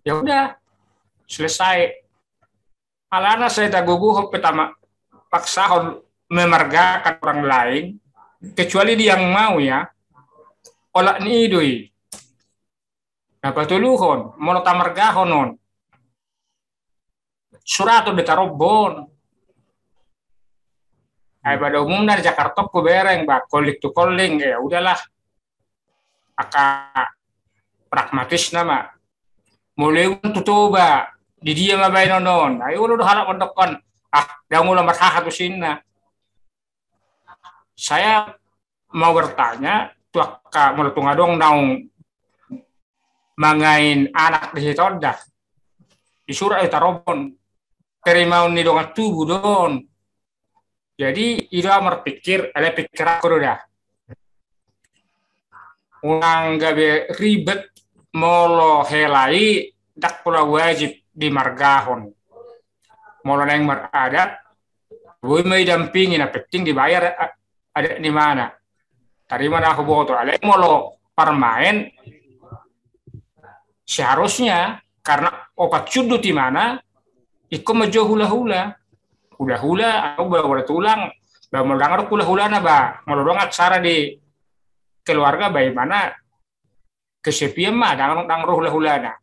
ya udah selesai. Alana saya tak gugup pertama paksa memergakan orang lain, kecuali dia yang mau ya, olak ni idui. Dapat tuluhon, Surat non. Suratul bon, Nah, pada umumnya di Jakarta ku bereng, bak kolik tu koling ya udahlah. Aka pragmatis nama. Mulai untuk coba di dia mah bayi nonon. Ayo udah halak mendekon. Ah, dah ulah merhah ke sini. Saya mau bertanya, tuak ka meletung adong naung mangain anak di situ dah. Di surat itu eh, tarobon. Terima ni dongat tubuh don jadi itu merpikir pikir, ada pikir aku udah. gak gabe ribet molo helai dak pula wajib di margahon. Molo neng mar gue mau dampingi apa penting dibayar ada di mana. Tadi mana aku bawa tuh? ada molo permain seharusnya karena opat cudu di mana, ikut menjauh hula-hula kuda hula aku bawa tulang bawa dengar kuda hula naba merdang cara di keluarga bagaimana kesepian ya, mah dengar hula hula napa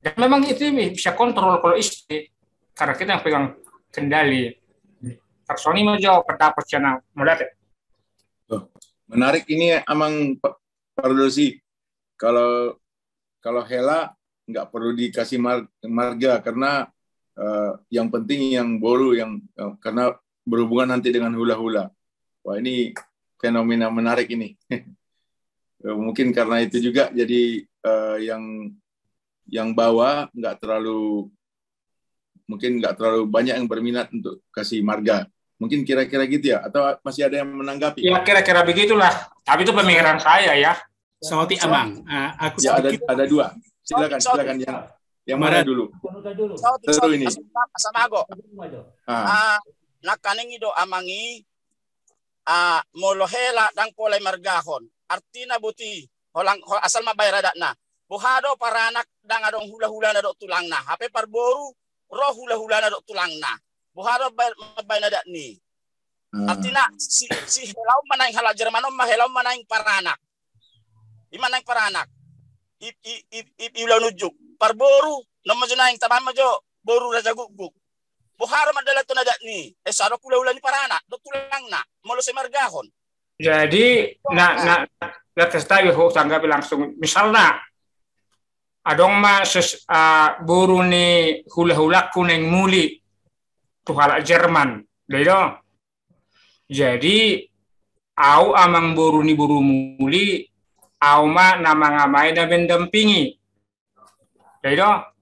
dan memang itu bisa kontrol kalau istri karena kita yang pegang kendali Tersoni mau jawab pendapat channel melihat ya? menarik ini emang Pardosi kalau kalau Hela nggak perlu dikasih marga karena uh, yang penting yang baru yang uh, karena berhubungan nanti dengan hula-hula. Wah ini fenomena menarik ini. Eh, mungkin karena itu juga jadi uh, yang yang bawa nggak terlalu mungkin nggak terlalu banyak yang berminat untuk kasih marga. Mungkin kira-kira gitu ya, atau masih ada yang menanggapi? Ya kira-kira begitulah. Tapi itu pemikiran saya ya. Soti Amang, uh, aku ya, ada, ada dua. Silakan, silakan yang yang mana dulu? Seru ini. Sama ago. Ah. Nakaning ido amangi ah molohela dang polai margahon. Artina buti holang asal mabayar na. Buhado para anak dang adong hula-hula na dok tulang na. Hape parboru roh hula-hula na dok tulang na. Buhado mabayar na ni. Artina si, si helaw manaing halal helau mana manaing para anak. Imanang para anak. Ip, ip, ip, ip, ip, parboru nama naing taban jo boru raja guguk buhar madala nadak ni eh sarok kula ulani parana do tulang na molo semargahon jadi nak nah. nak na testa yo tanggapi langsung misalnya adong ma ses boru ni hula hula kuning muli tuhala Jerman Dedo. Jadi au amang boru ni boru muli au ma nama ngamai na bendampingi jadi đó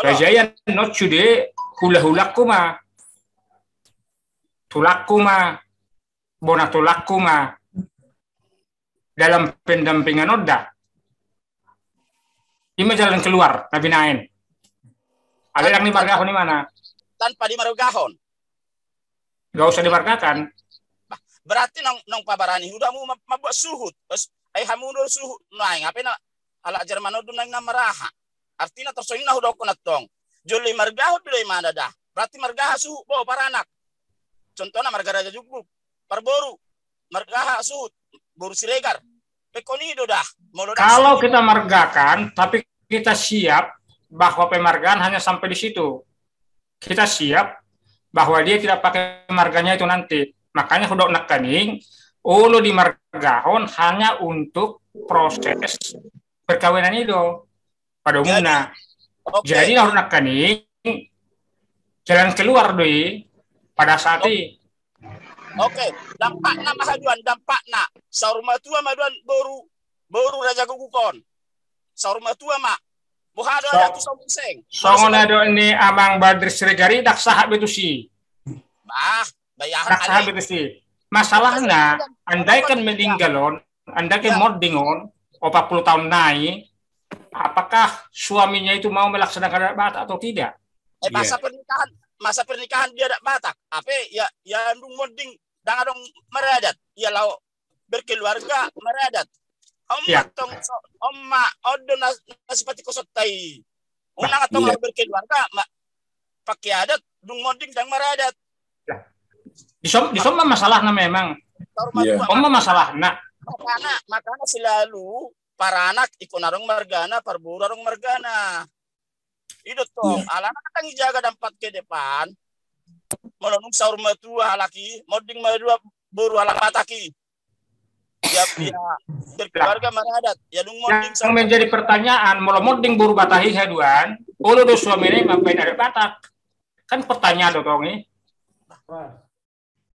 saya jaya not cude chủ hula hula kuma tulak kuma bona tulak kuma dalam pendampingan noda ini jalan keluar tapi nain ada yang di margahon di mana tanpa di margahon gak usah dimargakan berarti nong nong pabarani udah mau mabuk suhut terus ayah hamunul suhut nain apa nak ala Jerman udah nang namaraha artinya tersoingna hudo konak tong juli margaho pilih mana dah berarti margaha suhu bo para anak contohnya margara jukbuk parboru margaha suhu boru siregar pekonido dah kalau kita margakan tapi kita siap bahwa pemargaan hanya sampai di situ kita siap bahwa dia tidak pakai marganya itu nanti makanya hudok nakaning ulu di margahon hanya untuk proses perkawinan itu pada umumnya. Okay. Jadi orang akan jalan keluar doi pada saat ini. Oke, okay. dampaknya mahaduan, dampaknya. matua maduan baru baru raja gugukon. matua mak. ada so, aku seng. Songona ada ini abang Badri seregari tak sah betu si. Bah, bayar. tak sah betu si. Masalahnya, andaikan kan meninggalon, andaikan kan ya. mordingon, 40 tahun naik, apakah suaminya itu mau melaksanakan adat Batak atau tidak. Eh, masa yeah. pernikahan masa pernikahan dia adat Batak. Apa ya ya dong mending dang adong meradat. Ya lau berkeluarga meradat. Om yeah. tong so, ma odo nas, nasipati kosotai. nah, atong yeah. berkeluarga ma, pakai adat dong mending dan meradat. Yeah. Disom disom masalah na memang. yeah. Om masalah nak makanya makanya selalu para anak narung mergana, narung mergana. Itu tong, yeah. alana katang jaga dampak ke depan. Melonong sahur matua halaki, moding madua buru halak mataki. Ya, ya berkeluarga meradat. Ya dong moding Yang menjadi pertanyaan, mau moding buru batahi haduan, ulu do ini ngapain ada batak? Kan pertanyaan dong ini. Eh.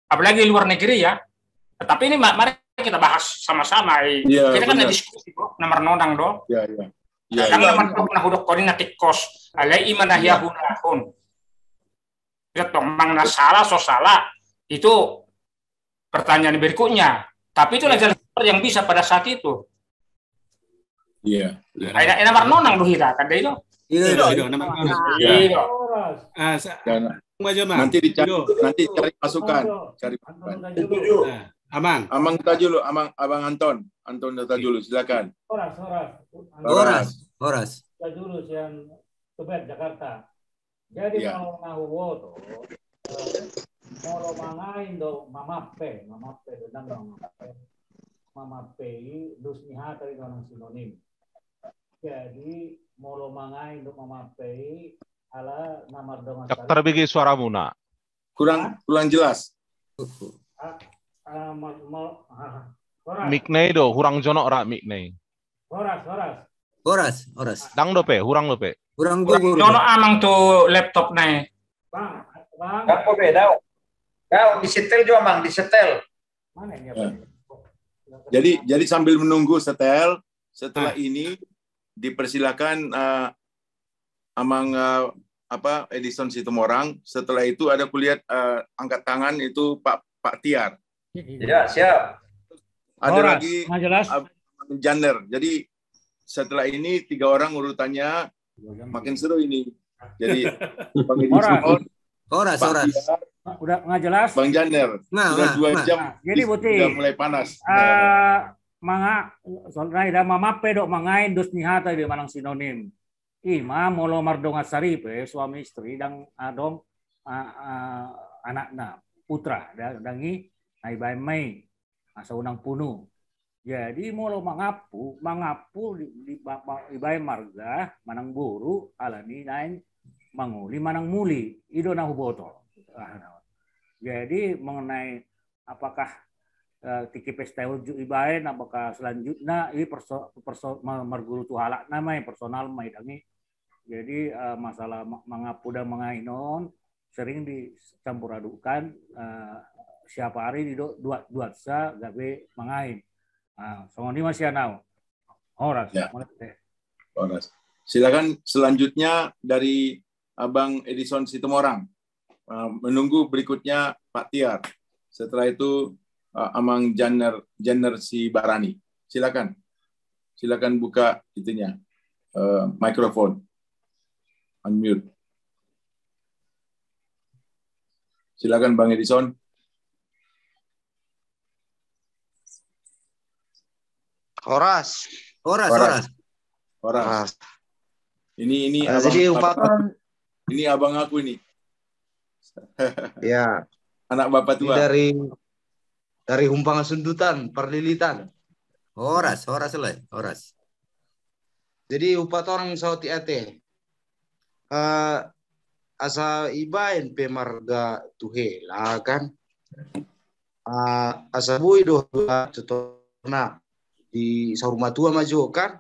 Apalagi luar negeri ya. Tapi ini mari kita bahas sama-sama. Ya, kita bener. kan ada diskusi bro, nomor nonang iya, iya. iya, ya, dong. Ya, ya. Ya, Kadang ya. mana na hudok kori nanti kos, alai Alay ima na hiyahu na mang so salah. Itu pertanyaan berikutnya. Tapi itu legal yang bisa pada saat itu. Iya. Yeah. Ay, nomor nonang do hira kan dilo. Iya, iya, iya, Iya. Nanti dicari, nanti cari masukan, cari masukan. Amang. Amang Tajulu, Amang Abang Anton. Anton Tajulu, silakan. Horas, Horas. Horas, Horas. Tajulu yang Tebet, Jakarta. Jadi ya. mau nahuwo to, eh, mau mangain do mamape, mamape do nang mamape. Mamape dus nihat dari orang sinonim. Jadi mau mangain do mamape ala do dongan. Dokter bagi suaramu nak. Kurang kurang jelas. Ah? Miknei do hurang jono ora miknei. Horas, horas. Horas, horas. Dang dope, hurang dope. Hurang dope. Jono amang tu laptop nai. Bang, bang. Gak be dao. Kau disetel jo amang disetel. Mana dia? Ya. Jadi jadi sambil menunggu setel, setelah ah. ini dipersilakan uh, amang uh, apa Edison situ orang. Setelah itu ada kulihat uh, angkat tangan itu Pak Pak Tiar. Iya. Ya, siap. Ada Horas, lagi jelas. janner. Jadi setelah ini tiga orang urutannya makin seru ini. Jadi Bang Edi Horas. Horas, udah nggak jelas. Bang janner. Nah, udah nah, nah, dua nah. jam. Nah, jadi Buti. Udah mulai panas. Uh, Manga, soalnya mama pedok mangain dus nihata di manang sinonim. Ima molo sari saripe suami istri dan adong ah, uh, ah, uh, ah, anak nah putra dangi Naibai Mei, asa unang puno. Jadi mulu mangapu, mangapu di, di, di, ibai marga, manang buru, alani lain manguli, manang muli, ido nahu botol. Jadi mengenai apakah uh, tiki pesta wujud ibai, apakah selanjutnya ini perso, perso, merguru tuhalak namai personal maidangi. Jadi uh, masalah mangapu dan mengainon sering dicampur adukan uh, siapa hari di dua dua sa gabe mangain. Ah, songon ini masih anau. Horas. Ya. Horas. Silakan selanjutnya dari Abang Edison Situmorang. Ah, menunggu berikutnya Pak Tiar. Setelah itu ah, Amang Janner Janner si Barani. Silakan. Silakan buka itunya. Uh, mikrofon. Unmute. Silakan Bang Edison. Horas. Horas, Horas. Horas. Horas. Ini ini nah, abang, jadi upakan ini abang aku ini. ya. Anak bapak tua. Ini dari dari humpang sundutan, perlilitan. Horas, horas lah, horas. Jadi upat orang sauti ate. Uh, asa ibain pemarga tuhe lah kan. Uh, asa bui doa tutona di saurma tua majokan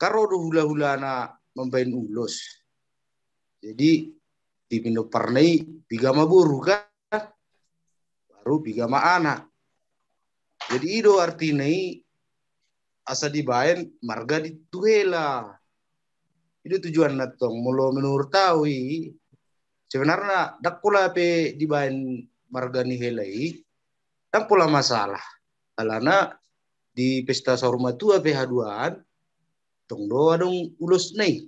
karo hula hula na membain ulos, jadi di pindo parnei bigama buru kan baru bigama anak jadi ido artinya asa dibain marga tuhela itu tujuan natong mulo menurut tawi sebenarnya dakula pe dibain marga helai dan pula masalah Alana di pesta tua PH2an tong do adong ulos nai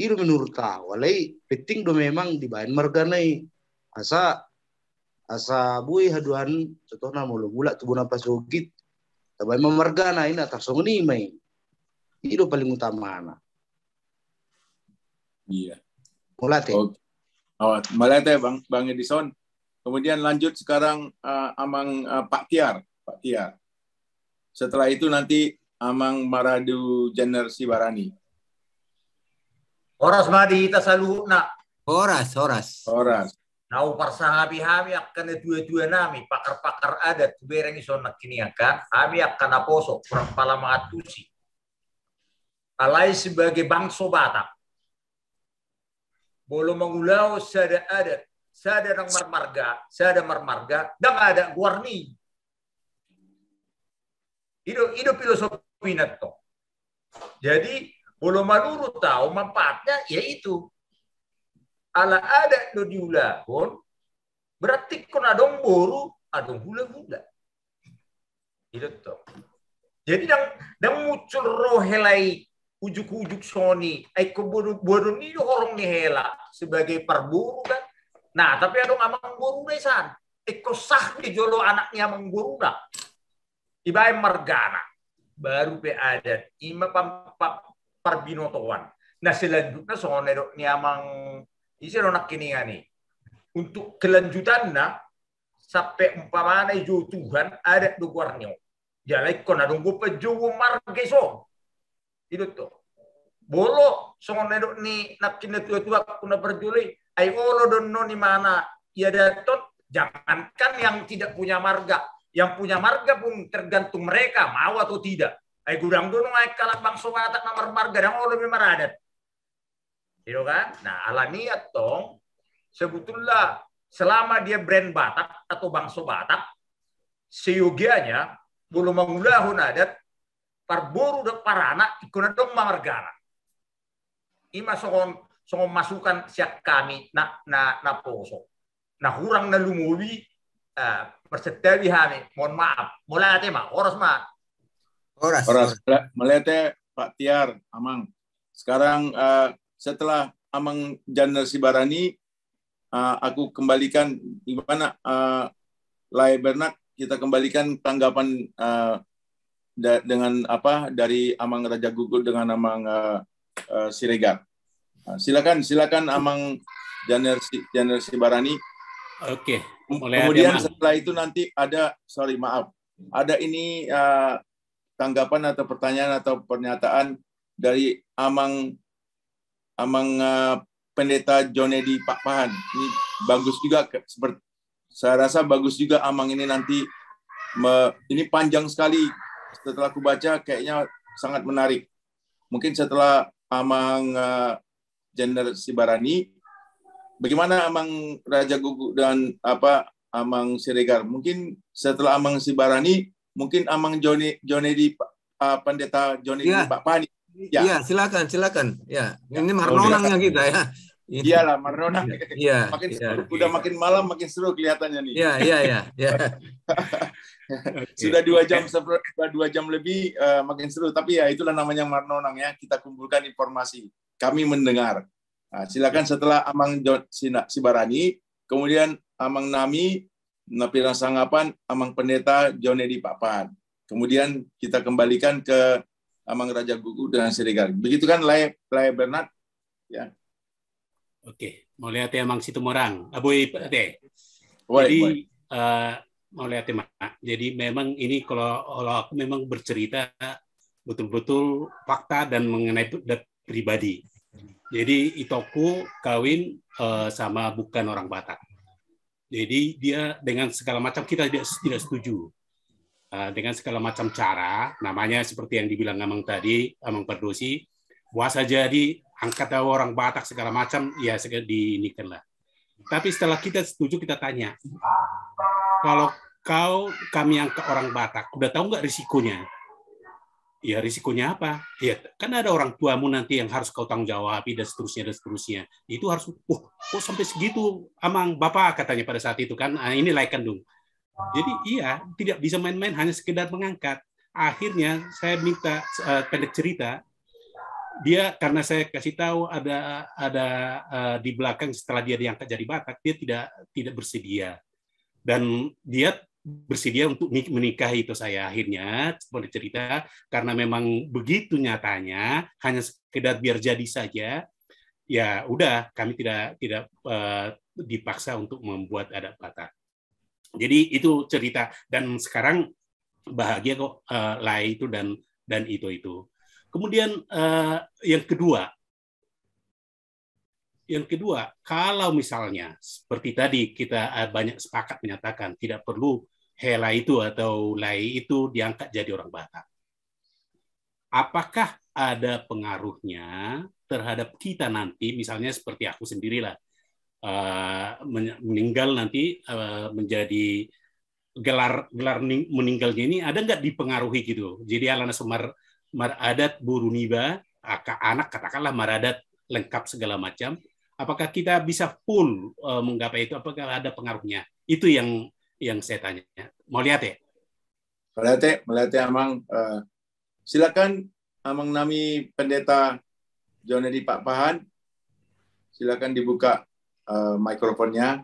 itu menurut ta walai penting do memang di bahan marga nai asa asa bui haduan contohna mulu gula tubuh napas rogit tabai marga na ina tasong ni mai itu paling utama na iya mulate Oh, mulate Bang Bang Edison. Kemudian lanjut sekarang uh, amang uh, Pak Tiar, Pak Tiar. Setelah itu nanti Amang Maradu Jenner Sibarani. Horas madi nak. Horas, horas. Horas. Nau persahabi kami akan dua-dua nami pakar-pakar adat bereng iso nakini akan kami akan aposo kurang pala matusi. Alai sebagai bangso Batak. Bolo mengulau sada adat, sada nang marmarga, sada marmarga, dan ada guarni itu itu filosofi nato. Jadi belum manuru tahu manfaatnya yaitu ala ada dodiula pun berarti kon adong boru adong hula hula. Itu toh. Jadi dang dang muncul roh helai ujuk-ujuk Sony, ay boru boru ni orang ni hela sebagai perburu kan. Nah, tapi ada ngamang buru desan, Eko eh, sah di jolo anaknya mengguru dah. Ibae Margana, baru pe adat, ima Parbino parbinotoan. Nah selanjutnya ni amang isi nak kini ani. Untuk kelanjutan kelanjutannya sampai umpamana jo Tuhan ada guarnyo Jalai kona dunggu pejuwu margeso. Itu tuh. Bolo soalnya ni nak kini tua-tua kuna perjuli Ayo lo donno ni mana? ia datot jangankan yang tidak punya marga, yang punya marga pun tergantung mereka mau atau tidak. Ay gudang dulu naik kalak bangso atak nomor marga yang lebih meradat, Gitu kan? Nah alamiat tong sebetulnya selama dia brand Batak atau bangso Batak, seyogianya belum mengulahun adat parburu dek parana ikuna dong mangargana. Ima songon songon masukan siak kami nak nak nak poso. nak kurang na lumuwi eh, persetel hari, mohon maaf mulai tema oras ma oras oras melete Pak Tiar Amang sekarang uh, setelah Amang Janda Barani, uh, eh, aku kembalikan gimana uh, eh, Lai Bernak kita kembalikan tanggapan uh, da dengan apa dari Amang Raja Gugur dengan Amang uh, uh, Siregar. Uh, silakan silakan Amang Janersi Janer Barani. Oke. Okay. Boleh Kemudian setelah itu nanti ada sorry maaf ada ini uh, tanggapan atau pertanyaan atau pernyataan dari Amang Amang uh, Pendeta Jonedi Pak Pahan. Ini bagus juga seperti saya rasa bagus juga Amang ini nanti me, ini panjang sekali setelah aku baca kayaknya sangat menarik. Mungkin setelah Amang uh, eh, Jenner Sibarani bagaimana Amang Raja Gugu dan apa Amang Siregar? Mungkin setelah Amang Sibarani, mungkin Amang Joni Joni di uh, Pendeta Joni ya. Pak Pani. Ya. ya, silakan, silakan. Ya, ya. ini oh, marnonangnya oh, kita ya. Iyalah Maradona. Iya, iya. makin ya, seru, ya. udah makin malam makin seru kelihatannya nih. Iya, iya, iya. Ya. Sudah dua jam dua jam lebih uh, makin seru. Tapi ya itulah namanya Marnonang ya. Kita kumpulkan informasi. Kami mendengar. Nah, silakan setelah Amang Sibarani, kemudian Amang Nami, Napiran Sangapan, Amang Pendeta John Edi Papan. Kemudian kita kembalikan ke Amang Raja Gugu dengan Serigar. Begitu kan Lai, Lai Bernard? Ya. Oke, mau lihat ya amang Situmorang. Abu Ipate. Jadi Uh, mau lihat ya Mak. Jadi memang ini kalau, kalau aku memang bercerita betul-betul fakta dan mengenai pribadi jadi Itoku kawin uh, sama bukan orang Batak. Jadi dia dengan segala macam kita tidak, tidak setuju. Uh, dengan segala macam cara, namanya seperti yang dibilang Amang tadi, Amang Perdosi, puasa jadi angkat orang Batak segala macam, ya diinikan lah. Tapi setelah kita setuju, kita tanya, kalau kau kami yang ke orang Batak, udah tahu nggak risikonya? ya risikonya apa? Ya, kan ada orang tuamu nanti yang harus kau tanggung jawab, dan seterusnya dan seterusnya. Itu harus, oh, kok sampai segitu, amang bapak katanya pada saat itu kan, nah, ini like kandung. Jadi iya, tidak bisa main-main hanya sekedar mengangkat. Akhirnya saya minta uh, pendek cerita. Dia karena saya kasih tahu ada ada uh, di belakang setelah dia diangkat jadi Batak, dia tidak tidak bersedia. Dan dia bersedia untuk menikah itu saya akhirnya seperti cerita karena memang begitu nyatanya hanya sekedar biar jadi saja ya udah kami tidak tidak uh, dipaksa untuk membuat adat Batak. Jadi itu cerita dan sekarang bahagia kok uh, itu dan dan itu itu. Kemudian uh, yang kedua yang kedua, kalau misalnya seperti tadi kita banyak sepakat menyatakan tidak perlu Hela itu atau Lai itu diangkat jadi orang Batak. Apakah ada pengaruhnya terhadap kita nanti, misalnya seperti aku sendirilah, eh, meninggal nanti eh, menjadi gelar gelar meninggalnya ini ada nggak dipengaruhi gitu? Jadi Alana Semar Maradat Buruniba, anak katakanlah Maradat lengkap segala macam, apakah kita bisa full eh, menggapai itu? Apakah ada pengaruhnya? Itu yang yang saya tanya. Mau lihat ya? ya, melihat ya, Amang. Uh, silakan Amang Nami Pendeta Jonedi Pak Pahan. Silakan dibuka eh, mikrofonnya.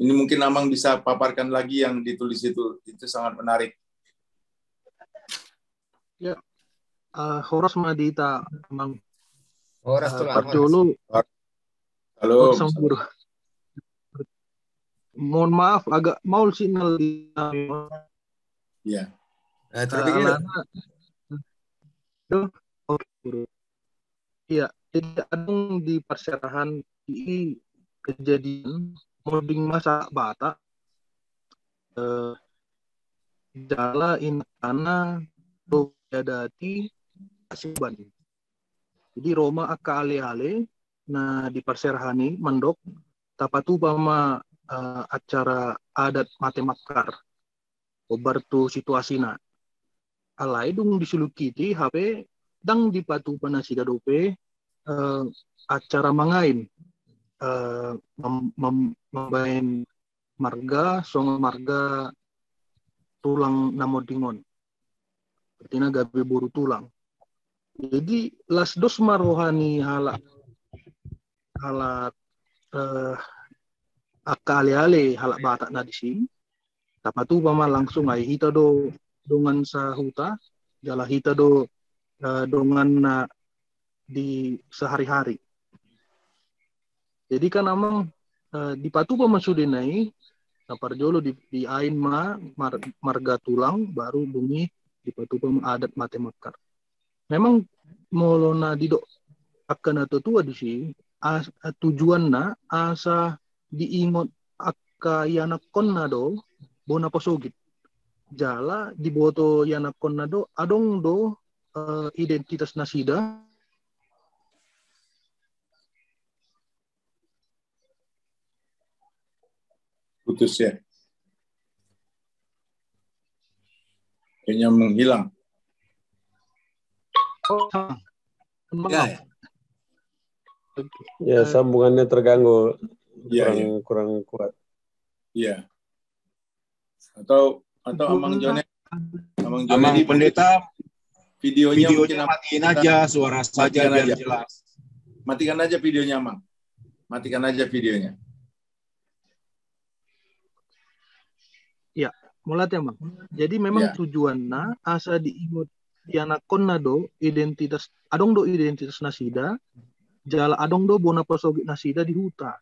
Ini mungkin Amang bisa paparkan lagi yang ditulis itu. Itu sangat menarik. Ya. Uh, Horas Madita, Amang. Horas uh, Halo. Halo. Halo mohon maaf agak mau sinyal eh, iya. iya, di ya eh, terpikir oke iya tidak ada di perserahan di kejadian molding masa bata eh, jala intana dati asiban jadi Roma aka ale ale na di ini mendok tapatu bama uh, acara adat matemakar obartu situasina alai dung disulukiti HP dang dipatu panasi dope uh, eh, acara mangain uh, mem mem membain marga song marga tulang namodingon artinya gabe buru tulang jadi las dos marohani halat halat uh, akka ale-ale halak iya. bata na disi. Tapatu pama langsung ai hita do dongan sa huta, jala hita do uh, dongan na uh, di sehari-hari. Jadi kan amang uh, di patu pamasudinai tapar jolo di, di ain ma mar, marga tulang baru bunyi di patu pama adat matematika. Memang molona didok akan atau tua di sini tujuan na asa diingot akka yana konnado bona posogit jala diboto yana do adong do uh, identitas nasida putus ya kayaknya menghilang oh, ya, ya. Okay. ya sambungannya terganggu yeah, kurang yeah. kurang kuat. Iya. Yeah. Atau atau Amang Jone Amang Jone Amang pendeta videonya, videonya matiin aja suara saja biar aja. jelas. Matikan aja videonya Amang. Matikan aja videonya. Ya, mulat ya, Mang Jadi memang ya. tujuannya asa diingat Yana do identitas adong do identitas nasida jala adong do bona pasogi nasida di hutan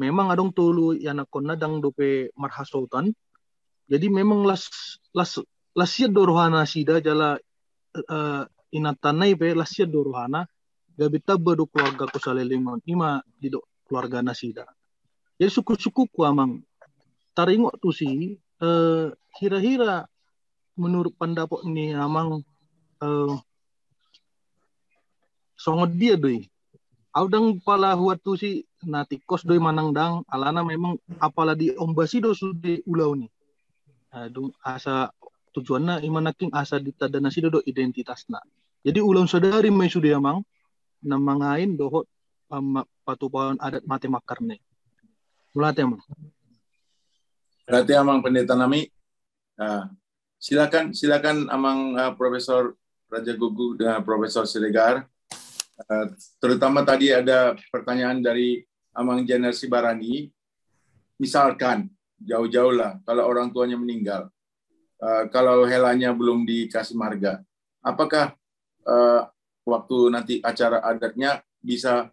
memang adong tulu yanakon nadang dope marhasultan, jadi memang las las lasia dorohana sida jala uh, eh, inatanai pe lasia dorohana gabita do keluarga ku salelimon ima di do keluarga nasida jadi suku-suku ku amang taringok tu si uh, hira-hira menurut pandapok ni amang uh, eh, songot dia doi dang pala tu si nati kos doi dang, alana memang apala di su di ulau ni. Adung asa imana imanaking asa ditadana sido do identitas na. Jadi ulau sadari mai sude amang namangain dohot um, patupawan adat mati makarne. Mulate amang. Berarti amang pendeta nami uh, silakan silakan amang uh, Profesor Raja Gugu dengan ah, Profesor Siregar Eh, terutama tadi ada pertanyaan dari Amang generasi Sibarani, misalkan jauh-jauh lah kalau orang tuanya meninggal, eh, kalau helanya belum dikasih marga, apakah eh, waktu nanti acara adatnya bisa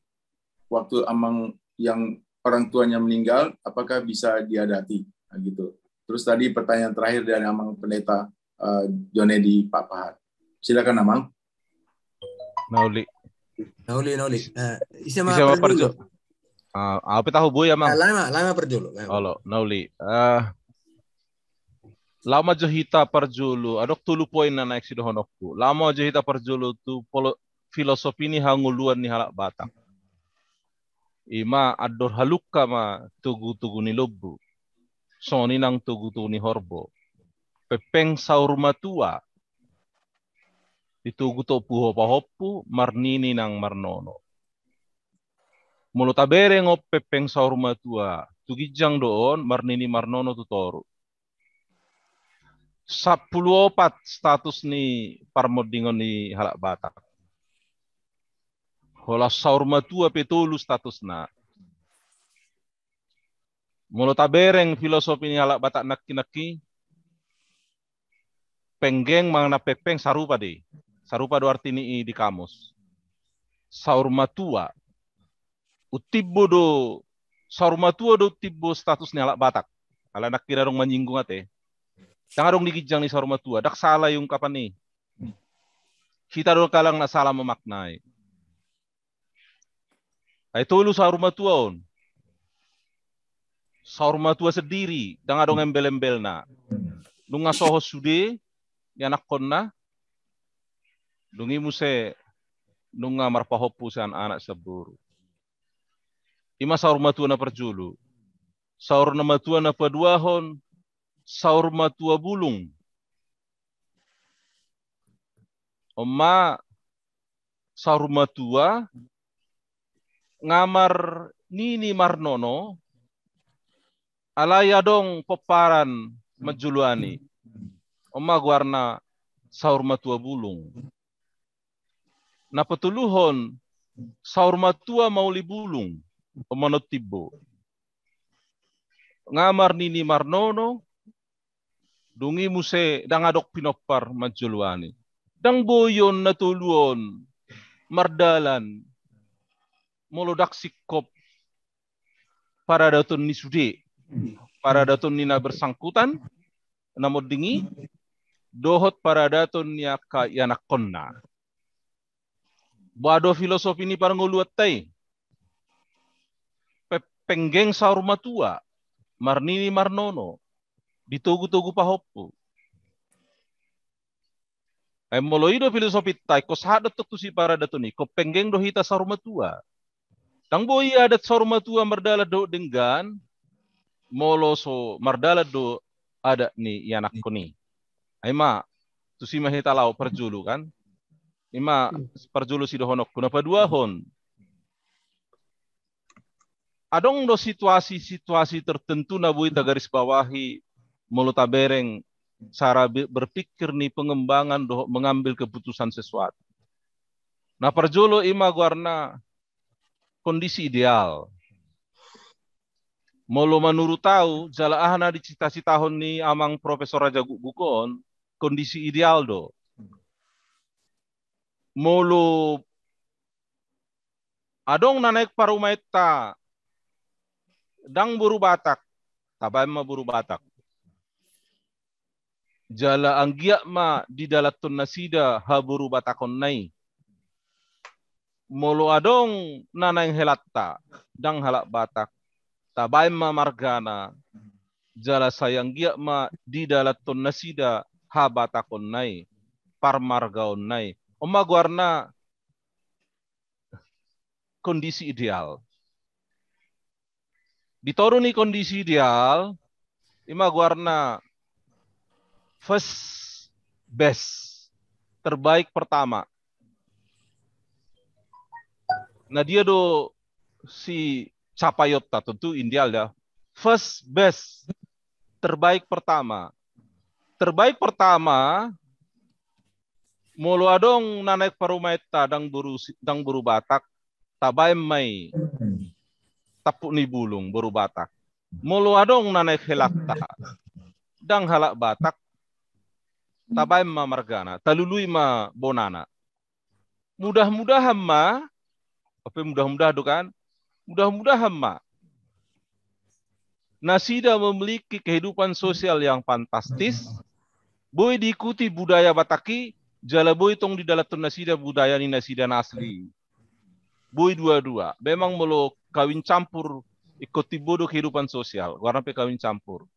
waktu Amang yang orang tuanya meninggal, apakah bisa diadati nah, gitu? Terus tadi pertanyaan terakhir dari Amang Pendeta uh, Jonedi Pak Pahat. Silakan Amang. Mauli. Nauli, nauli. Uh, ah, Isema, Isema Parjulo. Uh, ah, apa tahu bu ya mang? Uh, ah, lama, lama Olo, nauli. Uh, lama johita perjulu. Adok tulu poin na naik si dohonokku. Lama johita perjulu tu polo filosofi ni hanguluan ni halak batang. Ima ador haluka ma tugu-tugu ni lubu. Soni nang tugu-tugu ni horbo. Pepeng saurma tua ditugu to puho hopu, marnini nang marnono. Molo tabere ngo pepeng saurma tua, tugijang doon marnini marnono tutoru. Sa opat status ni parmodingon ni halak batak. Hola saurma tua petulu status na. Molo tabereng filosofi ni halak batak naki-naki. Penggeng mangna pepeng sarupa di sarupa arti ini di kamus. Saurmatua. Utibbo do saurmatua do tibbo status ni alak Batak. Ala nak kira dong menyinggung ate. Jangan dong digijang ni saurmatua. Dak salah yung kapan ni. Kita dong kalang na salah memaknai. Ay tulu saurmatua on. Saurmatua sendiri. Jangan dong embel-embel na. Nunga soho sude. anak konna dungi muse nunga pahopusan anak seburu. Ima saur matuana perjulu. Saur na na paduahon. Saur matua bulung. Oma saur matua ngamar nini marnono alaya dong peparan majuluani. Oma guarna saur matua bulung napatuluhon sa urmatua maulibulong o manotibo. Ngamar nini marnono, dungi muse dangadok pinopar majulwani. Dang boyon natuluon, mardalan, molodak sikop, para daton ni sudi, para daton nina bersangkutan, namod dingi, dohot para daton ni kayanak konna. Wado filosofi ini para tay. Penggeng saurma matua, Marnini marnono. Di togu-togu pahoppu. Ai do filosofi tai kos hada tu si para datuni. Ko penggeng do hita saurma matua. Tang boi adat saurma matua merdala do dengan moloso mardala do ada ni yanak kuni. Ai ma tu si mahita lau perjulu kan ima hmm. perjulu dohonok, kuna dua hon adong do situasi-situasi tertentu nabu buita garis bawahi muluta bereng cara berpikir nih pengembangan doh mengambil keputusan sesuatu. Nah perjulu ima guarna kondisi ideal. Molo menurut tahu jala ahna di cita-cita tahun nih amang Profesor Raja Gukon kondisi ideal do mulu adong nanek paru dang buru batak tabay ma buru batak jala anggia ma di dalatun nasida ha buru batakon nai molo adong nanang helatta dang halak batak tabay ma margana jala sayang gia ma di dalatun nasida ha batakon nai par margaon nai Oma warna kondisi ideal. Ditoruni kondisi ideal, Ima warna first best, terbaik pertama. Nah dia do si capayota tentu ideal ya. First best, terbaik pertama. Terbaik pertama molo adong nanek parumay ta dang buru dang buru batak tabay may tapu ni bulung buru batak molo adong nanek helak ta dang halak batak tabay ma margana talului ma bonana mudah-mudahan ma apa mudah-mudah do kan mudah-mudahan ma Nasida memiliki kehidupan sosial yang fantastis, boleh diikuti budaya Bataki Jalaboy tong di dalam nasida budaya ni nasida asli. Bui dua-dua. Memang melo kawin campur ikuti bodoh kehidupan sosial. Warna pe kawin campur.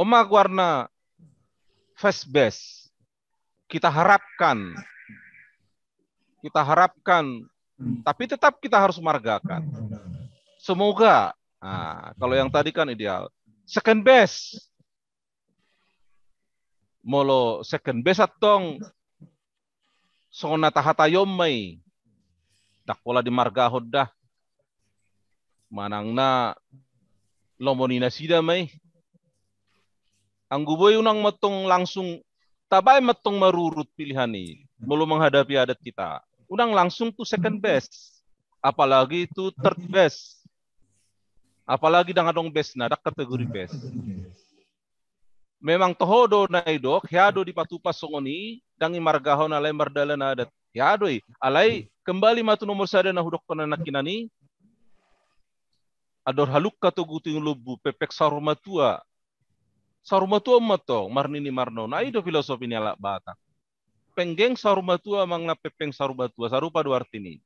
Oma warna fast best Kita harapkan. Kita harapkan. Tapi tetap kita harus margakan. Semoga. Nah, kalau yang tadi kan ideal. Second best molo second best atong sona tahata may, Dakpola di marga manang Manangna lomoni nasida mai. Angguboy unang matong langsung tabay matong marurut pilihan ni Mulu menghadapi adat kita. Unang langsung tu second best. Apalagi tu third best. Apalagi dengan dong best, na dak kategori best memang tohodo naidok hiado di patupa songoni dangi margahona lai mardalana adat hiadoi alai kembali matu nomor sada na hudok panakinani ador haluk kato guting lubu pepek sarumatua sarumatua mato marnini marno Naido filosofi ni ala batak penggeng sarumatua mangna pepeng sarumatua sarupa dua artini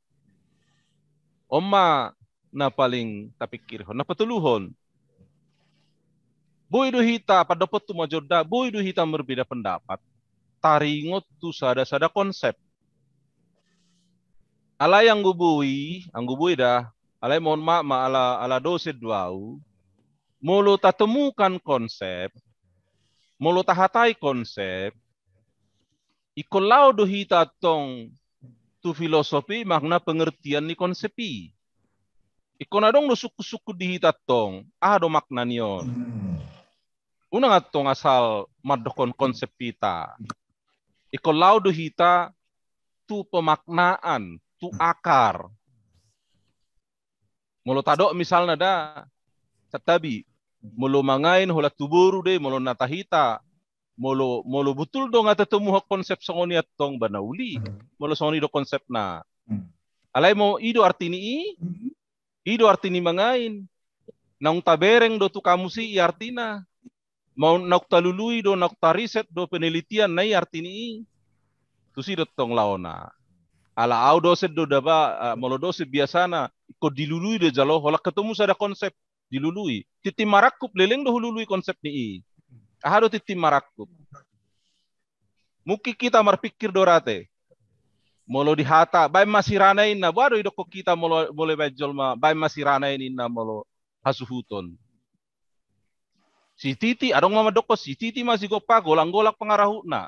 oma na paling tapikirhon na petuluhon Boi do hita pada petu majorda, boi do hita berbeda pendapat. Taringot tu sada-sada konsep. Ala yang gubui, anggubui dah. Ala mohon ma ma ala ala dosit duau. Mulu tak temukan konsep, molo tak hatai konsep. Ikolau do hita tong tu filosofi makna pengertian ni konsepi. Ikona dong do suku-suku tong, ah do makna nion. Hmm una nga tong asal madokon konsep kita. Ikolaudo hita tu pemaknaan, tu akar. Molo tado misalnya da tetabi molo mangain hola tuburu de molo natahita molo molo butul dong nga konsep songoni tong banauli hmm. molo songoni do konsep na hmm. alay mo ido artini i hmm. ido artini mangain nang tabereng do tu kamusi i artina mau nak talului do nak tariset do penelitian nai artini tusi do tong laona ala au set do daba molo molo doset biasana ko dilului do jalo hola ketemu sada konsep dilului titi marakup leleng do hulului konsep ni do titi marakup muki kita marpikir rate molo di hata masih masiranain na wado ko kita molo boleh jolma ma masih masiranain inna molo hasuhuton Si titi adong mama doko si titi masih gopa golang-golak pengarahuna.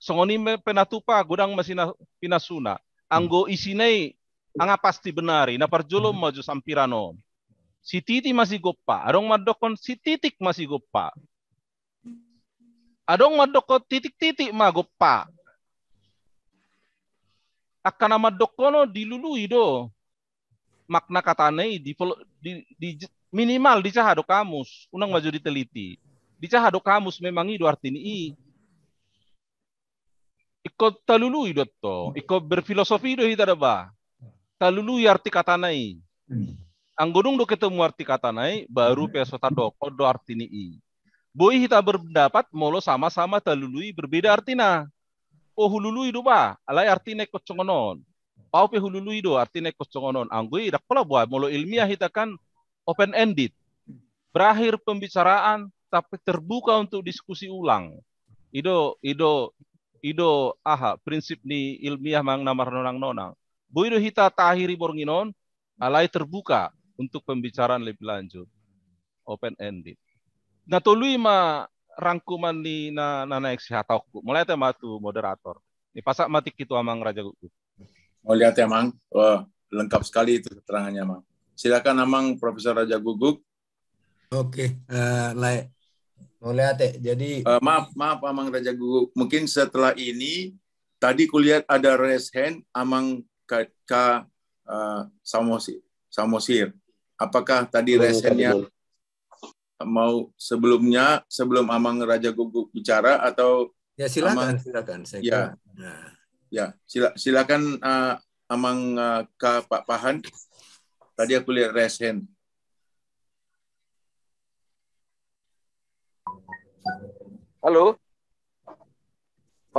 Songonime penatupa gudang masih pinasuna. Anggo hmm. isinei, anga pasti benari na parjolo hmm. maju sampirano. Si titi masih pa adong madokon si titik masih pa Adong madokon titik-titik ma pa Akan nama dokono dilului do makna katane di, di, di, Minimal dicahadokamus, kamus, unang maju diteliti. cahado kamus memang itu artinya i. Ikut talulu itu to, ikut berfilosofi itu kita ada Talulu arti kata nai. Anggunung do ketemu arti kata nai, baru mhm. pesota do kodo arti i. boi kita berpendapat molo sama-sama talului berbeda artina. Oh hulului do ba, alai arti kocongonon congonon. Pau pe hulului do artina ikut Anggui dak pula buat molo ilmiah kita kan open ended. Berakhir pembicaraan tapi terbuka untuk diskusi ulang. Ido ido ido aha prinsip ni ilmiah mang namar nonang nonang. ido hita tahiri borginon alai terbuka untuk pembicaraan lebih lanjut. Open ended. Nah tului ma rangkuman ni na nana eksihatokku. Mulai tema tu moderator. Ni pasak matik itu amang raja gugu. Mau lihat ya mang, Wah, lengkap sekali itu keterangannya mang. Silakan Amang Profesor Raja Guguk. Oke, uh, eh, naik. Mau lihat Jadi uh, maaf maaf Amang Raja Guguk. Mungkin setelah ini tadi kulihat ada raise hand Amang ka uh, eh, Samosir. Samosir. Apakah tadi raise nya mau sebelumnya sebelum Amang Raja Guguk bicara atau Ya silakan Amang, silakan saya ya. Nah. Ya, sila, silakan uh, Amang uh, Pak Pahan. Tadi aku lihat raise hand. Halo.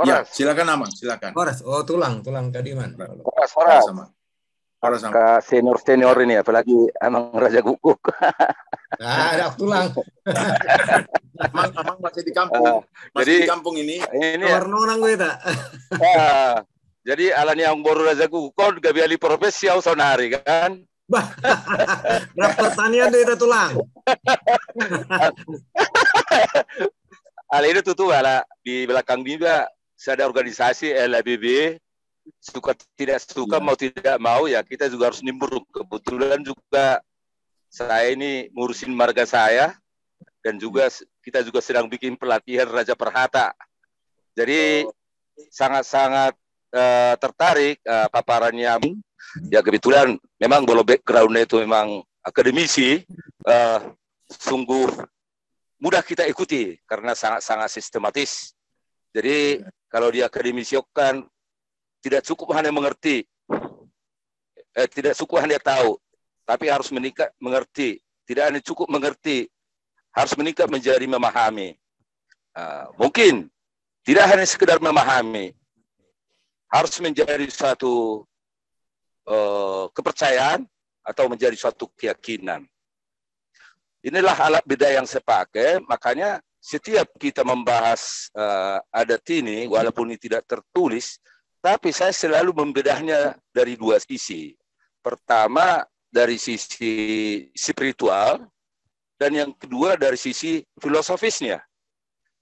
Ya, horas. Ya, silakan nama, silakan. Horas. Oh, tulang, tulang tadi man. Nah, horas, Horas. sama, Horas sama. senior senior ini apalagi emang Raja Guguk. nah, ada tulang. Emang emang masih di kampung. Ah, masih jadi, di kampung ini. Ini. Warna ya. orang gue tak. Ah, jadi alani yang baru Raja Guguk, gabi di profesi sonari kan. Nah, pertanian dari tulang. Hal itu tuh ala di belakang juga ada organisasi LBB. suka tidak suka iya. mau tidak mau ya kita juga harus nimbrung kebetulan juga saya ini ngurusin marga saya dan juga hmm. kita juga sedang bikin pelatihan Raja Perhata jadi oh. sangat-sangat uh, tertarik uh, paparannya ya kebetulan memang kalau backgroundnya itu memang akademisi uh, sungguh mudah kita ikuti karena sangat-sangat sistematis. Jadi kalau di akademisi kan tidak cukup hanya mengerti, eh, tidak cukup hanya tahu, tapi harus meningkat mengerti. Tidak hanya cukup mengerti, harus meningkat menjadi memahami. Uh, mungkin tidak hanya sekedar memahami, harus menjadi satu Eh, kepercayaan atau menjadi suatu keyakinan. Inilah alat beda yang saya pakai, makanya setiap kita membahas uh, adat ini, walaupun ini tidak tertulis, tapi saya selalu membedahnya dari dua sisi. Pertama, dari sisi spiritual, dan yang kedua dari sisi filosofisnya.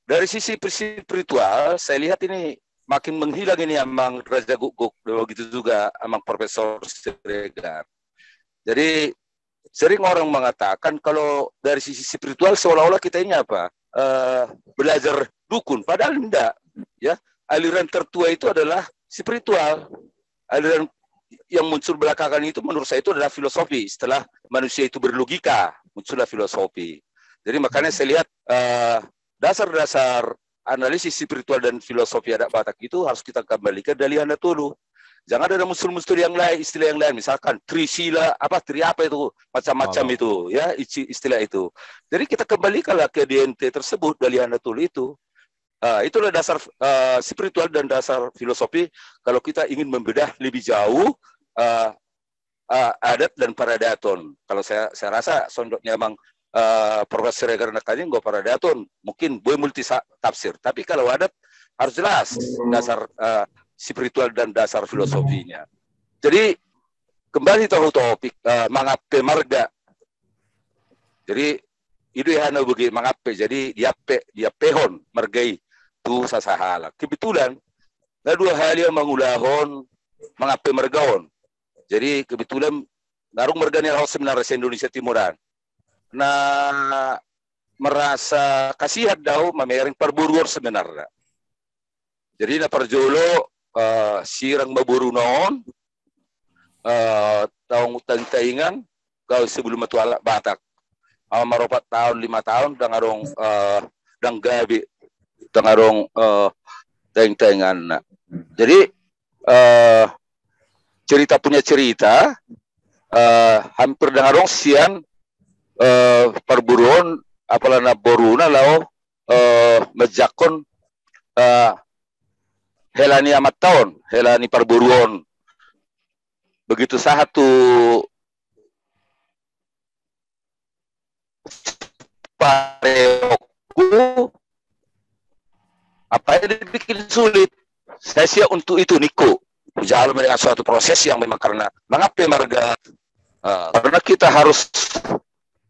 Dari sisi spiritual, saya lihat ini makin menghilang ini emang Raja Guguk, begitu juga emang Profesor Siregar. Jadi sering orang mengatakan kalau dari sisi spiritual seolah-olah kita ini apa? Uh, belajar dukun, padahal enggak. Ya, aliran tertua itu adalah spiritual. Aliran yang muncul belakangan itu menurut saya itu adalah filosofi. Setelah manusia itu berlogika, muncullah filosofi. Jadi makanya saya lihat eh, dasar-dasar uh, dasar -dasar analisis spiritual dan filosofi adat Batak itu harus kita kembalikan dari Anda Jangan ada muncul-muncul yang lain, istilah yang lain. Misalkan trisila, apa tri apa itu, macam-macam itu, ya istilah itu. Jadi kita kembalikanlah ke DNT tersebut dari Anda dulu itu. Uh, itulah dasar uh, spiritual dan dasar filosofi kalau kita ingin membedah lebih jauh uh, uh, adat dan paradaton. Kalau saya saya rasa sondoknya memang uh, profesor karena kalian gue para datun mungkin gue multi tafsir tapi kalau adat harus jelas dasar uh, spiritual dan dasar filosofinya jadi kembali tahu topik uh, mangape marga jadi itu ya hanya bagi mangape jadi dia pe dia pehon mergai tu sasahala kebetulan ada dua hal yang mengulahon mangape margaon jadi kebetulan narung mergani laos sebenarnya Indonesia Timuran na merasa kasihan daw memiring perburuor sebenarnya. Jadi na perjolo uh, eh, sirang baburu noon uh, eh, taong tangtaingan kau sebelum matuala batak. Ama maropat tahun lima tahun dengarong uh, eh, dang gabi dangarong uh, tangtaingan. Nah, jadi uh, cerita punya cerita uh, hampir dengarong sian Eh, perburuan perburuan apalana boruna lao uh, oh. eh, mejakon eh, helani amat tahun helani perburuan begitu satu pareku apa yang dibikin sulit saya siap untuk itu Niko jalan dengan suatu proses yang memang karena mengapa Marga, karena kita harus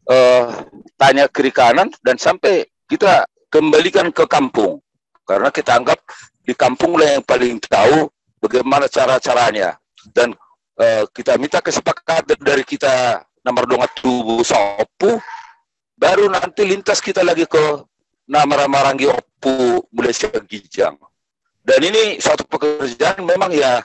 uh, tanya kiri kanan dan sampai kita kembalikan ke kampung karena kita anggap di kampung lah yang paling tahu bagaimana cara caranya dan uh, kita minta kesepakatan dari kita nomor dongat tubuh sopu baru nanti lintas kita lagi ke nama ramarangi opu Malaysia Gijang dan ini suatu pekerjaan memang ya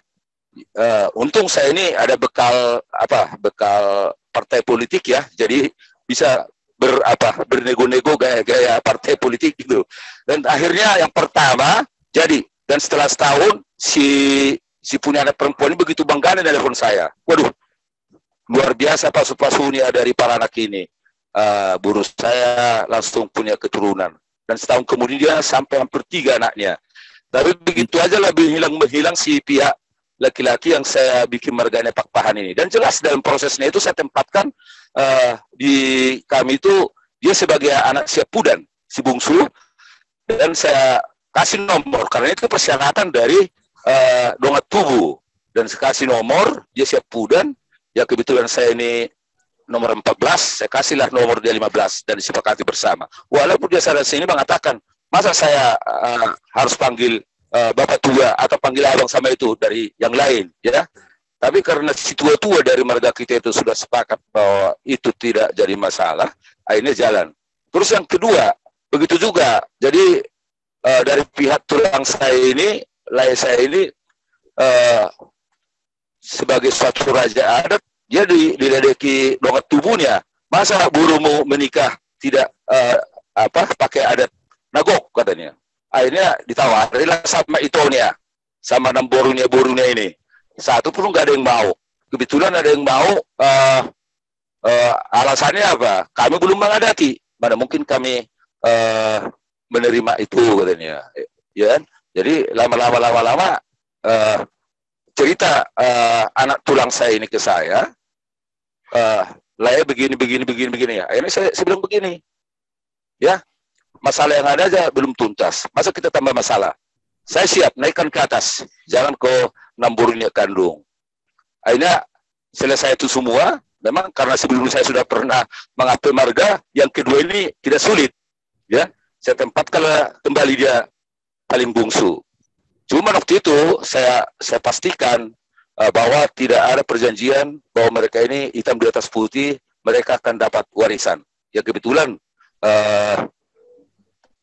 uh, untung saya ini ada bekal apa bekal partai politik ya jadi bisa ber apa bernego-nego gaya-gaya partai politik gitu dan akhirnya yang pertama jadi dan setelah setahun si si punya anak perempuan ini begitu bangga dan telepon saya waduh luar biasa pak supasuni ada dari para anak ini uh, buruh saya langsung punya keturunan dan setahun kemudian dia sampai hampir tiga anaknya tapi begitu aja lebih hilang menghilang si pihak laki-laki yang saya bikin marganya Pak Pahan ini. Dan jelas dalam prosesnya itu saya tempatkan uh, di kami itu dia sebagai anak siap pudan si bungsu dan saya kasih nomor karena itu persyaratan dari uh, dongat tubuh dan saya kasih nomor dia siap pudan ya kebetulan saya ini nomor 14 saya kasihlah nomor dia 15 dan disepakati bersama walaupun dia sadar sini mengatakan masa saya uh, harus panggil uh, bapak tua atau panggil abang sama itu dari yang lain ya tapi karena si tua dari marga kita itu sudah sepakat bahwa itu tidak jadi masalah, akhirnya jalan. Terus yang kedua, begitu juga. Jadi e, dari pihak tulang saya ini, layak saya ini e, sebagai suatu raja adat, dia diledeki dongat tubuhnya. Masa burumu mau menikah tidak e, apa pakai adat nagok katanya. Akhirnya ditawarilah sama itonya, sama enam burunya burunya ini satu pun nggak ada yang mau. Kebetulan ada yang mau. Uh, uh, alasannya apa? Kami belum mengadati. Mana mungkin kami uh, menerima itu katanya. Ya kan? Jadi lama-lama lama-lama uh, cerita uh, anak tulang saya ini ke saya. Uh, layak begini begini begini begini ya. ini saya, saya bilang begini. Ya, masalah yang ada aja belum tuntas. Masa kita tambah masalah? Saya siap naikkan ke atas. Jangan ke enam burungnya kandung. Akhirnya selesai itu semua, memang karena sebelumnya saya sudah pernah mengatur marga, yang kedua ini tidak sulit. Ya, saya tempatkan kembali dia paling bungsu. Cuma waktu itu saya saya pastikan uh, bahwa tidak ada perjanjian bahwa mereka ini hitam di atas putih, mereka akan dapat warisan. Ya kebetulan uh,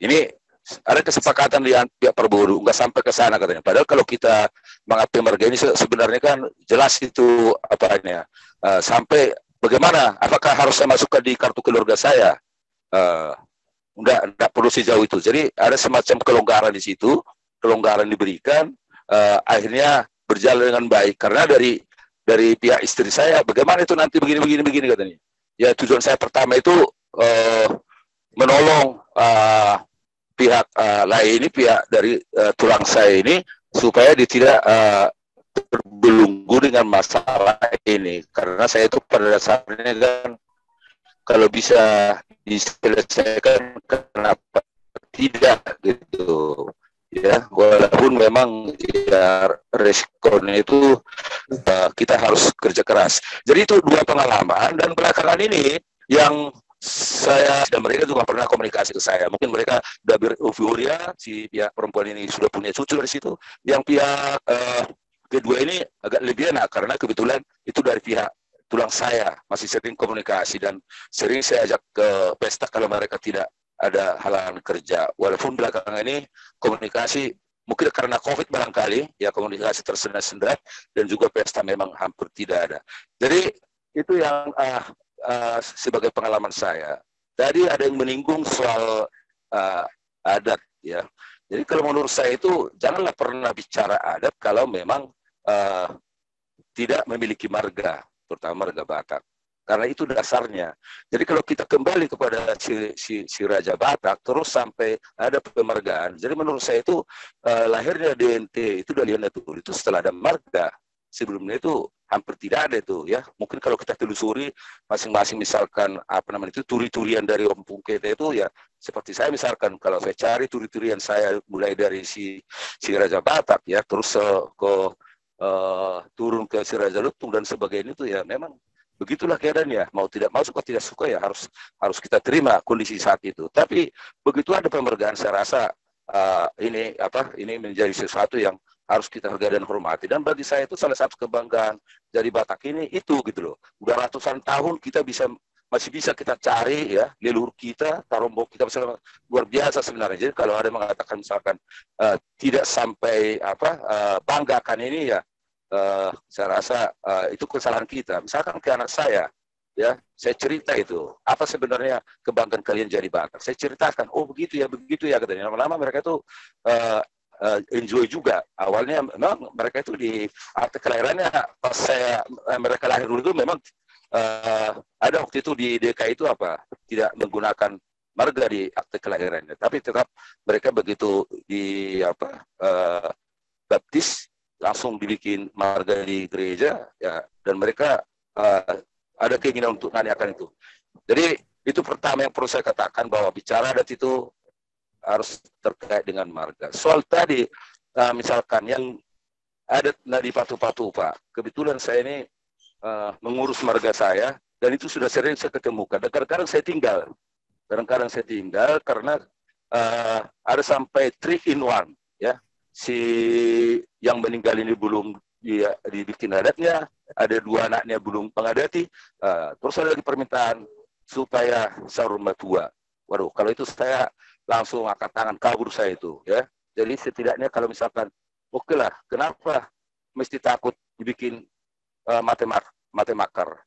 ini ada kesepakatan di pihak perburu, nggak sampai ke sana katanya. Padahal kalau kita mengupdate mereka ini sebenarnya kan jelas itu apa uh, eh, sampai bagaimana apakah harus saya masukkan di kartu keluarga saya uh, enggak enggak perlu sejauh itu jadi ada semacam kelonggaran di situ kelonggaran diberikan uh, akhirnya berjalan dengan baik karena dari dari pihak istri saya bagaimana itu nanti begini begini begini katanya ya tujuan saya pertama itu uh, menolong uh, pihak uh, lain ini pihak dari uh, tulang saya ini supaya dia tidak uh, eh, terbelunggu dengan masalah ini karena saya itu pada dasarnya kan kalau bisa diselesaikan kenapa tidak gitu ya walaupun memang ya resikonya itu uh, kita harus kerja keras jadi itu dua pengalaman dan belakangan ini yang saya dan mereka juga pernah komunikasi ke saya. Mungkin mereka sudah berufuria, si pihak perempuan ini sudah punya cucu dari situ. Yang pihak uh, kedua ini agak lebih enak karena kebetulan itu dari pihak tulang saya masih sering komunikasi dan sering saya ajak ke pesta kalau mereka tidak ada halangan kerja. Walaupun belakangan ini komunikasi mungkin karena COVID barangkali ya komunikasi tersendat-sendat dan juga pesta memang hampir tidak ada. Jadi itu yang uh, Eh, sebagai pengalaman saya. Tadi ada yang menyinggung soal uh, adat ya. Jadi kalau menurut saya itu janganlah pernah bicara adat kalau memang uh, tidak memiliki marga, terutama marga Batak. Karena itu dasarnya. Jadi kalau kita kembali kepada si, si, si Raja Batak, terus sampai ada pemargaan. Jadi menurut saya itu uh, lahirnya DNT itu dari itu setelah ada marga. Sebelumnya itu hampir tidak ada itu ya. Mungkin kalau kita telusuri masing-masing misalkan apa namanya itu turi-turian dari Om Pungkete itu ya seperti saya misalkan kalau saya cari turi-turian saya mulai dari si si Raja Batak ya terus uh, ke uh, turun ke si Raja Lutung dan sebagainya itu ya memang begitulah keadaannya mau tidak mau suka tidak suka ya harus harus kita terima kondisi saat itu tapi begitu ada pemergaan saya rasa uh, ini apa ini menjadi sesuatu yang harus kita hargai dan hormati. Dan bagi saya itu salah satu kebanggaan dari Batak ini itu gitu loh. Udah ratusan tahun kita bisa masih bisa kita cari ya leluhur kita, tarombok kita misalnya luar biasa sebenarnya. Jadi kalau ada mengatakan misalkan uh, tidak sampai apa uh, banggakan ini ya uh, saya rasa uh, itu kesalahan kita. Misalkan ke anak saya ya saya cerita itu apa sebenarnya kebanggaan kalian jadi Batak saya ceritakan oh begitu ya begitu ya katanya lama-lama mereka tuh uh, uh, enjoy juga. Awalnya memang mereka itu di akte kelahirannya pas saya eh, mereka lahir dulu itu memang uh, ada waktu itu di DKI itu apa tidak menggunakan marga di akte kelahirannya, tapi tetap mereka begitu di apa uh, baptis langsung dibikin marga di gereja ya dan mereka uh, ada keinginan untuk nanyakan itu. Jadi itu pertama yang perlu saya katakan bahwa bicara adat itu harus terkait dengan marga. Soal tadi, uh, misalkan yang ada di patu-patu Pak, kebetulan saya ini uh, mengurus marga saya, dan itu sudah sering saya ketemukan. Dan kadang-kadang saya tinggal. Kadang-kadang saya tinggal karena uh, ada sampai three in one. ya Si yang meninggal ini belum dia dibikin adatnya, ada dua anaknya belum pengadati, uh, terus ada lagi permintaan supaya rumah tua. Waduh, kalau itu saya langsung angkat tangan kabur saya itu ya jadi setidaknya kalau misalkan oke lah kenapa mesti takut dibikin uh, matemak matemakar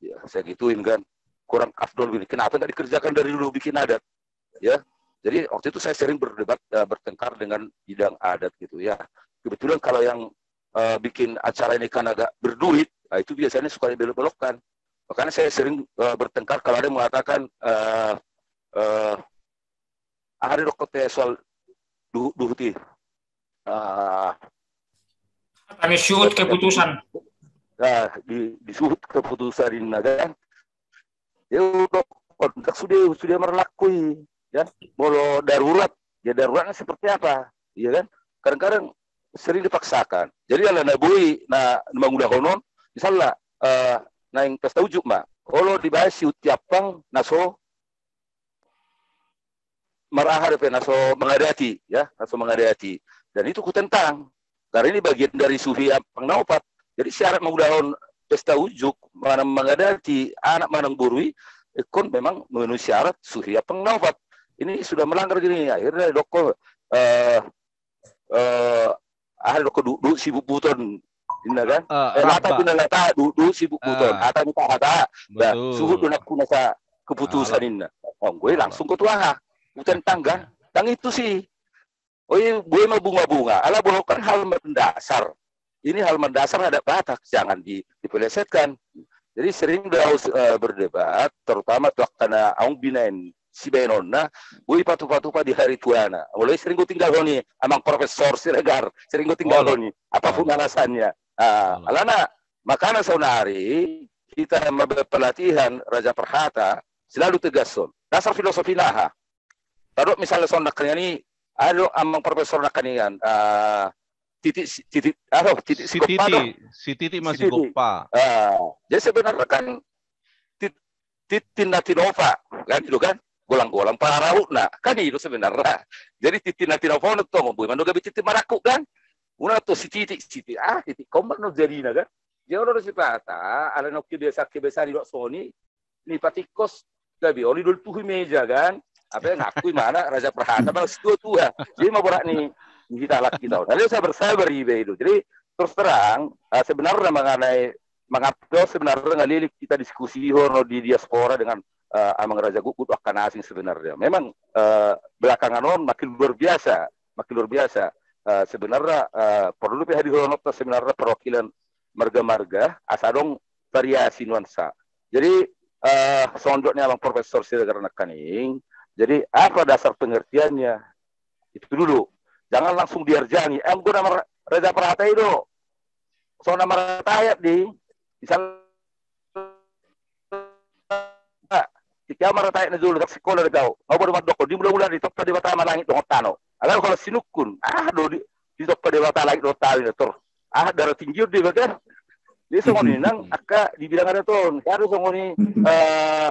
ya saya gituin kan kurang afdol ini kenapa nggak dikerjakan dari dulu bikin adat ya jadi waktu itu saya sering berdebat uh, bertengkar dengan bidang adat gitu ya kebetulan kalau yang uh, bikin acara ini kan agak berduit nah itu biasanya suka belok-belokkan makanya saya sering uh, bertengkar kalau ada yang mengatakan uh, uh, Ari dokter te soal du duhuti. Uh, ah. Kami suhut keputusan. Nah di, di suhut keputusan di kan Ya udah kontak sudah sudah merlakui ya kalau darurat ya daruratnya seperti apa ya kan kadang-kadang sering dipaksakan jadi ala bui na sudah konon misalnya uh, ah, na yang pesta ujuk mak kalau dibahas si utiapang naso marah marahadape so mengadati ya naso mengadati dan itu kutentang karena ini bagian dari sufi pengnaupat jadi syarat mengudahon pesta ujuk mana mengadati anak mana burui ikon eh, memang memenuhi syarat sufi pengnaupat ini sudah melanggar gini akhirnya doko eh eh akhirnya doko sibuk buton Indah kan? Uh, eh, lata guna lata, dudu sibuk eh. buton. atau Ata kata, dah Nah, suhu dunak kunasa keputusan uh, Oh, gue langsung ke Hutan tangga, tang itu sih. Oh iya, gue mau bunga-bunga. Ala bukan hal mendasar. Ini hal mendasar ada batas. jangan di, dipelesetkan. Jadi sering beliau uh, eh, berdebat, terutama karena aung binain si Benona, nah, gue patu-patu di hari tuana. Mulai sering gue tinggal honi, amang profesor siregar, sering gue tinggal honi. Apapun alasannya. Uh, ah, alana, makanya sehari kita pelatihan Raja Perhata selalu tegas Dasar filosofi naha. Taruh misalnya sonakan ini, ada amang profesor nak ini kan, uh, ah, titik titik titi, titik si titik si titik masih si gopa. Uh, ah, jadi sebenarnya kan titi tinova kan itu kan golang-golang para nah kan itu sebenarnya. Jadi titi tinova itu mau buat gak gabi titik maraku kan. mana tuh si titik si titik ah titik kompak no jarina kan. Dia orang si pata ada nok biasa sakit di lok sony, ini patikos bi, oli dulu tuh meja kan apa yang ngaku mana Raja perhana bang setua tua. Jadi mau berak nih kita laki kita. Tadi nah, saya bersabar ibe itu. Jadi terus terang ah, sebenarnya mengenai mengapa sebenarnya ngalili kita diskusi horno di diaspora dengan uh, Amang Raja gugut akan asing sebenarnya. Memang uh, belakangan on makin luar biasa, makin luar biasa. Uh, sebenarnya uh, perlu pihak di dihormati sebenarnya perwakilan marga-marga asadong variasi nuansa. Jadi uh, sondoknya Bang Profesor Siregar Nekaning. Jadi apa dasar pengertiannya? Itu dulu. Jangan langsung diarjani. Em gue nama Reza Prahata itu. So nama Ratayat di. Misalnya si kamar tay ini dulu tak sekolah daw. Ngau Mau berdua doko di bulan-bulan di tokta di batama langit dong tano. Agar kalau sinukun, ah do di di tokta di batama langit dong tali itu. Ah darah tinggi di Dia semua ini nang akak di bilang ada Harus semua ini. Uh,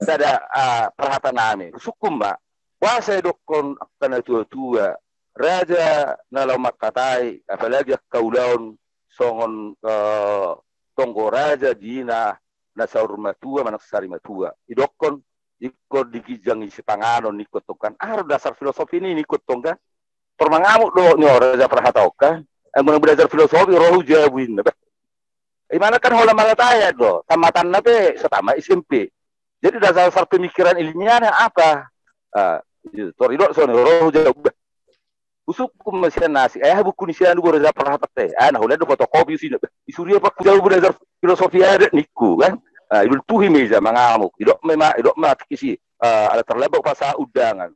sada a ah, parhata nami sukumba wasa dokon kana tua tua raja nalau makatai apalagi kaulaun songon uh, tonggo raja dina nasaur matua manak sari matua idokon ikut dikijang isi panganon ikut tongkan ah dasar filosofi ini ikut tongga, kan. permangamuk do nyo raja parhata oka eh, belajar filosofi rohu jawin na Imana kan hola malataya do tamatan na pe satama SMP jadi dasar pemikiran ilmiahnya apa? Sorry, ah, iya, dok, sorry, roh jawab. Usuku masih nasi. Ayah buku nisian dulu dasar pernah teh. Ah, nah ulah fotokopi sih. Isuria pak jauh berdasar filosofi ada niku kan. Uh, ah, idul tuhi meja mengamuk. Idok memang idok mati kisi. Ah, ada terlebok pasal undangan.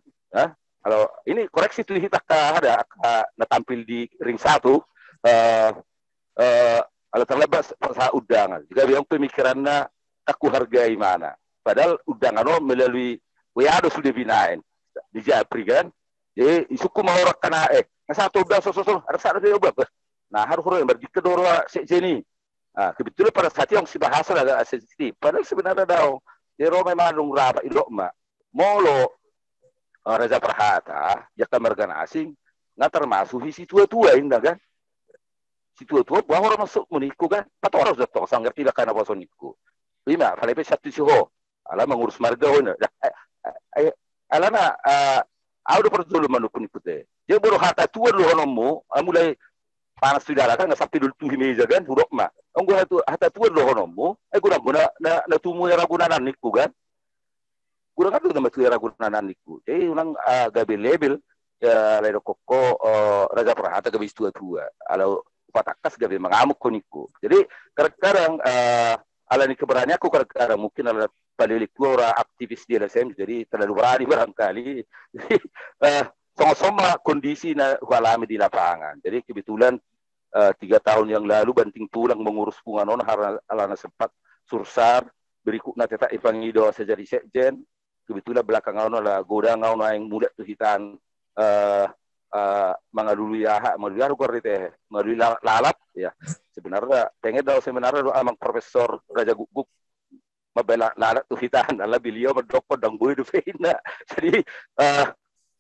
kalau ini koreksi tuh kita ada nah, tampil di ring satu ada terlepas pasal undangan. jika bilang pemikirannya aku hargai mana padahal udangano melalui weado sudah binain di japri kan isuku mau kana eh nasa udah udang sosok harus ada yo bab nah harus horo ember dikte doro sejeni ah kebetulan pada saat yang si bahasa ada sensitif padahal sebenarnya dao oh, ero memang nung raba ilok ma molo ah, Reza Prahata, ya kamergan asing, nggak termasuk si tua-tua ini kan? si tua tua buah orang masuk menikuh kan empat orang sudah tong sanggar tidak karena bosoniku lima kalau itu satu sih ho marga ಅಲ್ಲ ಮಂಗೂರು ಸ್ಮಾರಕ ಅಲ್ಲನ ಆವಡು ಪರದೋಲು ಮನುಕುನಿ ಪುತೆ ಜೇಬರು ಹಾತ ತುವಲು mulai panas ಪಾನ ಸುಡಾಲ kan ngasapi dulu tuh meja kan hurok ma anggo hatu hata tuan lu honomu eh guna guna na na tumu era guna naniku kan kurang kan tu nama tu era guna naniku jadi eh, ulang ah, gabe label ya lero koko oh, raja perhata gabe istua tua ah. alau patakas gabe mengamuk koniku jadi kadang-kadang ah, ala ni keberanian aku kadang-kadang mungkin ala penilik Gelora, aktivis di LSM, jadi terlalu berani barangkali. Jadi uh, sama-sama kondisi na alami di lapangan. Jadi kebetulan uh, tiga tahun yang lalu banting tulang mengurus punganon karena alana sempat sursar berikutnya doa saja di sekjen kebetulan belakang ono lah goda ono yang muda tuh hitan uh, eh, uh, ya hak mangalulu ya rukor teh mengalui lalap ya sebenarnya pengen tahu sebenarnya amang profesor Raja Guguk mabela lalat tu hitan ala bilio madok ko dang buhi na jadi uh,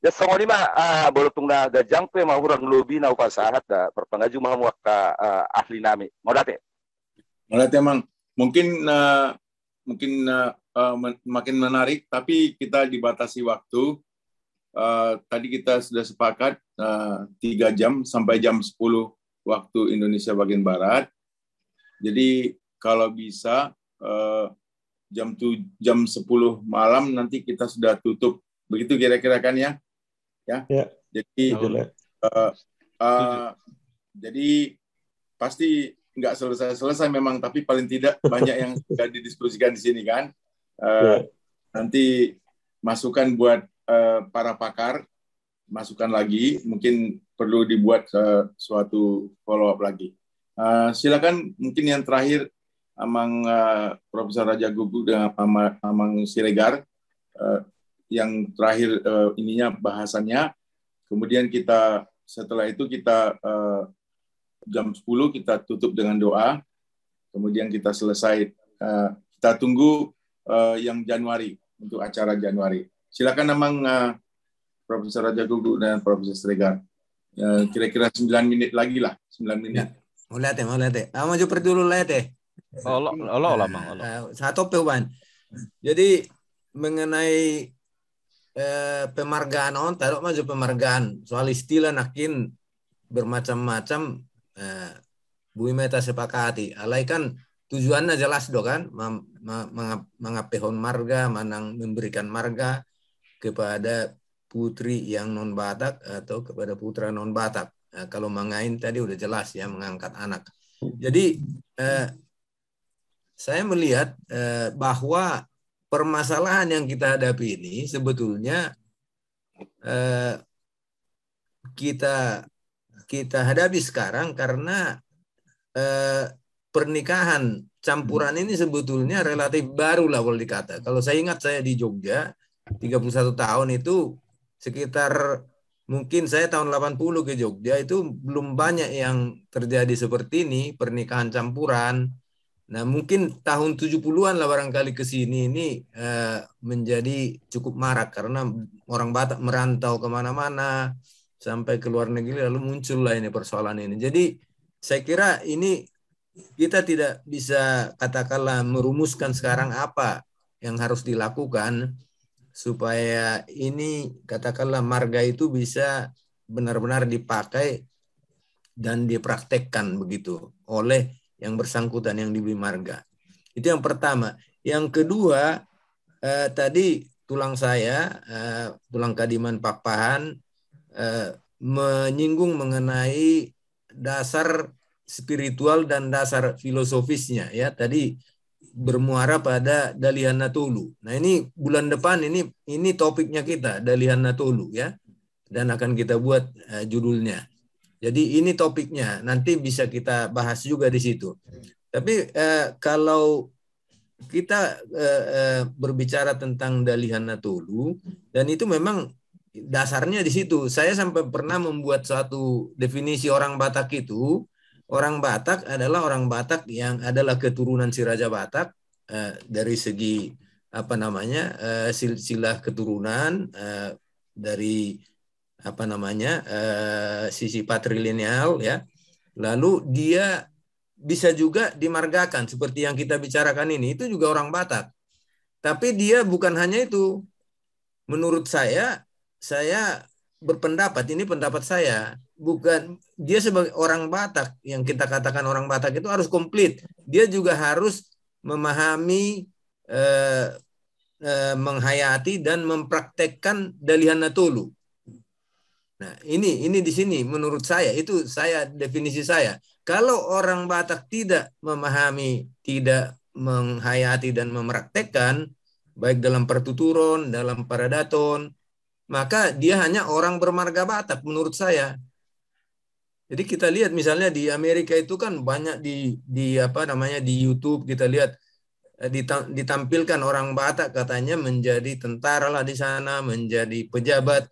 ya songoni ma uh, bolotung na gajang pe ma urang lobi na upasahat da perpangaju ma muak ka uh, ahli nami modate modate mang mungkin uh, mungkin uh, makin menarik tapi kita dibatasi waktu uh, tadi kita sudah sepakat tiga uh, jam sampai jam 10 waktu Indonesia bagian barat jadi kalau bisa uh, jam tu jam 10 malam nanti kita sudah tutup. Begitu kira-kira kan ya? Ya. ya. Jadi uh, uh, jadi pasti nggak selesai-selesai memang tapi paling tidak banyak yang sudah didiskusikan di sini kan. Uh, ya. Nanti masukan buat uh, para pakar masukan lagi mungkin perlu dibuat uh, suatu follow up lagi. Uh, silakan mungkin yang terakhir amang uh, Profesor Raja Gugu dengan amang, Siregar uh, yang terakhir uh, ininya bahasannya. Kemudian kita setelah itu kita uh, jam 10 kita tutup dengan doa. Kemudian kita selesai uh, kita tunggu uh, yang Januari untuk acara Januari. Silakan amang uh, Profesor Raja Gugu dan Profesor Siregar. kira kira-kira 9 menit lagi lah, 9 menit. mulai mulai deh. Amang Jepret dulu lah deh. Ya. Oh, Allah eh, Allah oh, eh, Satu pewan. Jadi mengenai eh, pemargaan on oh, taruh maju pemargaan soal istilah nakin bermacam-macam eh, bui meta sepakati alai kan tujuannya jelas do kan mengapehon marga manang memberikan marga kepada putri yang non Batak atau kepada putra non Batak. Nah, kalau mangain tadi udah jelas ya mengangkat anak. Jadi eh, saya melihat eh, bahwa permasalahan yang kita hadapi ini sebetulnya eh, kita kita hadapi sekarang karena eh, pernikahan campuran ini sebetulnya relatif baru lah boleh dikata. Kalau saya ingat saya di Jogja 31 tahun itu sekitar mungkin saya tahun 80 ke Jogja itu belum banyak yang terjadi seperti ini pernikahan campuran Nah, mungkin tahun 70-an lah barangkali ke sini ini eh, menjadi cukup marak karena orang Batak merantau kemana-mana sampai ke luar negeri lalu muncullah ini persoalan ini. Jadi saya kira ini kita tidak bisa katakanlah merumuskan sekarang apa yang harus dilakukan supaya ini katakanlah marga itu bisa benar-benar dipakai dan dipraktekkan begitu oleh yang bersangkutan yang diberi marga. Itu yang pertama. Yang kedua, eh, tadi tulang saya, eh, tulang kadiman papahan eh, menyinggung mengenai dasar spiritual dan dasar filosofisnya ya tadi bermuara pada dalihana tulu Nah ini bulan depan ini ini topiknya kita dalihana tulu ya dan akan kita buat eh, judulnya. Jadi ini topiknya. Nanti bisa kita bahas juga di situ. Tapi eh, kalau kita eh, eh berbicara tentang dalihan natulu dan itu memang dasarnya di situ. Saya sampai pernah membuat suatu definisi orang Batak itu. Orang Batak adalah orang Batak yang adalah keturunan si Raja Batak eh, dari segi apa namanya eh, silsilah keturunan eh, dari apa namanya eh, sisi patrilineal ya lalu dia bisa juga dimargakan seperti yang kita bicarakan ini itu juga orang Batak tapi dia bukan hanya itu menurut saya saya berpendapat ini pendapat saya bukan dia sebagai orang Batak yang kita katakan orang Batak itu harus komplit dia juga harus memahami eh, eh, menghayati dan mempraktekkan dalihan natulu Nah, ini ini di sini menurut saya itu saya definisi saya. Kalau orang Batak tidak memahami, tidak menghayati dan mempraktekkan baik dalam pertuturan, dalam paradaton, maka dia hanya orang bermarga Batak menurut saya. Jadi kita lihat misalnya di Amerika itu kan banyak di di apa namanya di YouTube kita lihat eh, ditampilkan orang Batak katanya menjadi tentara lah di sana, menjadi pejabat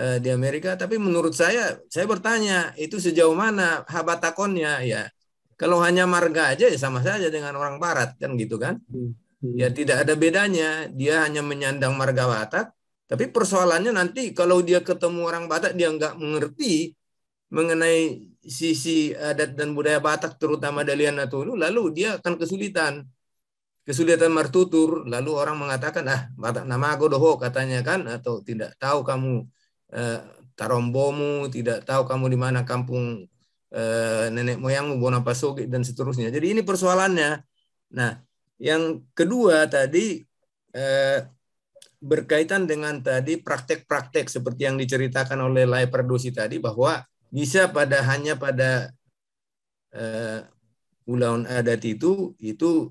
Eh, di Amerika. Tapi menurut saya, saya bertanya itu sejauh mana habatakonnya ya. Kalau hanya marga aja ya sama saja dengan orang Barat kan gitu kan. Hmm, hmm. Ya tidak ada bedanya. Dia hanya menyandang marga Batak. Tapi persoalannya nanti kalau dia ketemu orang Batak dia nggak mengerti mengenai sisi adat dan budaya Batak terutama Dalian Natulu, lalu dia akan kesulitan kesulitan martutur lalu orang mengatakan ah batak nama aku doho katanya kan atau tidak tahu kamu eh, tarombomu, tidak tahu kamu di mana kampung eh, nenek moyangmu, Bonapasogi, dan seterusnya. Jadi ini persoalannya. Nah, yang kedua tadi eh, berkaitan dengan tadi praktek-praktek seperti yang diceritakan oleh Lai Perdusi tadi bahwa bisa pada hanya pada eh, ulaun adat itu itu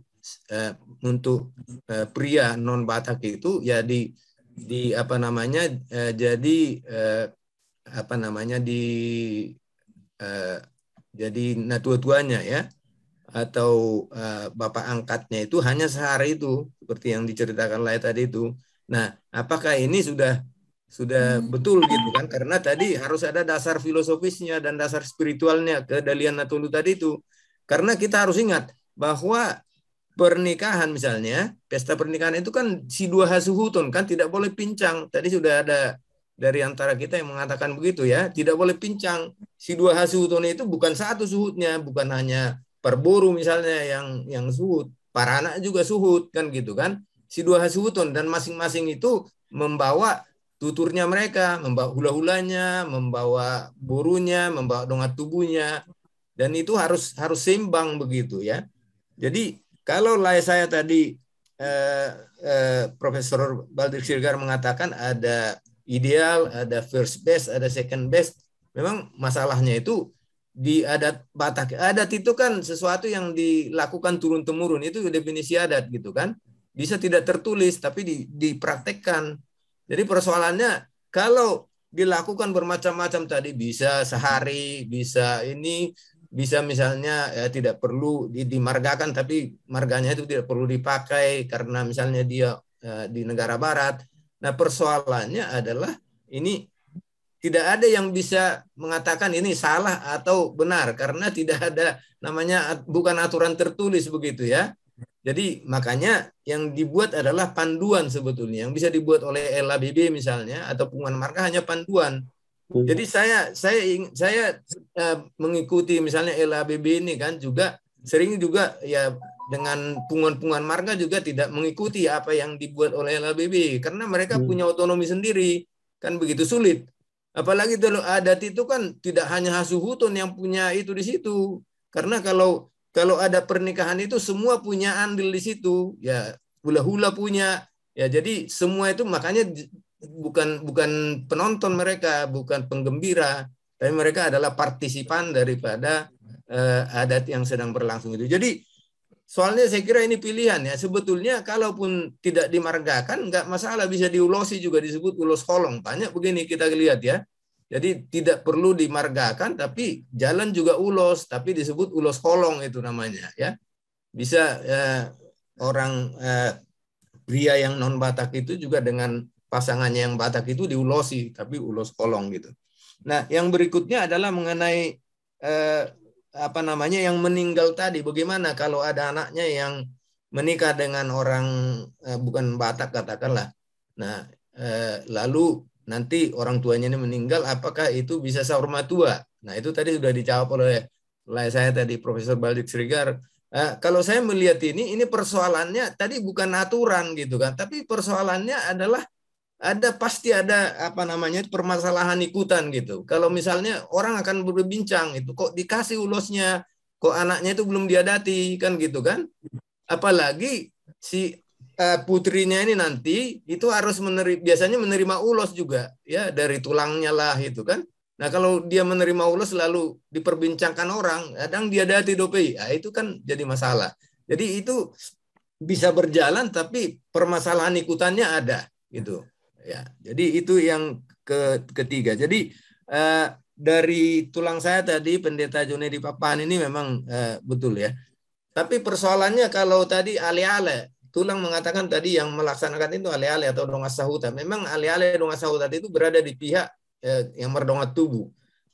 eh, untuk eh, pria non Batak itu ya di di apa namanya eh, jadi eh, apa namanya di eh, jadi natua tuanya ya atau eh, bapak angkatnya itu hanya sehari itu seperti yang diceritakan Lai tadi itu. Nah, apakah ini sudah sudah hmm. betul gitu kan? Karena tadi harus ada dasar filosofisnya dan dasar spiritualnya ke dalian Natulu tadi itu. Karena kita harus ingat bahwa pernikahan misalnya, pesta pernikahan itu kan si dua hasuhutun kan tidak boleh pincang. Tadi sudah ada dari antara kita yang mengatakan begitu ya, tidak boleh pincang. Si dua hasuhutun itu bukan satu suhutnya, bukan hanya perburu misalnya yang yang suhut, para anak juga suhut kan gitu kan. Si dua hasuhutun dan masing-masing itu membawa tuturnya mereka, membawa hula-hulanya, membawa burunya, membawa dongat tubuhnya dan itu harus harus seimbang begitu ya. Jadi kalau saya tadi eh, eh, Profesor Baldir Sirgar mengatakan ada ideal, ada first best, ada second best. Memang masalahnya itu di adat Batak. Adat itu kan sesuatu yang dilakukan turun temurun itu definisi adat gitu kan. Bisa tidak tertulis tapi di, dipraktekkan. Jadi persoalannya kalau dilakukan bermacam-macam tadi bisa sehari, bisa ini bisa misalnya ya, tidak perlu dimargakan tapi marganya itu tidak perlu dipakai karena misalnya dia ya, di negara barat. Nah, persoalannya adalah ini tidak ada yang bisa mengatakan ini salah atau benar karena tidak ada namanya bukan aturan tertulis begitu ya. Jadi makanya yang dibuat adalah panduan sebetulnya yang bisa dibuat oleh LABB misalnya atau pungan marka hanya panduan jadi saya saya saya uh, mengikuti misalnya LABB ini kan juga sering juga ya dengan punguan-punguan marga juga tidak mengikuti apa yang dibuat oleh LABB karena mereka hmm. punya otonomi sendiri kan begitu sulit. Apalagi kalau adat itu kan tidak hanya hasuhuton yang punya itu di situ. Karena kalau kalau ada pernikahan itu semua punya andil di situ. Ya hula-hula punya. Ya jadi semua itu makanya bukan bukan penonton mereka, bukan penggembira, tapi mereka adalah partisipan daripada uh, adat yang sedang berlangsung itu. Jadi soalnya saya kira ini pilihan ya. Sebetulnya kalaupun tidak dimargakan nggak masalah bisa diulosi juga disebut ulos kolong. Banyak begini kita lihat ya. Jadi tidak perlu dimargakan tapi jalan juga ulos tapi disebut ulos kolong itu namanya ya. Bisa uh, orang eh, pria yang non Batak itu juga dengan pasangannya yang Batak itu diulosi, tapi ulos kolong gitu. Nah, yang berikutnya adalah mengenai eh, apa namanya yang meninggal tadi. Bagaimana kalau ada anaknya yang menikah dengan orang eh, bukan Batak katakanlah. Nah, eh, lalu nanti orang tuanya ini meninggal, apakah itu bisa sahurma tua? Nah, itu tadi sudah dijawab oleh oleh saya tadi Profesor Baldik Srigar. Nah, kalau saya melihat ini, ini persoalannya tadi bukan aturan gitu kan, tapi persoalannya adalah ada pasti ada apa namanya permasalahan ikutan gitu. Kalau misalnya orang akan berbincang itu kok dikasih ulosnya, kok anaknya itu belum diadati kan gitu kan? Apalagi si uh, putrinya ini nanti itu harus menerima biasanya menerima ulos juga ya dari tulangnya lah itu kan. Nah kalau dia menerima ulos lalu diperbincangkan orang, kadang dia diadati dopei, nah, itu kan jadi masalah. Jadi itu bisa berjalan tapi permasalahan ikutannya ada gitu. Ya, jadi itu yang ke ketiga. Jadi eh, dari tulang saya tadi pendeta Joni di Papan ini memang eh, betul ya. Tapi persoalannya kalau tadi ale-ale, tulang mengatakan tadi yang melaksanakan itu ale-ale atau donga sahuta. Memang ale-ale donga sahuta itu berada di pihak eh, yang merdonga tubuh.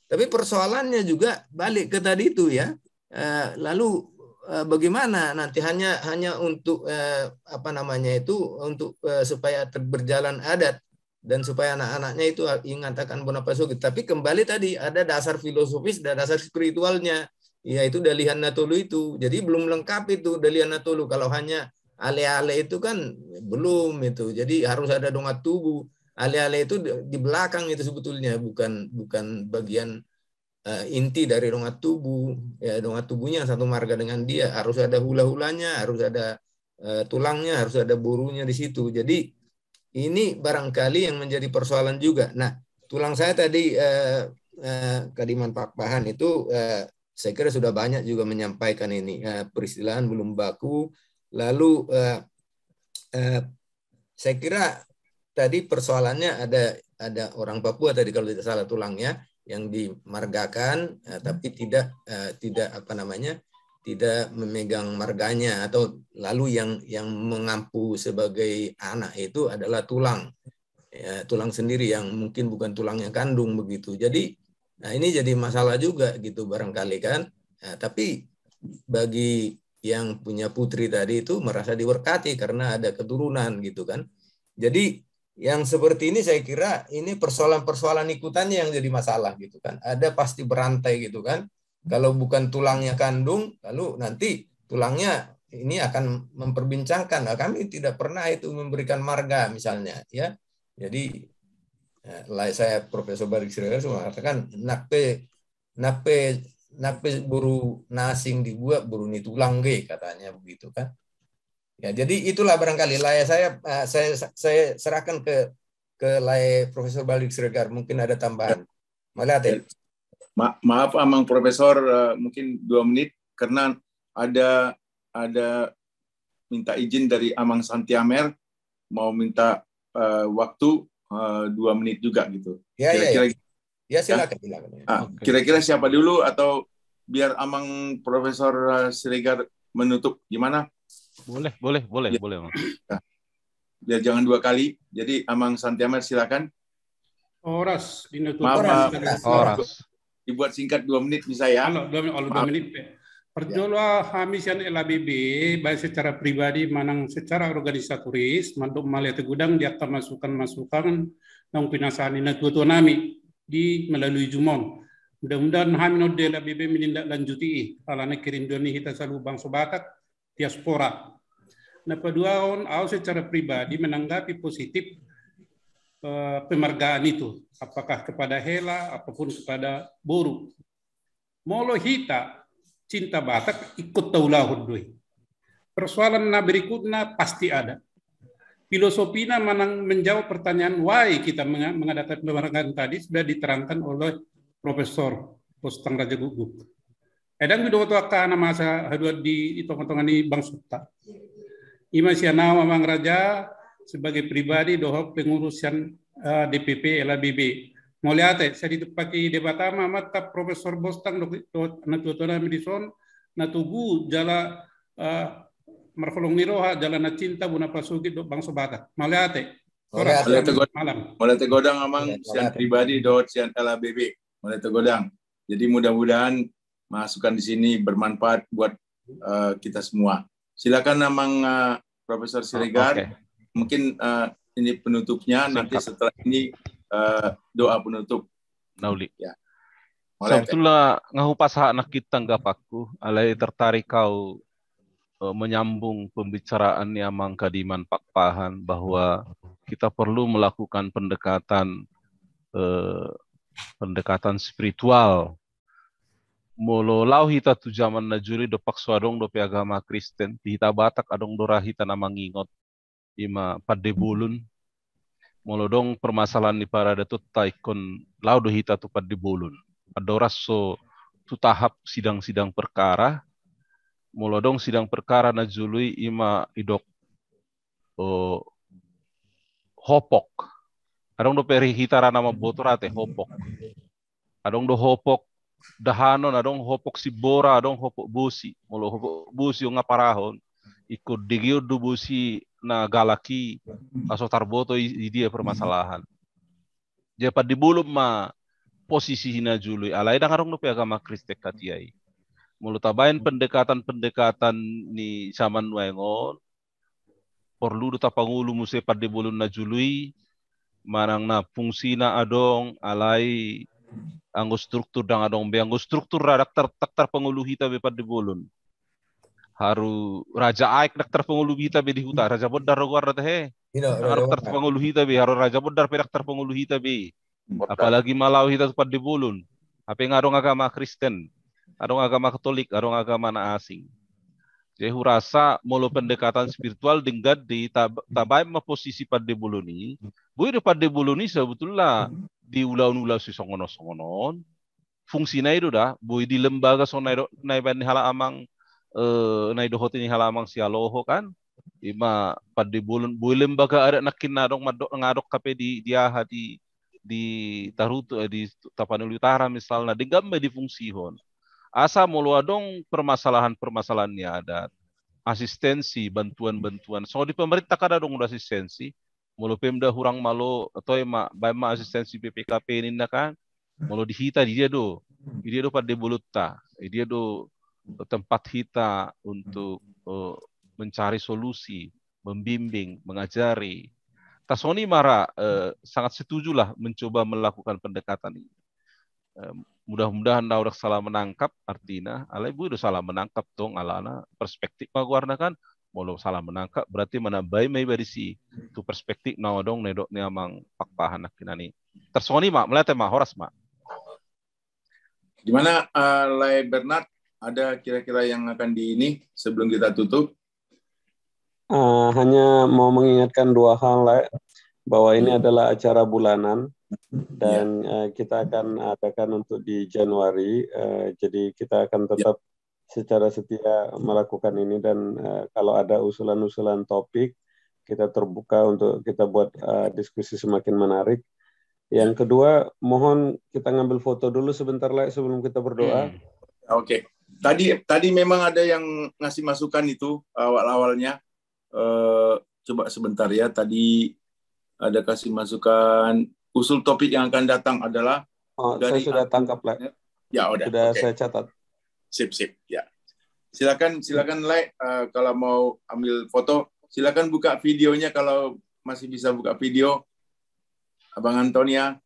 Tapi persoalannya juga balik ke tadi itu ya. Eh, lalu Eh, bagaimana nanti hanya hanya untuk eh, apa namanya itu untuk eh, supaya berjalan adat dan supaya anak-anaknya itu ah, ingat akan Bonaparte tapi kembali tadi ada dasar filosofis dan dasar spiritualnya yaitu dalihan natulu itu jadi belum lengkap itu dalihan natulu kalau hanya ale-ale itu kan ya belum itu jadi harus ada dongat tubuh ale-ale itu di belakang itu sebetulnya bukan bukan bagian Eh, inti dari donga tubuh ya donga tubuhnya satu marga dengan dia harus ada hula-hulanya harus ada eh, tulangnya harus ada burunya di situ jadi ini barangkali yang menjadi persoalan juga nah tulang saya tadi uh, eh, uh, kadiman pak bahan itu uh, saya kira sudah banyak juga menyampaikan ini uh, peristilahan belum baku lalu uh, uh, saya kira tadi persoalannya ada ada orang Papua tadi kalau tidak salah tulangnya yang dimargakan ya, tapi tidak uh, tidak apa namanya tidak memegang marganya atau lalu yang yang mengampu sebagai anak itu adalah tulang ya, tulang sendiri yang mungkin bukan tulangnya kandung begitu jadi nah ini jadi masalah juga gitu barangkali kan ya, tapi bagi yang punya putri tadi itu merasa diberkati karena ada keturunan gitu kan jadi yang seperti ini saya kira ini persoalan-persoalan ikutannya yang jadi masalah gitu kan. Ada pasti berantai gitu kan. Kalau bukan tulangnya kandung, lalu nanti tulangnya ini akan memperbincangkan. Nah, kami tidak pernah itu memberikan marga misalnya ya. Jadi ya, lah saya Profesor Barik semua mengatakan nape nape nape buru nasing dibuat buru ni tulang ge katanya begitu kan. Ya, jadi itulah barangkali layak saya eh, saya saya serahkan ke ke layak Profesor Balik Siregar mungkin ada tambahan. ya Ma maaf Amang Profesor eh, mungkin dua menit karena ada ada minta izin dari Amang Santiamer mau minta uh, waktu uh, dua menit juga gitu. Ya, ya, ya. kira-kira, ya. Ya, ya silakan. Ya. Ah, kira-kira siapa dulu atau biar Amang Profesor Siregar menutup gimana? Boleh, boleh, boleh, ya. boleh. Bang. Ya, jangan dua kali. Jadi Amang Santiamer silakan. Oras, Maaf, maaf. oras. Dibuat singkat dua menit bisa ya. Halo, dua, halo, oh, dua menit. Ya. Ya. Perjola hamisian LABB baik secara pribadi manang secara organisatoris untuk melihat gudang di atas masukan-masukan yang penasaran ina tuh nami di melalui jumon. Mudah-mudahan hamino de LABB menindaklanjuti kirim ini kita selalu bangsa Batak, diaspora. Nah, kedua, Au secara pribadi menanggapi positif uh, eh, pemergaan itu, apakah kepada Hela, apapun kepada Boru. Molo hita, cinta Batak ikut taulahun duit. Persoalan na berikutnya pasti ada. Filosofina menang menjawab pertanyaan why kita mengadakan pemergaan tadi sudah diterangkan oleh Profesor Postang Raja Gugup. Edang bidong tua akka na masa haduaddi ani bang sutta ima na mamang raja sebagai pribadi dohok pengurusan uh, eh, DPP LABB mau lihat ya saya ditepaki debatama mata Profesor Bostang natutuana medison tugu jala uh, eh, Marfolong niroha jala na cinta buna pasuki do bang sobata. mau lihat ya Mulai tegodang, mulai tegodang amang pribadi dohot siang LABB mulai godang. Jadi mudah-mudahan masukan di sini bermanfaat buat uh, kita semua. Silakan namang uh, eh, Profesor oh, Siregar. Okay. Mungkin uh, ini penutupnya Siap. nanti setelah ini uh, doa penutup. Nauli. Ya. Sebetulnya ngahupas anak kita nggak paku, alai tertarik kau uh, menyambung pembicaraan yang mangkadiman Pak Pahan bahwa kita perlu melakukan pendekatan uh, pendekatan spiritual molo lau hita tu zaman na juri do pakso adong do agama Kristen ti hita batak adong do rahita na mangingot ima bulun molo dong permasalahan ni para tu taikon lau do hita tu bulun adoras so tu tahap sidang-sidang perkara molo dong sidang perkara na jului ima idok uh, hopok adong do peri hita rana botorate hopok adong do hopok dahanon adong hopok si bora dong hopok busi molo hopok busi nga parahon ikut digio du busi na galaki aso tarboto i dia permasalahan dia pad dibulum ma posisi hina jului alai dang arong nupi agama kristek katiai molo tabain pendekatan-pendekatan ni zaman wengon perlu duta tapangulu muse pad dibulum na jului manang na fungsi na adong alai anggo struktur dang adong be anggo struktur radak ter tak pengulu hita be pada bolon haru raja aik dak tar pengulu hita be di huta raja bodar rogar rata he haru ter pengulu hita be haru raja bodar perak ter pengulu hita be apalagi malau hita pada di bolon apa ngadong agama Kristen adong agama Katolik adong agama na asing jadi hurasa molo pendekatan spiritual dengan di tabai ma posisi pada bulu ni. Bui di pada bulu ni sebetulnya diulau ulau si songono-songonon. Fungsi na itu dah, bui di lembaga so naido naiban hala amang eh naido hoti ni hala amang si aloho kan. Ima di bulan bui lembaga ada nakin nadong madok ngadok kape di dia hati di tarutu eh, di Tapanuli Utara misalnya digambar di fungsi hon. Asa molo dong permasalahan permasalahan ni ada asistensi, bantuan-bantuan. So di pemerintah kada dong asistensi, mulu pemda hurang malu atau ma ma asistensi PPKP ini kan malu dihita di dia do di dia do pada bulutta di dia do tempat hita untuk uh, mencari solusi membimbing mengajari Tasoni Mara uh, sangat setuju lah mencoba melakukan pendekatan ini uh, mudah-mudahan daudak salah menangkap artinya alai bu salah menangkap dong alana perspektif warna kan Mau salah menangkap berarti mana bayi mai berisi tu perspektif nawa dong nedok ni amang pak pahan nak kinani tersoni mak melate ya, mak horas mak gimana uh, lai Bernard ada kira-kira yang akan di ini sebelum kita tutup uh, hanya mau mengingatkan dua hal lai bahwa ini adalah acara bulanan dan yeah. Iya. uh, kita akan adakan untuk di Januari uh, jadi kita akan tetap yeah secara setia melakukan ini dan uh, kalau ada usulan-usulan topik kita terbuka untuk kita buat uh, diskusi semakin menarik. Yang kedua, mohon kita ngambil foto dulu sebentar lagi sebelum kita berdoa. Hmm. Oke. Okay. Tadi tadi memang ada yang ngasih masukan itu awal-awalnya. Uh, coba sebentar ya. Tadi ada kasih masukan usul topik yang akan datang adalah Oh, dari saya sudah tangkap, lah. Ya, udah. Sudah okay. saya catat. Sip, sip. Ya. Silakan, silakan like uh, kalau mau ambil foto. Silakan buka videonya kalau masih bisa buka video. Abang Antonia,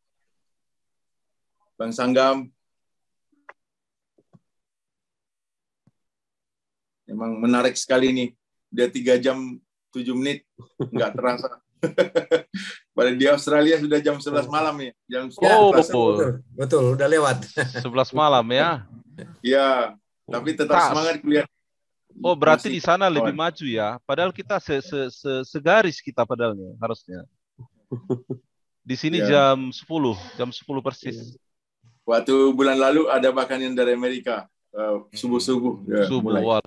Bang Sanggam. Emang menarik sekali nih. Udah tiga jam tujuh menit, nggak terasa. Pada di Australia sudah jam 11 malam ya. Jam 11 oh, betul. betul, udah lewat. 11 malam ya. Iya, oh, tapi tetap Tas. semangat kuliah. Oh, berarti Masih. di sana lebih maju ya. Padahal kita se -se -se segaris kita padahalnya harusnya. Di sini ya. jam 10, jam 10 persis. Iya. Waktu bulan lalu ada bahkan yang dari Amerika eh, subuh-subuh. Uh, ya, subuh, wala.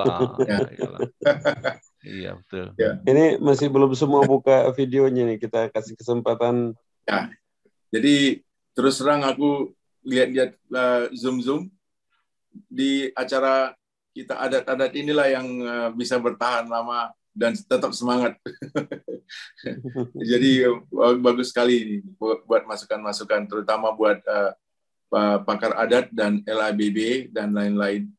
Ya. Iya betul. Ya. Ini masih belum semua buka videonya nih kita kasih kesempatan. Ya. Jadi terus terang aku lihat-lihat uh, eh, zoom zoom di acara kita adat-adat inilah yang uh, bisa bertahan lama dan tetap semangat. Jadi eh, bagus sekali ini buat masukan-masukan terutama buat uh, pakar adat dan LABB dan lain-lain.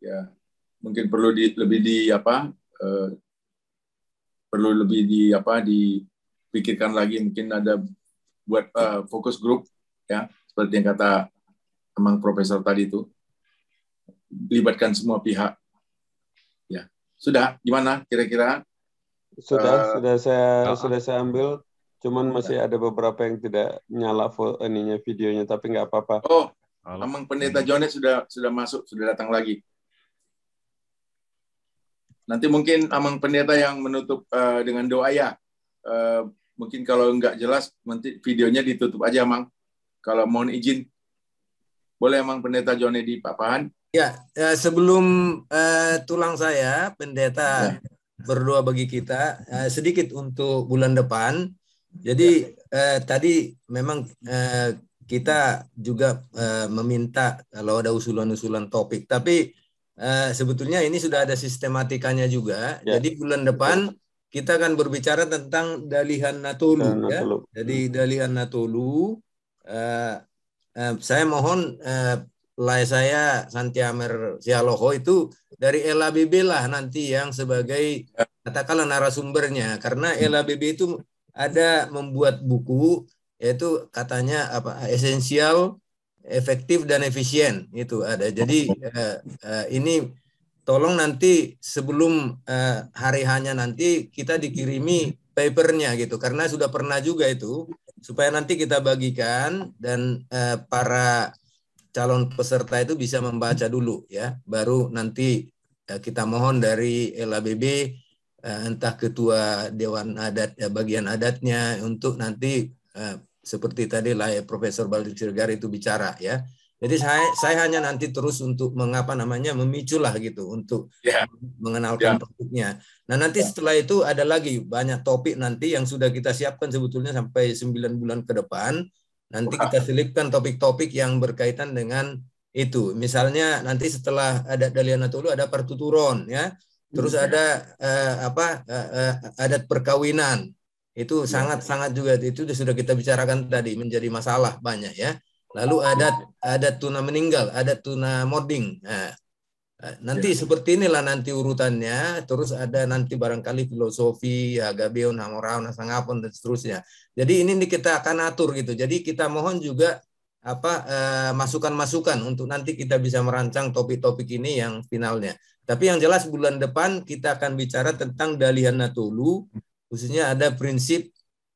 Ya mungkin perlu di, lebih di apa Eh, perlu lebih di apa dipikirkan lagi mungkin ada buat uh, fokus grup ya seperti yang kata emang profesor tadi itu libatkan semua pihak ya sudah gimana kira-kira sudah uh, sudah saya uh, sudah saya ambil cuman masih ya. ada beberapa yang tidak nyala ininya videonya tapi nggak apa-apa oh emang pendeta Jonet sudah sudah masuk sudah datang lagi Nanti mungkin Amang Pendeta yang menutup uh, dengan doa ya. Uh, mungkin kalau nggak jelas, nanti videonya ditutup aja, Amang. Kalau mohon izin. Boleh, Amang Pendeta Johnny di Pak Pahan? Ya, ya sebelum uh, tulang saya, Pendeta ya. berdoa bagi kita, uh, sedikit untuk bulan depan. Jadi ya. uh, tadi memang uh, kita juga uh, meminta kalau ada usulan-usulan topik, tapi Eh, sebetulnya ini sudah ada sistematikanya juga. Ya. Jadi bulan depan kita akan berbicara tentang dalihan natulu. ya. Natulu. Jadi hmm. dalihan natulu. Uh, saya mohon uh, lay saya Santiamer Sialoho itu dari LABB lah nanti yang sebagai katakanlah narasumbernya karena hmm. LABB itu ada membuat buku yaitu katanya apa esensial efektif dan efisien itu ada. Jadi uh, uh, ini tolong nanti sebelum uh, eh, hari hanya nanti kita dikirimi papernya gitu karena sudah pernah juga itu supaya nanti kita bagikan dan uh, para calon peserta itu bisa membaca dulu ya baru nanti uh, kita mohon dari LABB uh, entah ketua dewan adat ya, bagian adatnya untuk nanti uh, seperti tadi lah ya, Profesor Baldi Sirgar itu bicara ya. Jadi saya saya hanya nanti terus untuk mengapa namanya memiculah gitu untuk yeah. mengenalkan yeah. produknya. Nah, nanti yeah. setelah itu ada lagi banyak topik nanti yang sudah kita siapkan sebetulnya sampai 9 bulan ke depan. Nanti kita selipkan topik-topik yang berkaitan dengan itu. Misalnya nanti setelah ada Daliana Tulu ada pertuturon ya. Terus hmm. ada eh, apa eh, eh adat perkawinan itu sangat-sangat iya. juga itu sudah kita bicarakan tadi menjadi masalah banyak ya. Lalu ada iya. ada tuna meninggal, ada tuna modding. Nah, eh, nanti ya. seperti inilah nanti urutannya. Terus ada nanti barangkali filosofi, agabeon, ya, hamorau, nasangapon dan seterusnya. Jadi ini kita akan atur gitu. Jadi kita mohon juga apa eh, masukan-masukan untuk nanti kita bisa merancang topik-topik ini yang finalnya. Tapi yang jelas bulan depan kita akan bicara tentang dalihan natulu, khususnya ada prinsip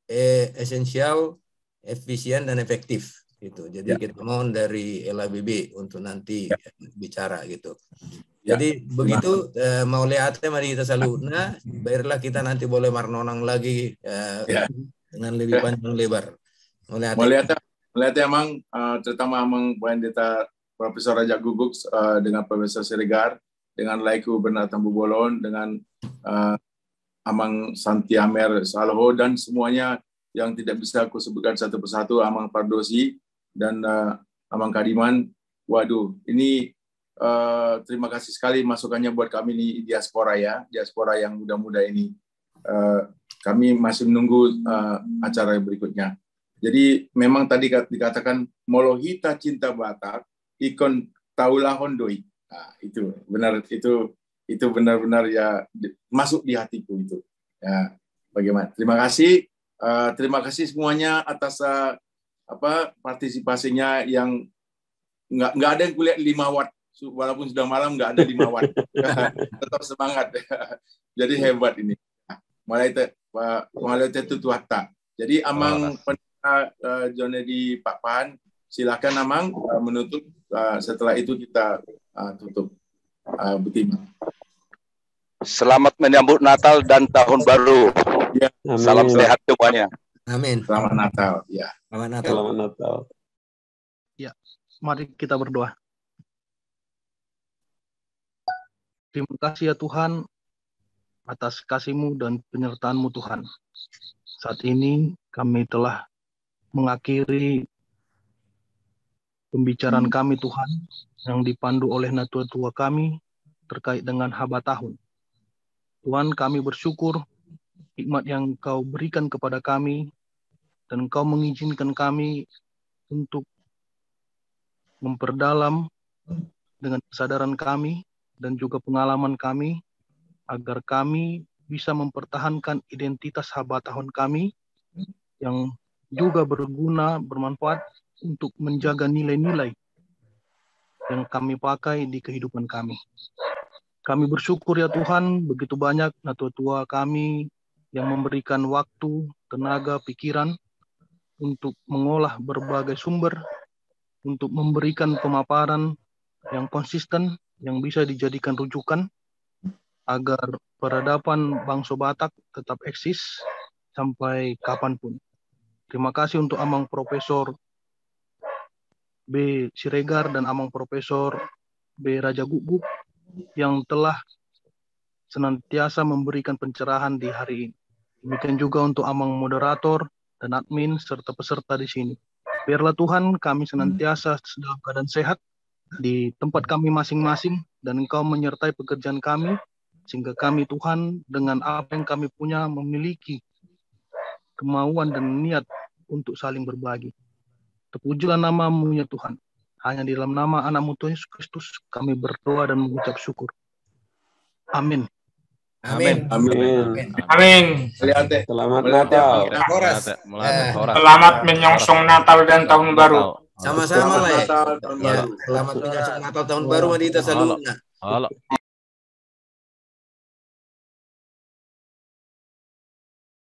eh, esensial, efisien dan efektif gitu. Jadi ya. kita mohon dari LABB untuk nanti ya. bicara gitu. Ya. Jadi begitu nah. eh, mau lihat mari kita saluna, biarlah kita nanti boleh marnonang lagi eh, ya. dengan lebih panjang lebar. Mau lihat melihat emang uh, eh, terutama emang kita Profesor Raja Guguk uh, dengan Profesor Siregar dengan Laiku Tambu Bolon dengan eh, Amang Santi Santiamer Salho dan semuanya yang tidak bisa aku sebutkan satu persatu Amang Pardosi dan uh, Amang Kadiman. Waduh, ini uh, terima kasih sekali masukannya buat kami di diaspora ya, diaspora yang muda-muda ini. Uh, kami masih menunggu uh, acara berikutnya. Jadi memang tadi dikatakan Molohita Cinta Batak, ikon Taulah Nah, itu benar itu itu benar-benar ya masuk di hatiku itu. Ya, bagaimana? Terima kasih, uh, terima kasih semuanya atas uh, apa partisipasinya yang nggak nggak ada yang kulihat lima watt walaupun sudah malam nggak ada lima watt tetap semangat jadi hebat ini mulai Malaysia mulai itu tuata jadi amang pendeta uh, eh, John di Pak Pan silakan amang uh, menutup uh, setelah itu kita uh, tutup uh, betina Selamat menyambut Natal dan Tahun Baru. Ya. Salam sehat semuanya. Amin. Selamat Natal. Ya. Selamat Natal. Selamat Natal. Ya. Mari kita berdoa. Terima kasih ya Tuhan atas kasihmu dan penyertaanmu Tuhan. Saat ini kami telah mengakhiri pembicaraan kami Tuhan yang dipandu oleh natua tua kami terkait dengan haba tahun. Tuhan kami bersyukur hikmat yang kau berikan kepada kami dan kau mengizinkan kami untuk memperdalam dengan kesadaran kami dan juga pengalaman kami agar kami bisa mempertahankan identitas haba tahun kami yang juga berguna, bermanfaat untuk menjaga nilai-nilai yang kami pakai di kehidupan kami. Kami bersyukur ya Tuhan, begitu banyak natua-tua kami yang memberikan waktu, tenaga, pikiran untuk mengolah berbagai sumber, untuk memberikan pemaparan yang konsisten, yang bisa dijadikan rujukan agar peradaban bangsa Batak tetap eksis sampai kapanpun. Terima kasih untuk Amang Profesor B. Siregar dan Amang Profesor B. Raja Gugup yang telah senantiasa memberikan pencerahan di hari ini. Demikian juga untuk amang moderator dan admin serta peserta di sini. Biarlah Tuhan kami senantiasa dalam keadaan sehat di tempat kami masing-masing dan Engkau menyertai pekerjaan kami sehingga kami Tuhan dengan apa yang kami punya memiliki kemauan dan niat untuk saling berbagi. Terpujilah namamu ya Tuhan. Hanya di dalam nama anakmu Tuhan Yesus Kristus kami berdoa dan mengucap syukur. Amin. Amin. Amin. Amin. Selamat Natal. Selamat menyongsong Natal dan Tahun Baru. Sama-sama, Lek. Ya, selamat menyongsong Natal Tahun Baru, Wanita Halo.